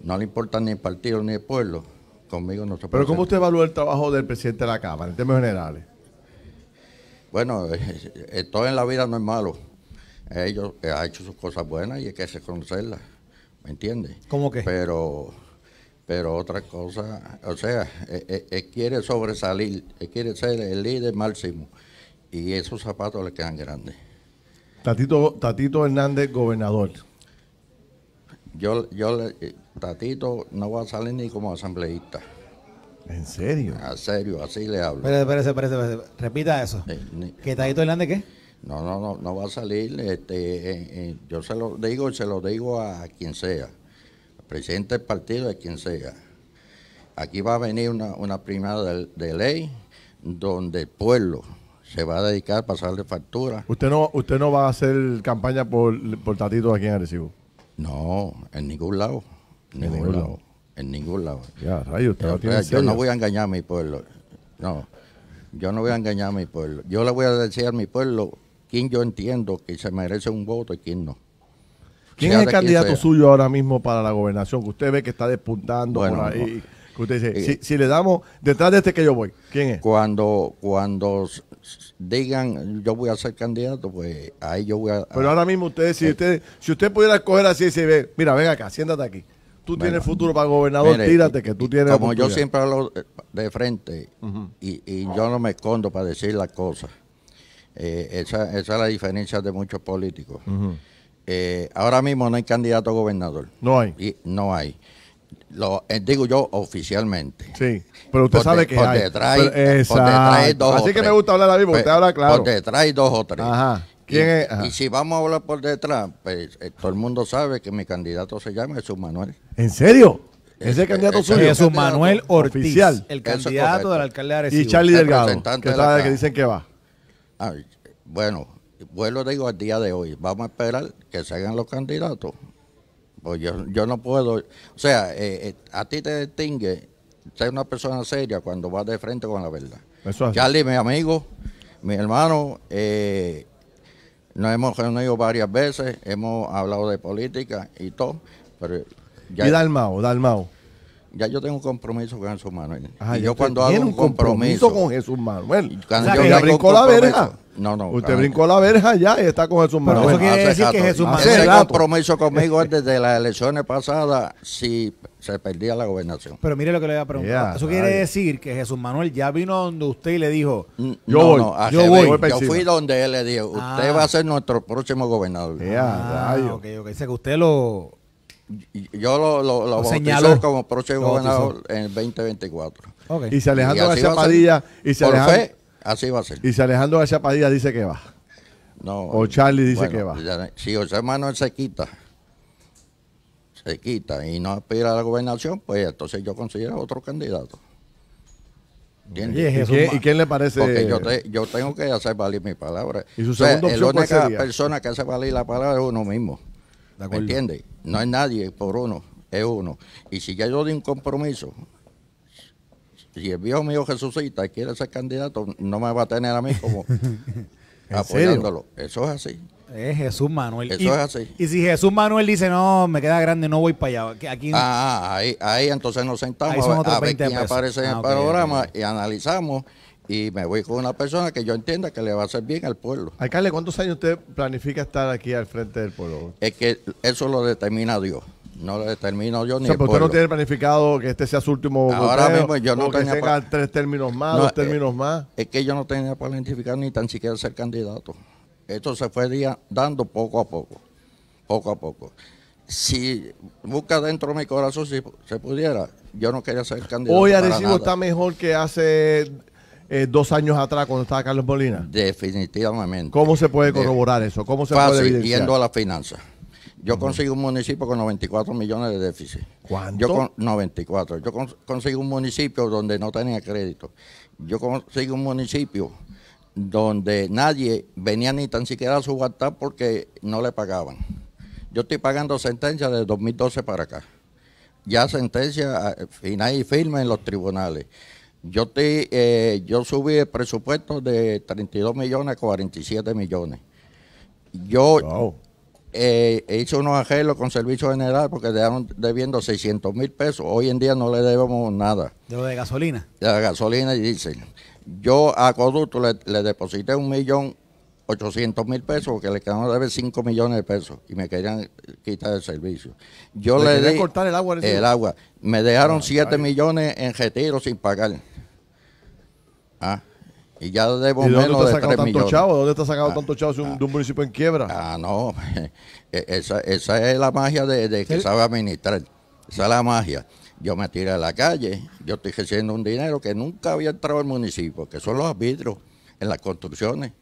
[SPEAKER 10] no le importa ni el partido ni el pueblo, conmigo no se puede Pero ¿cómo usted evalúa el trabajo del presidente de la Cámara en términos generales? Bueno, todo en la vida no es malo. Ellos han eh, ha hecho sus cosas buenas y hay que reconocerlas, ¿me entiende? ¿Cómo que? Pero, pero otra cosa, o sea, eh, eh, él quiere sobresalir, él quiere ser el líder máximo y esos zapatos le quedan grandes.
[SPEAKER 1] Tatito, Tatito Hernández, gobernador
[SPEAKER 10] yo, yo, eh, Tatito, no va a salir ni como asambleísta. ¿En serio? A serio, así le hablo. Espérese,
[SPEAKER 2] espérese, Repita eso. ¿Qué eh, ¿Que Tatito Hernández qué?
[SPEAKER 10] No, no, no, no va a salir. Este, eh, yo se lo digo y se lo digo a quien sea. presidente del partido, a quien sea. Aquí va a venir una, una de, ley donde el pueblo se va a dedicar a pasarle factura.
[SPEAKER 1] Usted no, usted no va a hacer campaña por, por Tatito aquí en Arecibo. No,
[SPEAKER 10] en ningún lado. En ningún, lado. En ningún lado.
[SPEAKER 1] Ya, yo, pues, yo no voy a
[SPEAKER 10] engañar a mi pueblo. No, yo no voy a engañar a mi pueblo. Yo le voy a decir a mi pueblo quién yo entiendo que se merece un voto y quién no. ¿Quién es el candidato suyo
[SPEAKER 1] ahora mismo para la gobernación que usted ve que está despuntando bueno, por ahí?
[SPEAKER 10] Que usted dice, eh,
[SPEAKER 1] si, si, le damos
[SPEAKER 10] detrás de este que yo voy, ¿quién es? Cuando, cuando digan yo voy a ser candidato, pues ahí yo voy a... Pero ahora mismo
[SPEAKER 1] ustedes, si, eh. usted, si usted pudiera escoger así y decir, mira,
[SPEAKER 10] ven acá, siéntate aquí.
[SPEAKER 3] Tú tienes futuro para gobernador, tírate que tú tienes... Como yo siempre
[SPEAKER 10] hablo eh, de frente y, yo no me escondo para decir las cosas. Eh, esa, es la diferencia de muchos políticos. ahora mismo no hay candidato a gobernador. No hay. Y no hay lo eh, digo yo oficialmente. Sí, pero usted sabe que hay. por detrás dos Así que me gusta hablar a mí porque usted habla claro. Por detrás dos o tres. Ajá. Y, si vamos a hablar por detrás, pues eh, todo el mundo sabe que mi candidato se llama Jesús Manuel.
[SPEAKER 1] ¿En serio? Ese
[SPEAKER 10] candidato suyo. Jesús Manuel Ortiz. Oficial. El candidato del alcalde de Arecibo. Y Charlie Delgado. Que, sabe que dicen que va. bueno bueno, vuelvo digo al día de hoy. Vamos a esperar que salgan los candidatos. Pues yo, no puedo, o sea, eh, eh, a ti te distingue ser una persona seria cuando vas de frente con la verdad. Eso es Charlie, mi amigo, mi hermano, eh, nos hemos reunido varias veces, hemos hablado de política y todo, pero... y
[SPEAKER 1] Dalmao, Dalmao
[SPEAKER 10] ya yo tengo un compromiso con Jesús Manuel. y yo cuando hago un compromiso, compromiso, con Jesús Manuel.
[SPEAKER 1] ya brincó la verja. No, no. Usted brincó la verja ya y está con Jesús Manuel. Pero eso quiere decir que Jesús Manuel. Ese compromiso
[SPEAKER 10] conmigo es desde las elecciones pasadas si se perdía la gobernación. Pero mire lo que le voy a preguntar. eso quiere
[SPEAKER 2] decir que Jesús Manuel ya vino donde usted y le dijo: mm, Yo voy. yo, fui donde él le dijo: Usted va a ah.
[SPEAKER 10] ser nuestro próximo gobernador. Ya, ah, Yo ok. Dice que usted lo yo lo, lo, señaló como próximo gobernador en el 2024. Y si Alejandro García Padilla. Y si así va a ser.
[SPEAKER 1] Y si Alejandro García Padilla dice que va. o Charlie dice que
[SPEAKER 10] va. si José Manuel se quita, se quita y no aspira a la gobernación, pues entonces yo considero otro candidato. ¿Y, quién le parece? Porque yo, yo tengo que hacer valer mi palabra. ¿Y la única persona que hace valer la palabra es uno mismo. ¿Me entiendes? No hay nadie por uno, es uno. Y si ya yo di un compromiso, si el viejo mío Jesucristo quiere ser candidato, no me va a tener a mí como apoyándolo. Eso es así. Es Jesús Manuel. Eso y, es así.
[SPEAKER 2] Y si Jesús Manuel dice, no, me queda grande, no voy para allá. Aquí...
[SPEAKER 10] Ah, ah ahí, entonces nos sentamos a ver, quién aparece en el ah, programa y analizamos y me voy con una persona que yo entienda que le va a hacer bien al pueblo.
[SPEAKER 1] Alcalde, ¿cuántos años usted planifica estar aquí al frente del pueblo?
[SPEAKER 10] Es que eso lo determina Dios. No lo determino yo ni el pueblo. usted no tiene
[SPEAKER 1] planificado que este sea su último Ahora mismo yo no tenía que tenga tres
[SPEAKER 10] términos más, dos términos eh, más. Es que yo no tenía para planificado ni tan siquiera ser candidato. Esto se fue dando poco a poco, poco a poco. Si busca dentro de mi corazón, si se pudiera, yo no quería ser candidato. Hoy que está
[SPEAKER 1] mejor que hace eh, dos años atrás cuando estaba Carlos Molina?
[SPEAKER 10] Definitivamente. ¿Cómo se puede corroborar eso? ¿Cómo se Fácil, puede evidenciar? yendo a la finanzas. Yo consigo un municipio con 94 millones de déficit. ¿Cuánto? Yo con 94. Yo consigo un municipio donde no tenía crédito. Yo consigo un municipio donde nadie venía ni tan siquiera a su WhatsApp porque no le pagaban. Yo estoy pagando sentencia de 2012 para acá. Ya sentencia eh, final y firme en los tribunales. Yo, te, eh, yo subí el presupuesto de 32 millones a 47 millones. Yo eh, hice unos arreglos con Servicio General porque dejaron debiendo 600 mil pesos. Hoy en día no le debemos nada.
[SPEAKER 2] ¿De gasolina?
[SPEAKER 10] De la gasolina y diésel. Yo a Coducto le, deposité un millón 800 mil pesos porque le quedaron a 5 millones de pesos y me querían quitar el servicio. Yo le, cortar el agua. El, agua. Me dejaron 7 ah, millones en retiro sin pagar. Ah, y ya debo dónde menos de tanto Chavo? ¿Dónde está sacado ah. tanto chavo de un, municipio en quiebra? Ah, no. E, esa, es la magia de, de que sabe administrar. Esa es la magia. Yo me tiré a la calle, yo estoy recibiendo un dinero que nunca había entrado al municipio, que son los arbitros en las construcciones.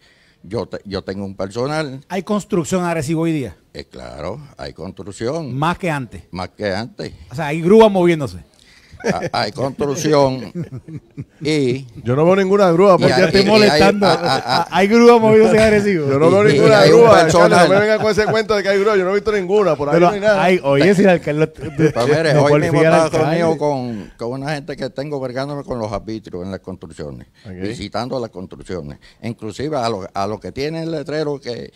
[SPEAKER 10] Yo, yo tengo un personal. ¿Hay construcción recibo hoy día? Eh, claro, hay construcción. Más que antes. Más que antes. O sea, hay grúas moviéndose. Ah, hay construcción y... Yo no veo ninguna grúa porque ya estoy molestando. Ah, ah, hay, grúa moviéndose agresivo.
[SPEAKER 1] Yo no veo ninguna grúa. no me vengan con ese cuento
[SPEAKER 10] de que hay grúa. Yo no he visto ninguna. Por ahí no hay nada. oye, si el alcalde... Pues hoy mismo estaba con, una gente que tengo vergándome con los arbitrios en las construcciones. Visitando las construcciones. Inclusive a los a que tienen el letrero que,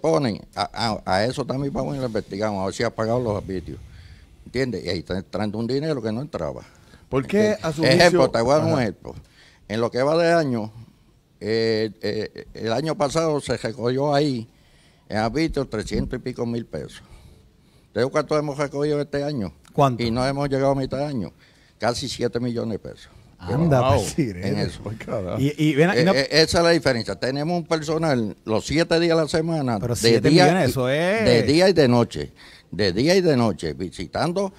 [SPEAKER 10] ponen. A, eso también vamos a investigamos A ver si ha pagado los arbitrios. ¿Entiendes? Y ahí está entrando un dinero que no entraba. ¿Por qué a su Ejemplo, te voy a dar un ejemplo. En lo que va de año, eh, eh, el año pasado se recogió ahí, en árbitro, 300 y pico mil pesos. ¿Ustedes cuánto hemos recogido este año? ¿Cuánto? Y no hemos llegado a mitad de año. Casi 7 millones de pesos. Ah, Anda, pues, en eh, esa es la diferencia. Tenemos un personal los siete días a la semana. de millones, eso es. De día y de noche de día y de noche, visitando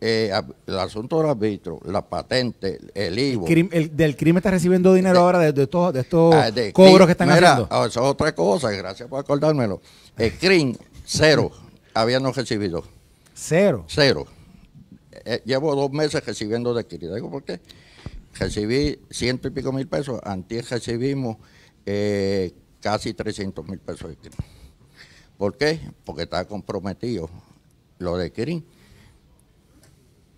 [SPEAKER 10] eh, el asunto del arbitro, la patente, el IVO.
[SPEAKER 2] ¿Del crimen está recibiendo dinero ahora de, de, estos, ah, cobros que están mira, haciendo?
[SPEAKER 10] Ah, eso es otra cosa, gracias por acordármelo. El crimen, cero, habíamos recibido. ¿Cero? Cero. Eh, llevo dos meses recibiendo de CRIM. Digo, ¿por qué? Recibí ciento y pico mil pesos, antes recibimos eh, casi 300 mil pesos de ¿Por qué? Porque estaba comprometido lo de Kirin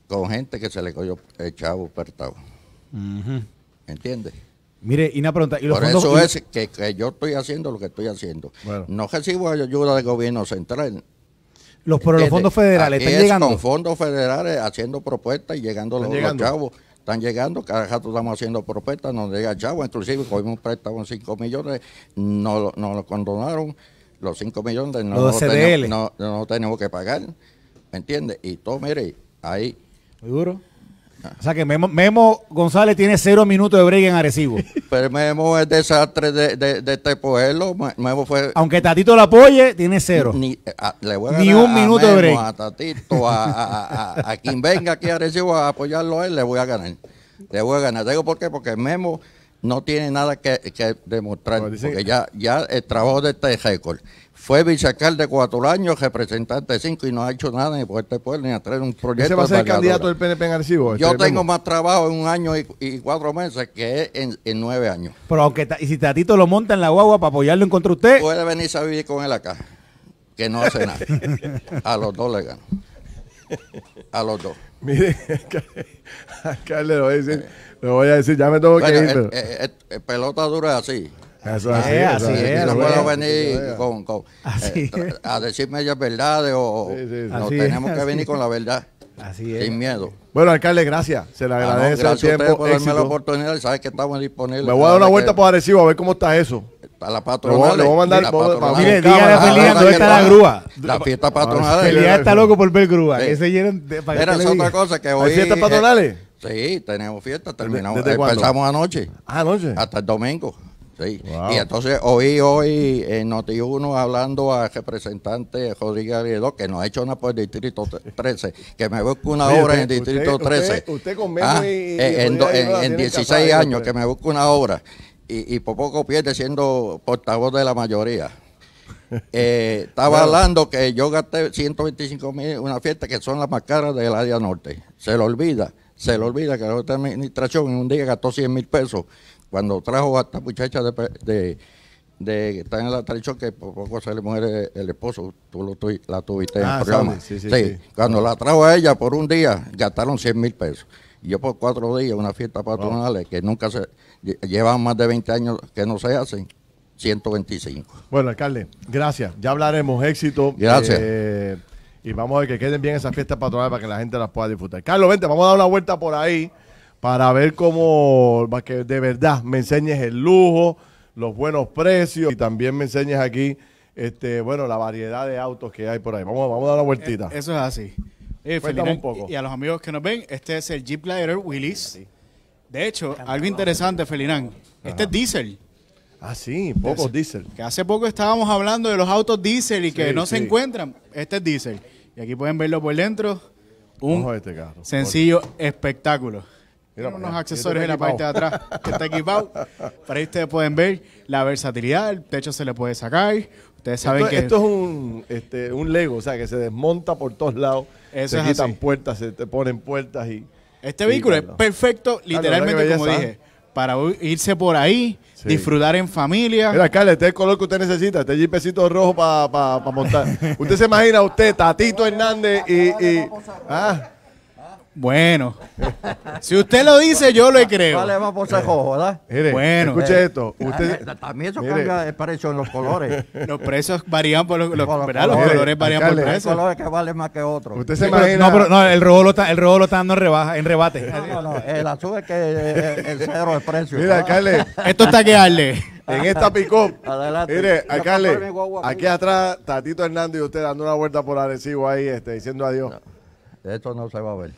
[SPEAKER 10] con gente que se le cogió el chavo pertado. entiende ¿Entiendes?
[SPEAKER 2] Mire, y una pregunta. Por eso es
[SPEAKER 10] que, yo estoy haciendo lo que estoy haciendo. No recibo ayuda del gobierno central.
[SPEAKER 2] Los, los fondos federales Aquí es llegando. Con
[SPEAKER 10] fondos federales haciendo propuestas y llegando los, chavos. Están llegando, cada rato estamos haciendo propuestas, nos llega chavo, inclusive cogimos un préstamo 5 millones, nos no lo condonaron, los 5 millones los no, no tenemos que pagar. ¿Me entiendes? Y todo, mire, ahí. Muy duro. Ah. O sea que Memo, González tiene cero minutos de break en Arecibo. Pero Memo es desastre de, este pueblo. fue... Aunque
[SPEAKER 2] Tatito lo apoye, tiene cero. Ni, eh,
[SPEAKER 10] ah, un minuto de break. A Tatito, a, quien venga aquí a Arecibo a apoyarlo él, le voy a ganar. Le voy a ganar. Digo por qué, porque Memo no tiene nada que, que demostrar. Porque ya, ya el trabajo de este récord fue vicealcalde cuatro años, representante cinco y no ha hecho nada ni por este pueblo ni a traer un proyecto. ¿Ese va a ser de candidato del PNP en Arecibo? Este Yo tengo más trabajo en un año y, cuatro meses que en, nueve años.
[SPEAKER 2] Pero aunque y si Tatito lo monta en la guagua para apoyarlo en contra usted.
[SPEAKER 10] Puede venirse a vivir con él acá, que no hace nada. a los dos le gano. A los dos. Mire, a le lo voy a decir,
[SPEAKER 1] lo voy a decir, ya me tengo que ir.
[SPEAKER 10] El, pelota dura así. Eso así, es, así, así es. No puedo venir con, con eh, a decirme medias verdades o no tenemos que venir con la verdad. Así es. Sin miedo.
[SPEAKER 1] Bueno, alcalde, gracias. Se le ah, agradece gracias el tiempo. por darme la
[SPEAKER 10] oportunidad. Sabes que estamos disponibles. Me voy a dar una vuelta
[SPEAKER 1] por Arecibo a ver cómo está eso.
[SPEAKER 10] Está la patronal. Le voy a mandar. La Mire, dígale a ¿dónde está la grúa? La fiesta patronal. Feliz está loco por ver grúa. ese se Era otra cosa que hoy. ¿Hay fiestas eh, patronales? Sí, tenemos fiesta, terminamos. ¿Desde empezamos anoche. Ah, anoche. Hasta el domingo. Y entonces oí hoy en Noti1 hablando al representante Rodríguez Arredo, que no ha hecho nada por el Distrito 13, que me busca ah, eh, pues. una obra en el Distrito 13. Usted, con en, 16 años, que me busca una obra. Y, por poco pierde siendo portavoz de la mayoría. Eh, estaba hablando que yo gasté 125 mil una fiesta que son las más caras del área norte. Se lo olvida, se le olvida que la otra administración en un día gastó 100 mil pesos cuando trajo a esta muchacha de, de, que está en la traición, que por poco se le eh, el esposo, tú lo la tuviste en ah, el programa. Sí, sí, Cuando la trajo a ella por un día, gastaron 100 mil pesos. Y yo por cuatro días, una fiesta patronal que nunca se, llevan más de 20 años que no se hacen, 125. Bueno,
[SPEAKER 1] alcalde, gracias. Ya hablaremos, éxito. Gracias. Eh, y vamos a que queden bien esas fiestas patronales para que la gente las pueda disfrutar. Carlos, vente, vamos a dar una vuelta por ahí para ver cómo, para que de verdad me enseñes el lujo, los buenos precios y también me enseñes aquí, este, bueno, la variedad de autos que hay por ahí. Vamos, a dar una vueltita. Eh, eso es así. Eh, y
[SPEAKER 7] a los amigos que nos ven, este es el Jeep Glider Willis. De hecho, algo interesante, Felinán. Este es diésel. Ah, sí, poco diésel. Que hace poco estábamos hablando de los autos diésel y que no se encuentran. Este es diésel. Y aquí pueden verlo por dentro. Un este sencillo espectáculo. Mira unos accesorios en la parte de atrás que está equipado. Para ahí ustedes pueden ver la versatilidad, el techo se le puede sacar.
[SPEAKER 1] Ustedes saben que. Esto es este, un, Lego, o sea, que se desmonta por todos lados. Eso se quitan puertas, se te ponen puertas y. Este vehículo es perfecto, ah, literalmente, como dije,
[SPEAKER 7] ¿eh? para irse por ahí, disfrutar en familia. Mira,
[SPEAKER 1] Carla, este es el color que usted necesita, este jipecito rojo para montar. usted se imagina, usted, Tatito Hernández y. Bueno, si usted lo dice, yo le
[SPEAKER 7] creo. Vale,
[SPEAKER 10] por ser rojo, ¿verdad? Mire, bueno, escuche eh. esto. Usted, también eso cambia el precio en los colores. Los precios varían por los, colores. Los colores varían por precios. Hay colores que valen más que otros. Usted se
[SPEAKER 7] imagina.
[SPEAKER 2] No, pero no, el robo lo está, el lo está dando en rebaja, en rebate. No, no, el azúcar es que eh, el,
[SPEAKER 10] cero es precio. Mira, le, Esto está que darle. En esta picó. Mire, le,
[SPEAKER 1] aquí atrás, Tatito Hernández y usted dando una vuelta por Arecibo ahí, este, diciendo adiós.
[SPEAKER 10] Esto no se va a ver.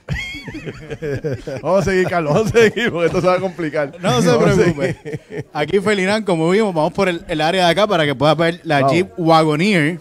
[SPEAKER 10] vamos a seguir, Carlos, vamos a seguir, porque esto se va a complicar. No se preocupe.
[SPEAKER 7] Aquí Felirán, como vimos, vamos por el, área de acá para que puedas ver la Jeep
[SPEAKER 1] Wagoneer.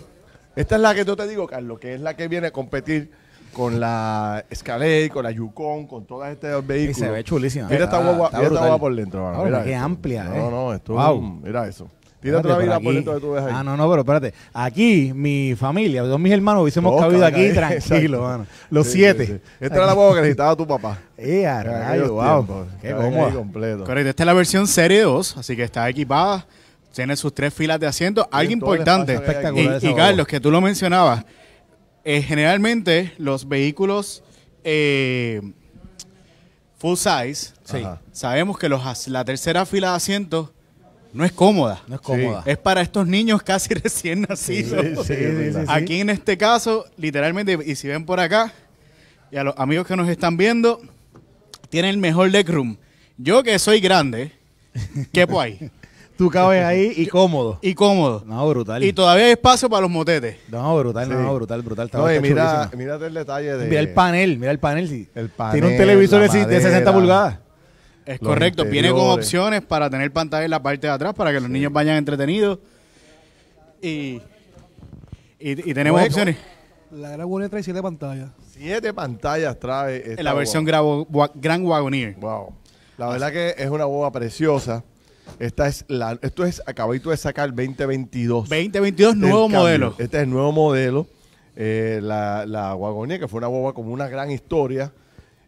[SPEAKER 1] Esta es la que yo te digo, Carlos, que es la que viene a competir con la Escalade, con la Yukon, con todas estas vehículos. Y se ve chulísima. Mira, esta ah, guagua, por dentro. Mira qué amplia. No, eh. no, esto wow. Mira eso la vida por de ahí. Ah,
[SPEAKER 2] no, no, pero espérate. Aquí, mi familia, todos mis hermanos hubiésemos cabido aquí, tranquilos, tranquilo, mano. Los siete. Esta
[SPEAKER 1] era la voz que necesitaba tu papá. ¡Eh, rayo! ¡Wow! ¡Qué cómodo!
[SPEAKER 7] Correcto, esta es la versión Serie 2, así que está equipada. Tiene sus tres filas de asiento. Algo importante. Y, y, Carlos, que tú lo mencionabas. Eh, generalmente, los vehículos eh, full size, sabemos que la tercera fila de asientos no es cómoda. No es cómoda. Es para estos niños casi recién nacidos. Aquí en este caso, literalmente, y si ven por acá, y a los amigos que nos están viendo, tienen el mejor leg room. Yo que soy grande, quepo ahí. Tú cabes ahí y cómodo. Y cómodo. No, brutal. Y todavía hay espacio para los motetes. No, brutal, no, brutal, brutal. No, mira, el detalle de... Mira el panel, mira El panel Tiene un televisor de 60 pulgadas. Es correcto, viene con opciones para tener pantalla en la parte de atrás para que los niños vayan entretenidos.
[SPEAKER 1] Y, y, tenemos pues, opciones. La Gran Wagoneer trae siete pantallas. Siete pantallas trae. Esta la versión Gran Wagoneer. Wow. La verdad que es una boba preciosa. Esta es la, esto es, de sacar 2022. 2022, nuevo modelo. Este es el nuevo modelo. Eh, la, la Wagoneer, que fue una boba como una gran historia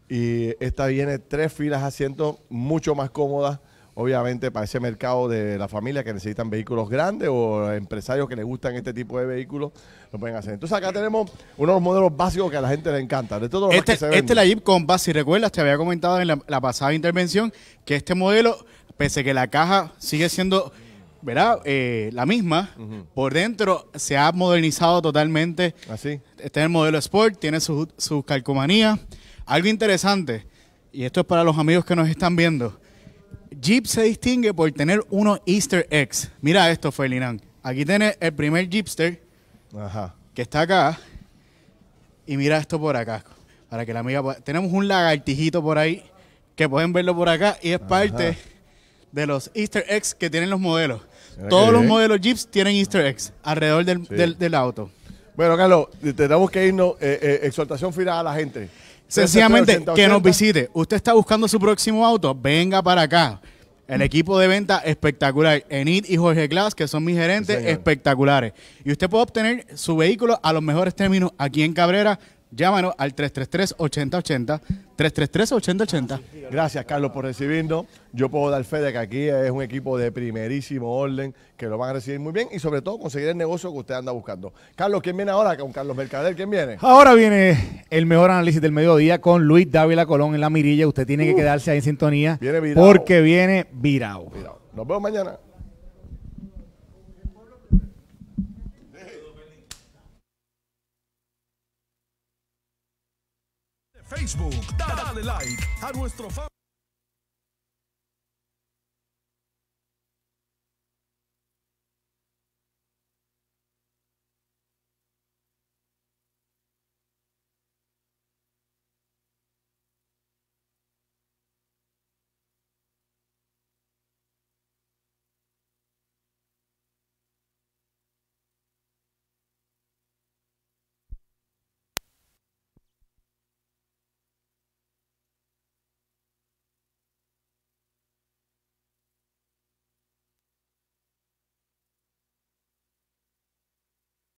[SPEAKER 1] y esta viene tres filas asientos, mucho más cómodas, obviamente para ese mercado de la familia que necesitan vehículos grandes o empresarios que les gustan este tipo de vehículos, lo pueden hacer. Entonces acá tenemos uno de los modelos básicos que a la gente le encanta. De todos los este, este es la Jeep
[SPEAKER 7] Compass, si recuerdas, te había comentado en la, pasada intervención que este modelo, pese que la caja sigue siendo... ¿verdad? Eh, la misma. Por dentro se ha modernizado totalmente. Así. ¿Ah, este es el modelo Sport, tiene sus calcomanías, algo interesante, y esto es para los amigos que nos están viendo. Jeep se distingue por tener unos Easter eggs. Mira esto, Ferdinand. Aquí tiene el primer Jeepster que está acá. Y mira esto por acá. Para que la amiga. Tenemos un lagartijito por ahí que pueden verlo por acá. Y es parte de los Easter eggs que tienen los modelos. Todos los modelos Jeeps tienen Easter eggs
[SPEAKER 1] alrededor del, auto. Bueno, Carlos, tenemos que irnos. Eh, eh, exhortación final a la gente. Sencillamente, que nos
[SPEAKER 7] visite. Usted está buscando su próximo auto, venga para acá. El equipo de venta espectacular. Enid y Jorge Glass, que son mis gerentes, espectaculares. Y usted puede obtener su vehículo a los mejores términos aquí en Cabrera, Llámanos al 333-8080. 333-8080.
[SPEAKER 1] Gracias, Carlos, por recibirnos. Yo puedo dar fe de que aquí es un equipo de primerísimo orden, que lo van a recibir muy bien y sobre todo conseguir el negocio que usted anda buscando. Carlos, ¿quién viene ahora con Carlos Mercader? ¿Quién viene? Ahora
[SPEAKER 2] viene el mejor análisis del mediodía con Luis Dávila Colón en la mirilla. Usted tiene que quedarse ahí en sintonía. Porque
[SPEAKER 3] viene virado
[SPEAKER 1] Nos vemos mañana.
[SPEAKER 3] Facebook. Dale like a nuestro fan.